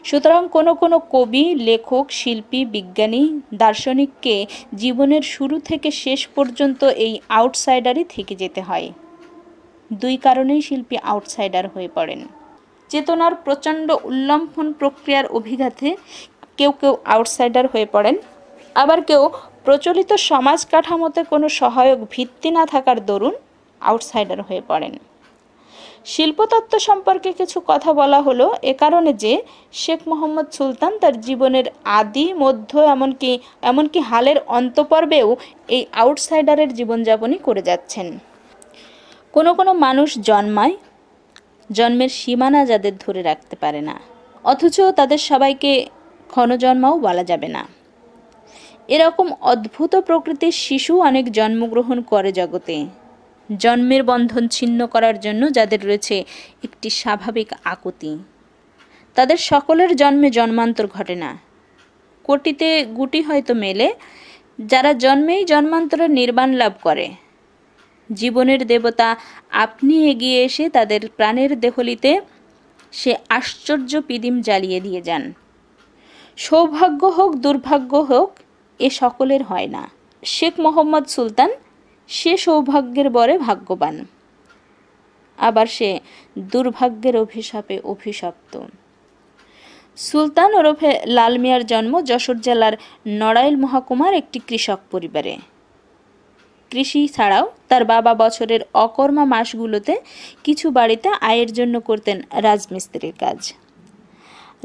সুতরাং কোনো কোনো কবি লেখক শিল্পী বিজ্ঞানী দার্শনিককে জীবনের শুরু থেকে শেষ পর্যন্ত এই আউটসাইডারই থেকে যেতে হয় দুই কারণেই শিল্পী আউটসাইডার হয়ে পড়েন চেতনার প্রচণ্ড উল্লম্ফন প্রক্রিয়ার অভিঘাতে কেউ কেউ আউটসাইডার হয়ে পড়েন আবার কেউ প্রচলিত সমাজ কাঠামোতে কোনো সহায়ক ভিত্তি না থাকার দরুন আউটসাইডার হয়ে পড়েন শিল্পতত্ত্ব সম্পর্কে কিছু কথা বলা হলো এ কারণে যে শেখ মোহাম্মদ সুলতান তার জীবনের আদি মধ্য এমনকি এমনকি হালের অন্তপর্বেও এই আউটসাইডারের জীবনযাপনই করে যাচ্ছেন কোনো কোনো মানুষ জন্মায় জন্মের সীমানা যাদের ধরে রাখতে পারে না অথচ তাদের সবাইকে ক্ষণজন্মাও বলা যাবে না এরকম অদ্ভুত প্রকৃতির শিশু অনেক জন্মগ্রহণ করে জগতে জন্মের বন্ধন ছিন্ন করার জন্য যাদের রয়েছে একটি স্বাভাবিক আকুতি তাদের সকলের জন্মে জন্মান্তর ঘটে না কোটিতে গুটি হয়তো মেলে যারা জন্মেই জন্মান্তরের নির্বাণ লাভ করে জীবনের দেবতা আপনি এগিয়ে এসে তাদের প্রাণের দেহলিতে সে আশ্চর্য পিদিম জ্বালিয়ে দিয়ে যান সৌভাগ্য হোক দুর্ভাগ্য হোক এ সকলের হয় না শেখ মোহাম্মদ সুলতান সে সৌভাগ্যের বরে ভাগ্যবান আবার সে দুর্ভাগ্যের অভিশাপে অভিশপ্ত সুলতান ওরফে লাল মিয়ার জন্ম যশোর জেলার নড়াইল মহকুমার একটি কৃষক পরিবারে কৃষি ছাড়াও তার বাবা বছরের অকর্মা মাসগুলোতে কিছু বাড়িতে আয়ের জন্য করতেন রাজমিস্ত্রির কাজ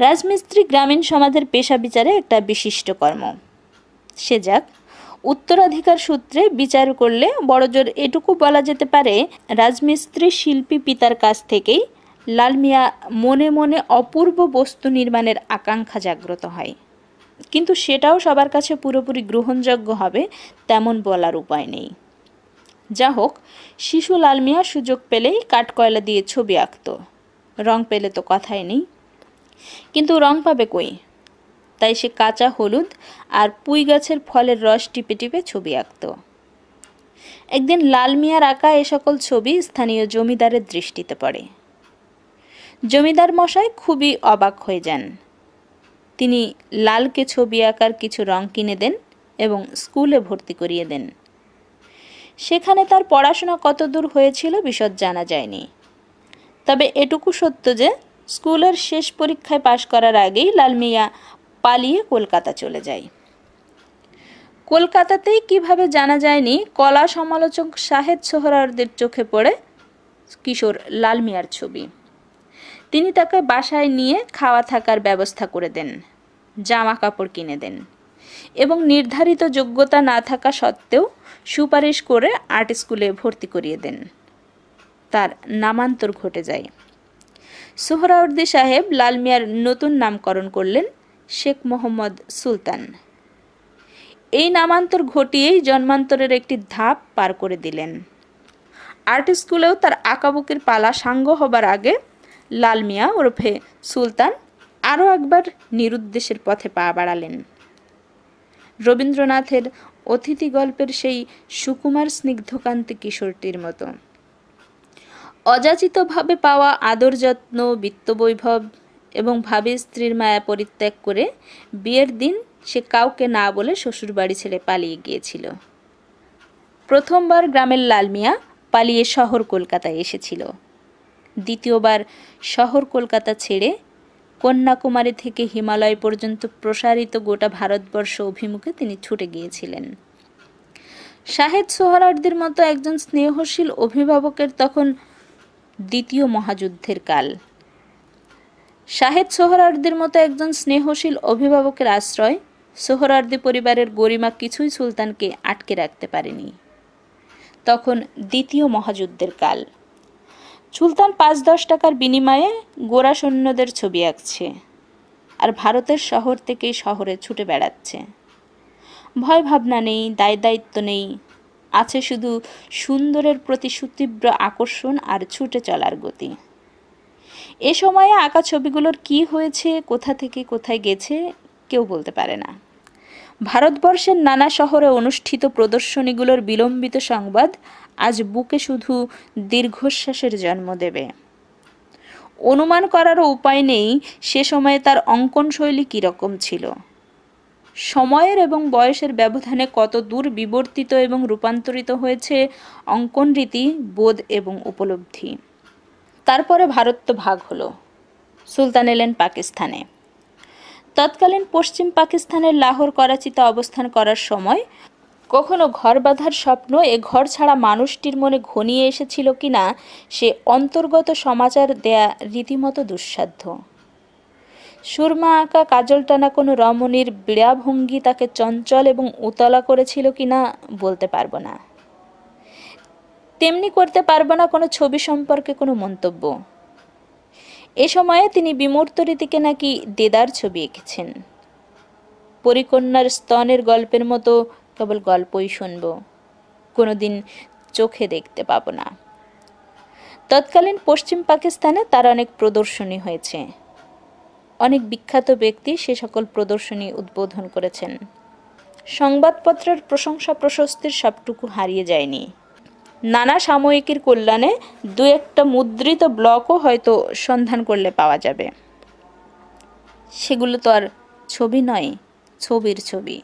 রাজমিস্ত্রি গ্রামীণ সমাজের পেশা বিচারে একটা বিশিষ্ট কর্ম সে যাক উত্তরাধিকার সূত্রে বিচার করলে বড়জোর এটুকু বলা যেতে পারে রাজমিস্ত্রি শিল্পী পিতার কাছ থেকেই লাল মিয়া মনে মনে অপূর্ব বস্তু নির্মাণের আকাঙ্ক্ষা জাগ্রত হয় কিন্তু সেটাও সবার কাছে পুরোপুরি গ্রহণযোগ্য হবে তেমন বলার উপায় নেই যা হোক শিশু লাল মিয়া সুযোগ পেলেই কাঠকয়লা দিয়ে ছবি আঁকত রং পেলে তো কথাই নেই কিন্তু রং পাবে কই তাই সে কাঁচা হলুদ আর পুঁই গাছের ফলের রস টিপে টিপে ছবি আঁকত একদিন লাল মিয়ার আঁকা এ সকল ছবি স্থানীয় জমিদারের দৃষ্টিতে পড়ে জমিদার মশাই খুবই অবাক হয়ে যান তিনি লালকে ছবি আঁকার কিছু রং কিনে দেন এবং স্কুলে ভর্তি করিয়ে দেন সেখানে তার পড়াশোনা কতদূর হয়েছিল বিশদ জানা যায়নি তবে এটুকু সত্য যে স্কুলের শেষ পরীক্ষায় পাশ করার আগেই লাল মিয়া পালিয়ে কলকাতা চলে যাই কলকাতাতেই কিভাবে জানা যায়নি কলা সমালোচক শাহেদ সোহরারদের চোখে পড়ে কিশোর লাল মিয়ার ছবি তিনি তাকে বাসায় নিয়ে খাওয়া থাকার ব্যবস্থা করে দেন জামা কাপড় কিনে দেন এবং নির্ধারিত যোগ্যতা না থাকা সত্ত্বেও সুপারিশ করে আর্ট স্কুলে ভর্তি করিয়ে দেন তার নামান্তর ঘটে যায় সোহরাউদ্দি সাহেব লাল মিয়ার নতুন নামকরণ করলেন শেখ মোহাম্মদ সুলতান এই নামান্তর ঘটিয়েই জন্মান্তরের একটি ধাপ পার করে দিলেন আর্ট স্কুলেও তার আঁকাবুকের পালা সাঙ্গ হবার আগে লাল মিয়া ওরফে সুলতান আরও একবার নিরুদ্দেশের পথে পা বাড়ালেন রবীন্দ্রনাথের অতিথি গল্পের সেই সুকুমার স্নিগ্ধকান্তি কিশোরটির মতো অযাচিতভাবে পাওয়া আদর যত্ন বিত্তবৈভব এবং ভাবি স্ত্রীর মায়া পরিত্যাগ করে বিয়ের দিন সে কাউকে না বলে শ্বশুর বাড়ি ছেড়ে পালিয়ে গিয়েছিল প্রথমবার গ্রামের লালমিয়া পালিয়ে শহর কলকাতায় এসেছিল দ্বিতীয়বার শহর কলকাতা ছেড়ে কন্যাকুমারী থেকে হিমালয় পর্যন্ত প্রসারিত গোটা ভারতবর্ষ অভিমুখে তিনি ছুটে গিয়েছিলেন শাহেদ সোহরার্দির মতো একজন স্নেহশীল অভিভাবকের তখন দ্বিতীয় মহাযুদ্ধের কাল শাহেদ সোহরার্দির মতো একজন স্নেহশীল অভিভাবকের আশ্রয় সোহরার্দি পরিবারের গরিমা কিছুই সুলতানকে আটকে রাখতে পারেনি তখন দ্বিতীয় মহাযুদ্ধের কাল সুলতান পাঁচ দশ টাকার বিনিময়ে গোরা সৈন্যদের ছবি আঁকছে আর ভারতের শহর থেকেই শহরে ছুটে বেড়াচ্ছে ভয় ভাবনা নেই দায় দায়িত্ব নেই আছে শুধু সুন্দরের প্রতি সুতীব্র আকর্ষণ আর ছুটে চলার গতি এ সময়ে আঁকা ছবিগুলোর কি হয়েছে কোথা থেকে কোথায় গেছে কেউ বলতে পারে না ভারতবর্ষের নানা শহরে অনুষ্ঠিত প্রদর্শনীগুলোর বিলম্বিত সংবাদ আজ বুকে শুধু দীর্ঘশ্বাসের জন্ম দেবে অনুমান করারও উপায় নেই সে সময়ে তার অঙ্কন শৈলী কীরকম ছিল সময়ের এবং বয়সের ব্যবধানে কত দূর বিবর্তিত এবং রূপান্তরিত হয়েছে অঙ্কন রীতি বোধ এবং উপলব্ধি তারপরে ভারত তো ভাগ হলো সুলতান এলেন পাকিস্তানে তৎকালীন পশ্চিম পাকিস্তানের লাহোর করাচিতে অবস্থান করার সময় কখনো ঘর বাঁধার স্বপ্ন এ ঘর ছাড়া মানুষটির মনে ঘনিয়ে এসেছিল কি না সে অন্তর্গত সমাচার দেয়া রীতিমতো দুঃসাধ্য সুরমা আঁকা কাজল টানা কোনো রমণীর বিড়াভঙ্গি তাকে চঞ্চল এবং উতলা করেছিল কিনা বলতে পারবো না তেমনি করতে পারবো না কোনো ছবি সম্পর্কে কোনো মন্তব্য এ সময়ে তিনি বিমূর্ত রীতিকে নাকি দেদার ছবি এঁকেছেন পরিকন্যার স্তনের গল্পের মতো কেবল গল্পই শুনব কোনোদিন চোখে দেখতে পাব না তৎকালীন পশ্চিম পাকিস্তানে তার অনেক প্রদর্শনী হয়েছে অনেক বিখ্যাত ব্যক্তি সে সকল প্রদর্শনী উদ্বোধন করেছেন সংবাদপত্রের প্রশংসা প্রশস্তির সবটুকু হারিয়ে যায়নি নানা সাময়িকীর কল্যাণে দু একটা মুদ্রিত ব্লকও হয়তো সন্ধান করলে পাওয়া যাবে সেগুলো তো আর ছবি নয় ছবির ছবি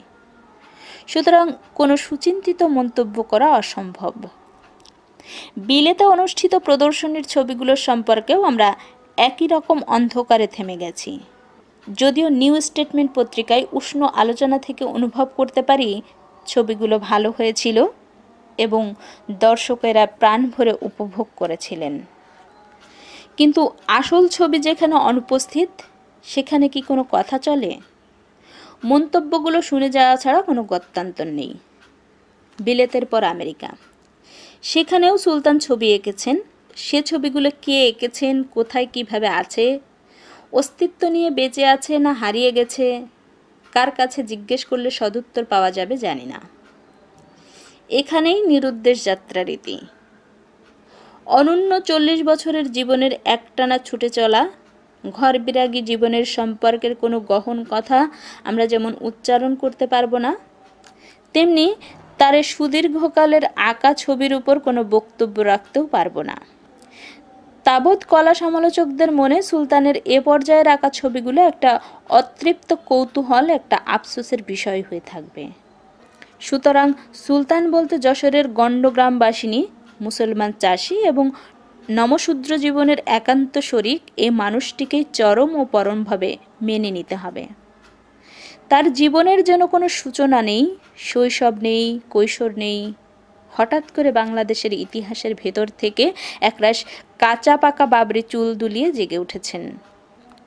সুতরাং কোনো সুচিন্তিত মন্তব্য করা অসম্ভব বিলেতে অনুষ্ঠিত প্রদর্শনীর ছবিগুলোর সম্পর্কেও আমরা একই রকম অন্ধকারে থেমে গেছি যদিও নিউ স্টেটমেন্ট পত্রিকায় উষ্ণ আলোচনা থেকে অনুভব করতে পারি ছবিগুলো ভালো হয়েছিল এবং দর্শকেরা প্রাণ ভরে উপভোগ করেছিলেন কিন্তু আসল ছবি যেখানে অনুপস্থিত সেখানে কি কোনো কথা চলে মন্তব্যগুলো শুনে যাওয়া ছাড়া কোনো গত্যান্তর নেই বিলেতের পর আমেরিকা সেখানেও সুলতান ছবি এঁকেছেন সে ছবিগুলো কে এঁকেছেন কোথায় কিভাবে আছে অস্তিত্ব নিয়ে বেঁচে আছে না হারিয়ে গেছে কার কাছে জিজ্ঞেস করলে সদুত্তর পাওয়া যাবে জানি না এখানেই নিরুদ্দেশ যাত্রা রীতি অনন্য চল্লিশ বছরের জীবনের একটানা ছুটে চলা ঘর বিরাগী জীবনের সম্পর্কের কোনো গহন কথা আমরা যেমন উচ্চারণ করতে পারবো না তেমনি তারে সুদীর্ঘকালের আঁকা ছবির উপর কোনো বক্তব্য রাখতেও পারবো না তাবৎ কলা সমালোচকদের মনে সুলতানের এ পর্যায়ের আঁকা ছবিগুলো একটা অতৃপ্ত কৌতূহল একটা আফসোসের বিষয় হয়ে থাকবে সুতরাং সুলতান বলতে যশোরের গণ্ডগ্রামবাসিনী মুসলমান চাষি এবং নমশূদ্র জীবনের একান্ত শরিক এ মানুষটিকে চরম ও পরমভাবে মেনে নিতে হবে তার জীবনের যেন কোনো সূচনা নেই শৈশব নেই কৈশোর নেই হঠাৎ করে বাংলাদেশের ইতিহাসের ভেতর থেকে একরাশ কাঁচা পাকা বাবরি চুল দুলিয়ে জেগে উঠেছেন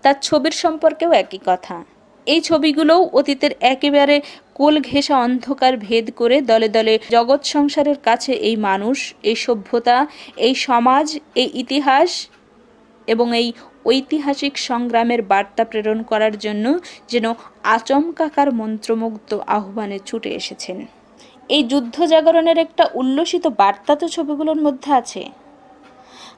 তার ছবির সম্পর্কেও একই কথা এই ছবিগুলোও অতীতের একেবারে কোল ঘেঁষা অন্ধকার ভেদ করে দলে দলে জগৎ সংসারের কাছে এই মানুষ এই সভ্যতা এই সমাজ এই ইতিহাস এবং এই ঐতিহাসিক সংগ্রামের বার্তা প্রেরণ করার জন্য যেন আচমকাকার মন্ত্রমুগ্ধ আহ্বানে ছুটে এসেছেন এই যুদ্ধ জাগরণের একটা উল্লসিত বার্তা তো ছবিগুলোর মধ্যে আছে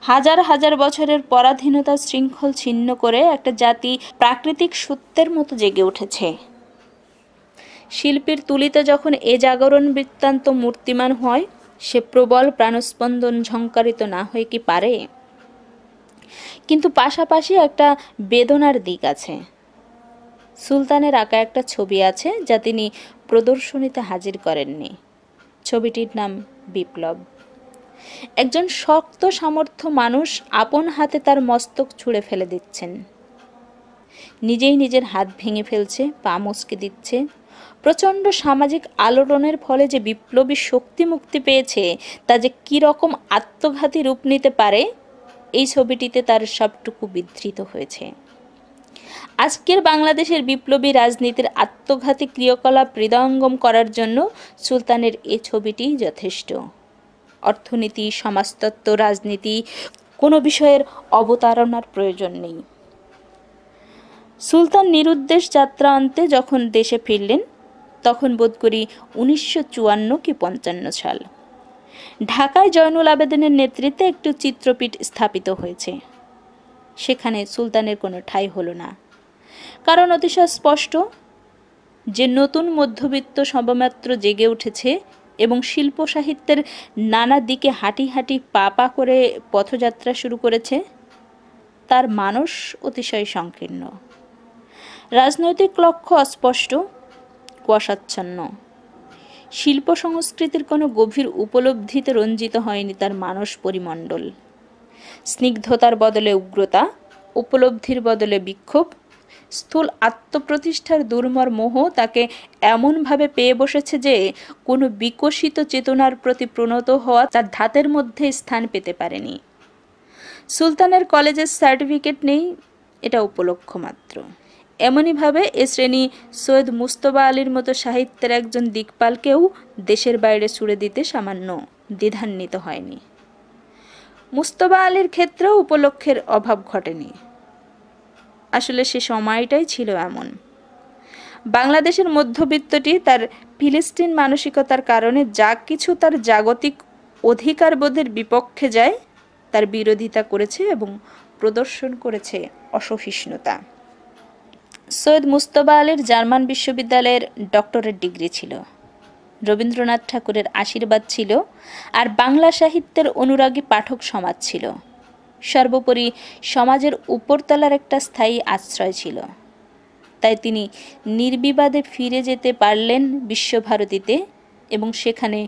হাজার হাজার বছরের পরাধীনতা শৃঙ্খল ছিন্ন করে একটা জাতি প্রাকৃতিক সত্যের মতো জেগে উঠেছে শিল্পীর তুলিতে যখন এ জাগরণ বৃত্তান্ত মূর্তিমান হয় সে প্রবল প্রাণস্পন্দন ঝংকারিত না হয়ে কি পারে কিন্তু পাশাপাশি একটা বেদনার দিক আছে সুলতানের আঁকা একটা ছবি আছে যা তিনি প্রদর্শনীতে হাজির করেননি ছবিটির নাম বিপ্লব একজন শক্ত সামর্থ্য মানুষ আপন হাতে তার মস্তক ছুঁড়ে ফেলে দিচ্ছেন নিজেই নিজের হাত ভেঙে ফেলছে পা মুচকে দিচ্ছে প্রচণ্ড সামাজিক আলোড়নের ফলে যে বিপ্লবী শক্তি মুক্তি পেয়েছে তা যে কীরকম আত্মঘাতী রূপ নিতে পারে এই ছবিটিতে তার সবটুকু বিধৃত হয়েছে আজকের বাংলাদেশের বিপ্লবী রাজনীতির আত্মঘাতী ক্রিয়াকলাপ হৃদয়ঙ্গম করার জন্য সুলতানের এ ছবিটি যথেষ্ট অর্থনীতি সমাজতত্ত্ব রাজনীতি কোনো বিষয়ের অবতারণার প্রয়োজন নেই সুলতান নিরুদ্দেশ যাত্রা আনতে যখন দেশে ফিরলেন তখন বোধ করি উনিশশো চুয়ান্ন কি পঞ্চান্ন সাল ঢাকায় জয়নুল আবেদনের নেতৃত্বে একটি চিত্রপীঠ স্থাপিত হয়েছে সেখানে সুলতানের কোনো ঠাঁই হলো না কারণ অতিশয় স্পষ্ট যে নতুন মধ্যবিত্ত সবমাত্র জেগে উঠেছে এবং শিল্প সাহিত্যের নানা দিকে হাঁটি হাঁটি পা পা করে পথযাত্রা শুরু করেছে তার মানুষ অতিশয় সংকীর্ণ রাজনৈতিক লক্ষ্য অস্পষ্ট কুয়াশাচ্ছন্ন শিল্প সংস্কৃতির কোনো গভীর উপলব্ধিতে রঞ্জিত হয়নি তার মানস পরিমণ্ডল স্নিগ্ধতার বদলে উগ্রতা উপলব্ধির বদলে বিক্ষোভ স্থূল আত্মপ্রতিষ্ঠার দুর্মর মোহ তাকে এমনভাবে পেয়ে বসেছে যে কোনো বিকশিত চেতনার প্রতি প্রণত হওয়া তার ধাতের মধ্যে স্থান পেতে পারেনি সুলতানের কলেজের সার্টিফিকেট নেই এটা উপলক্ষ মাত্র এমনইভাবে এ শ্রেণী সৈয়দ মুস্তবা আলীর মতো সাহিত্যের একজন দিকপালকেও দেশের বাইরে ছুড়ে দিতে সামান্য দ্বিধান্বিত হয়নি মুস্তবা আলীর ক্ষেত্রেও উপলক্ষের অভাব ঘটেনি আসলে সে সময়টাই ছিল এমন বাংলাদেশের মধ্যবিত্তটি তার ফিলিস্তিন মানসিকতার কারণে যা কিছু তার জাগতিক অধিকারবোধের বিপক্ষে যায় তার বিরোধিতা করেছে এবং প্রদর্শন করেছে অসহিষ্ণুতা সৈয়দ মুস্তবা আলীর জার্মান বিশ্ববিদ্যালয়ের ডক্টরেট ডিগ্রি ছিল রবীন্দ্রনাথ ঠাকুরের আশীর্বাদ ছিল আর বাংলা সাহিত্যের অনুরাগী পাঠক সমাজ ছিল সর্বোপরি সমাজের উপরতলার একটা স্থায়ী আশ্রয় ছিল তাই তিনি নির্বিবাদে ফিরে যেতে পারলেন বিশ্বভারতীতে এবং সেখানে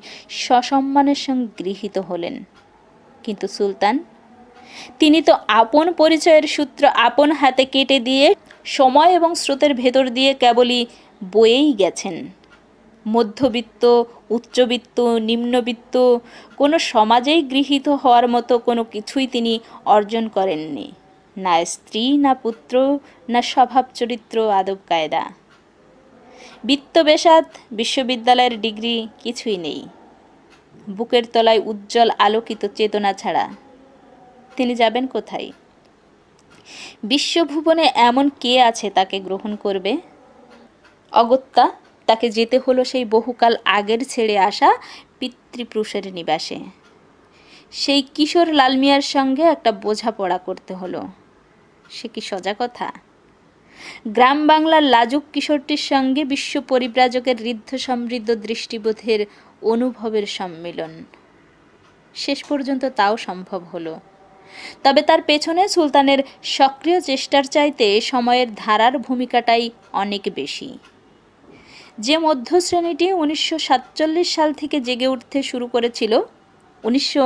সসম্মানের সঙ্গে গৃহীত হলেন কিন্তু সুলতান তিনি তো আপন পরিচয়ের সূত্র আপন হাতে কেটে দিয়ে সময় এবং স্রোতের ভেতর দিয়ে কেবলই বয়েই গেছেন মধ্যবিত্ত উচ্চবিত্ত নিম্নবিত্ত কোনো সমাজেই গৃহীত হওয়ার মতো কোনো কিছুই তিনি অর্জন করেননি না স্ত্রী না পুত্র না স্বভাব চরিত্র আদব কায়দা বিত্তবেশাত বিশ্ববিদ্যালয়ের ডিগ্রি কিছুই নেই বুকের তলায় উজ্জ্বল আলোকিত চেতনা ছাড়া তিনি যাবেন কোথায় বিশ্বভুবনে এমন কে আছে তাকে গ্রহণ করবে অগত্যা তাকে যেতে হলো সেই বহুকাল আগের ছেড়ে আসা পিতৃপুরুষের নিবাসে সেই কিশোর লালমিয়ার সঙ্গে একটা বোঝাপড়া করতে হলো সে কি সজা কথা গ্রাম বাংলার লাজুক কিশোরটির সঙ্গে বিশ্ব পরিব্রাজকের ঋদ্ধ সমৃদ্ধ দৃষ্টিবোধের অনুভবের সম্মিলন শেষ পর্যন্ত তাও সম্ভব হলো তবে তার পেছনে সুলতানের সক্রিয় চেষ্টার চাইতে সময়ের ধারার ভূমিকাটাই অনেক বেশি যে মধ্যশ্রেণীটি উনিশশো সাল থেকে জেগে উঠতে শুরু করেছিল উনিশশো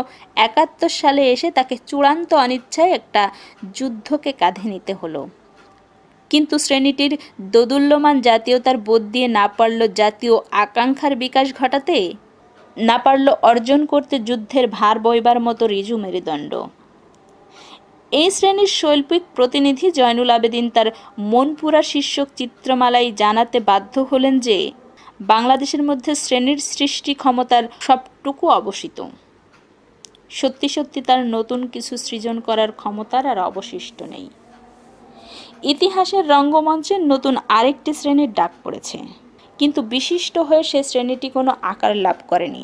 সালে এসে তাকে চূড়ান্ত অনিচ্ছায় একটা যুদ্ধকে কাঁধে নিতে হলো কিন্তু শ্রেণীটির দোদুল্যমান জাতীয়তার বোধ দিয়ে না পারল জাতীয় আকাঙ্ক্ষার বিকাশ ঘটাতে না পারল অর্জন করতে যুদ্ধের ভার বইবার মতো রিজু মেরুদণ্ড এই শ্রেণীর শৈল্পিক প্রতিনিধি জয়নুল আবেদিন তার মনপুরা শীর্ষক চিত্রমালায় জানাতে বাধ্য হলেন যে বাংলাদেশের মধ্যে শ্রেণীর সৃষ্টি ক্ষমতার সবটুকু অবসিত সত্যি সত্যি তার নতুন কিছু সৃজন করার ক্ষমতার আর অবশিষ্ট নেই ইতিহাসের রঙ্গমঞ্চে নতুন আরেকটি শ্রেণীর ডাক পড়েছে কিন্তু বিশিষ্ট হয়ে সে শ্রেণীটি কোনো আকার লাভ করেনি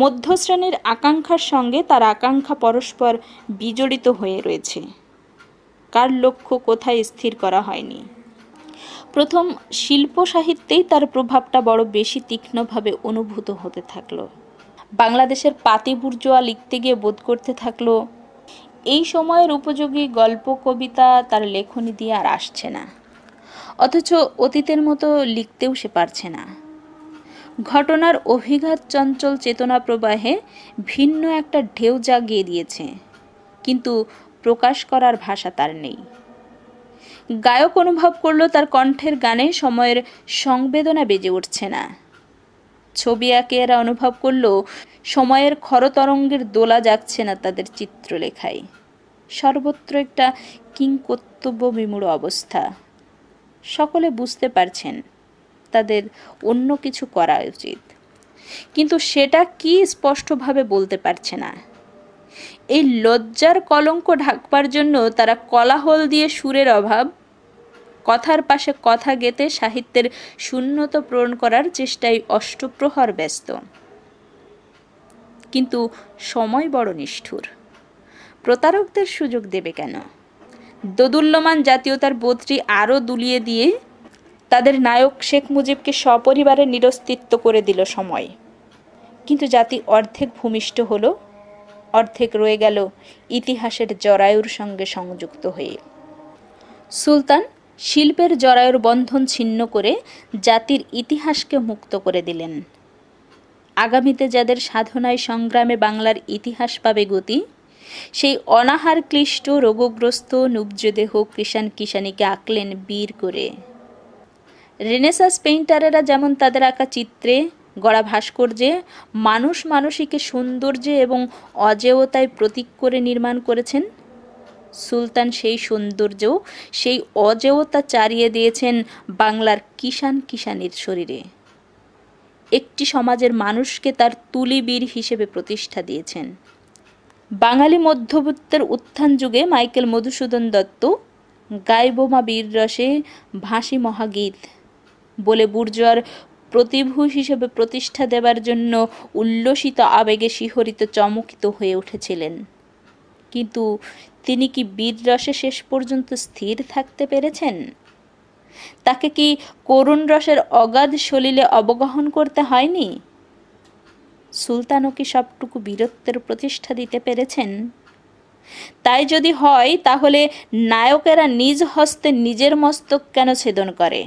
মধ্যশ্রেণীর আকাঙ্ক্ষার সঙ্গে তার আকাঙ্ক্ষা পরস্পর বিজড়িত হয়ে রয়েছে কার লক্ষ্য কোথায় স্থির করা হয়নি প্রথম শিল্প সাহিত্যেই তার প্রভাবটা বড় বেশি তীক্ষ্ণভাবে অনুভূত হতে থাকলো বাংলাদেশের পাতি বুর্জোয়া লিখতে গিয়ে বোধ করতে থাকলো এই সময়ের উপযোগী গল্প কবিতা তার লেখনী দিয়ে আর আসছে না অথচ অতীতের মতো লিখতেও সে পারছে না ঘটনার অভিঘাত চঞ্চল চেতনা প্রবাহে ভিন্ন একটা ঢেউ জাগিয়ে দিয়েছে কিন্তু প্রকাশ করার ভাষা তার নেই গায়ক অনুভব করল তার কণ্ঠের গানে সময়ের সংবেদনা বেজে উঠছে না ছবি আঁকে এরা অনুভব করল সময়ের খরতরঙ্গের দোলা যাচ্ছে না তাদের চিত্রলেখায় সর্বত্র একটা কিংকর্তব্য বিমূঢ় অবস্থা সকলে বুঝতে পারছেন তাদের অন্য কিছু করা উচিত কিন্তু সেটা কি স্পষ্টভাবে বলতে পারছে না এই লজ্জার কলঙ্ক ঢাকবার জন্য তারা কলাহল দিয়ে সুরের অভাব কথার পাশে কথা গেতে সাহিত্যের শূন্যতা পূরণ করার চেষ্টায় অষ্টপ্রহর ব্যস্ত কিন্তু সময় বড় নিষ্ঠুর প্রতারকদের সুযোগ দেবে কেন দোদুল্যমান জাতীয়তার বোধটি আরও দুলিয়ে দিয়ে তাদের নায়ক শেখ মুজিবকে সপরিবারে নিরস্তিত্ব করে দিল সময় কিন্তু জাতি অর্ধেক ভূমিষ্ঠ হল অর্ধেক রয়ে গেল ইতিহাসের জরায়ুর সঙ্গে সংযুক্ত হয়ে সুলতান শিল্পের জরায়ুর বন্ধন ছিন্ন করে জাতির ইতিহাসকে মুক্ত করে দিলেন আগামীতে যাদের সাধনায় সংগ্রামে বাংলার ইতিহাস পাবে গতি সেই অনাহার ক্লিষ্ট রোগগ্রস্ত নুবজদেহ কৃষাণ কিষাণীকে আঁকলেন বীর করে রেনেসাস পেইন্টারেরা যেমন তাদের আঁকা চিত্রে গড়া ভাস্কর্যে মানুষ মানসিকে সৌন্দর্যে এবং অজেয়তায় প্রতীক করে নির্মাণ করেছেন সুলতান সেই সৌন্দর্য সেই অজেয়তা চারিয়ে দিয়েছেন বাংলার কিষান কিষানের শরীরে একটি সমাজের মানুষকে তার তুলিবীর হিসেবে প্রতিষ্ঠা দিয়েছেন বাঙালি মধ্যবিত্তের উত্থান যুগে মাইকেল মধুসূদন দত্ত গাইবোমা বীর রসে ভাসি মহাগীত বলে বুর্জোয়ার প্রতিভূষ হিসেবে প্রতিষ্ঠা দেবার জন্য উল্লসিত আবেগে শিহরিত চমকিত হয়ে উঠেছিলেন কিন্তু তিনি কি বীর রসে শেষ পর্যন্ত স্থির থাকতে পেরেছেন তাকে কি করুণ রসের অগাধ সলিলে অবগহন করতে হয়নি সুলতানও কি সবটুকু বীরত্বের প্রতিষ্ঠা দিতে পেরেছেন তাই যদি হয় তাহলে নায়কেরা নিজ হস্তে নিজের মস্তক কেন ছেদন করে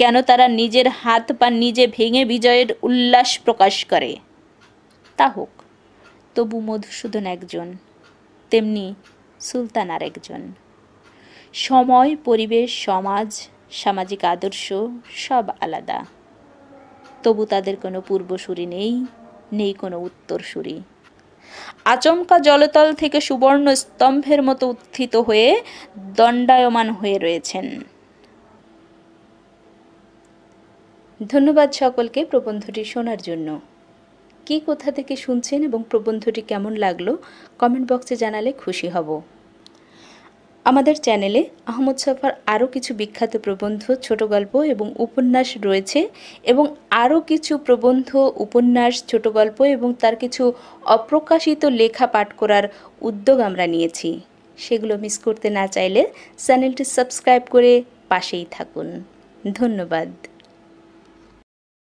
কেন তারা নিজের হাত পা নিজে ভেঙে বিজয়ের উল্লাস প্রকাশ করে তা হোক তবু মধুসূদন একজন তেমনি সুলতান আর একজন সময় পরিবেশ সমাজ সামাজিক আদর্শ সব আলাদা তবু তাদের কোনো পূর্বসূরি নেই নেই কোনো উত্তরসূরি আচমকা জলতল থেকে সুবর্ণ স্তম্ভের মতো উত্থিত হয়ে দণ্ডায়মান হয়ে রয়েছেন ধন্যবাদ সকলকে প্রবন্ধটি শোনার জন্য কি কোথা থেকে শুনছেন এবং প্রবন্ধটি কেমন লাগলো কমেন্ট বক্সে জানালে খুশি হব আমাদের চ্যানেলে আহমদ সফার আরও কিছু বিখ্যাত প্রবন্ধ ছোট গল্প এবং উপন্যাস রয়েছে এবং আরও কিছু প্রবন্ধ উপন্যাস ছোট গল্প এবং তার কিছু অপ্রকাশিত লেখা পাঠ করার উদ্যোগ আমরা নিয়েছি সেগুলো মিস করতে না চাইলে চ্যানেলটি সাবস্ক্রাইব করে পাশেই থাকুন ধন্যবাদ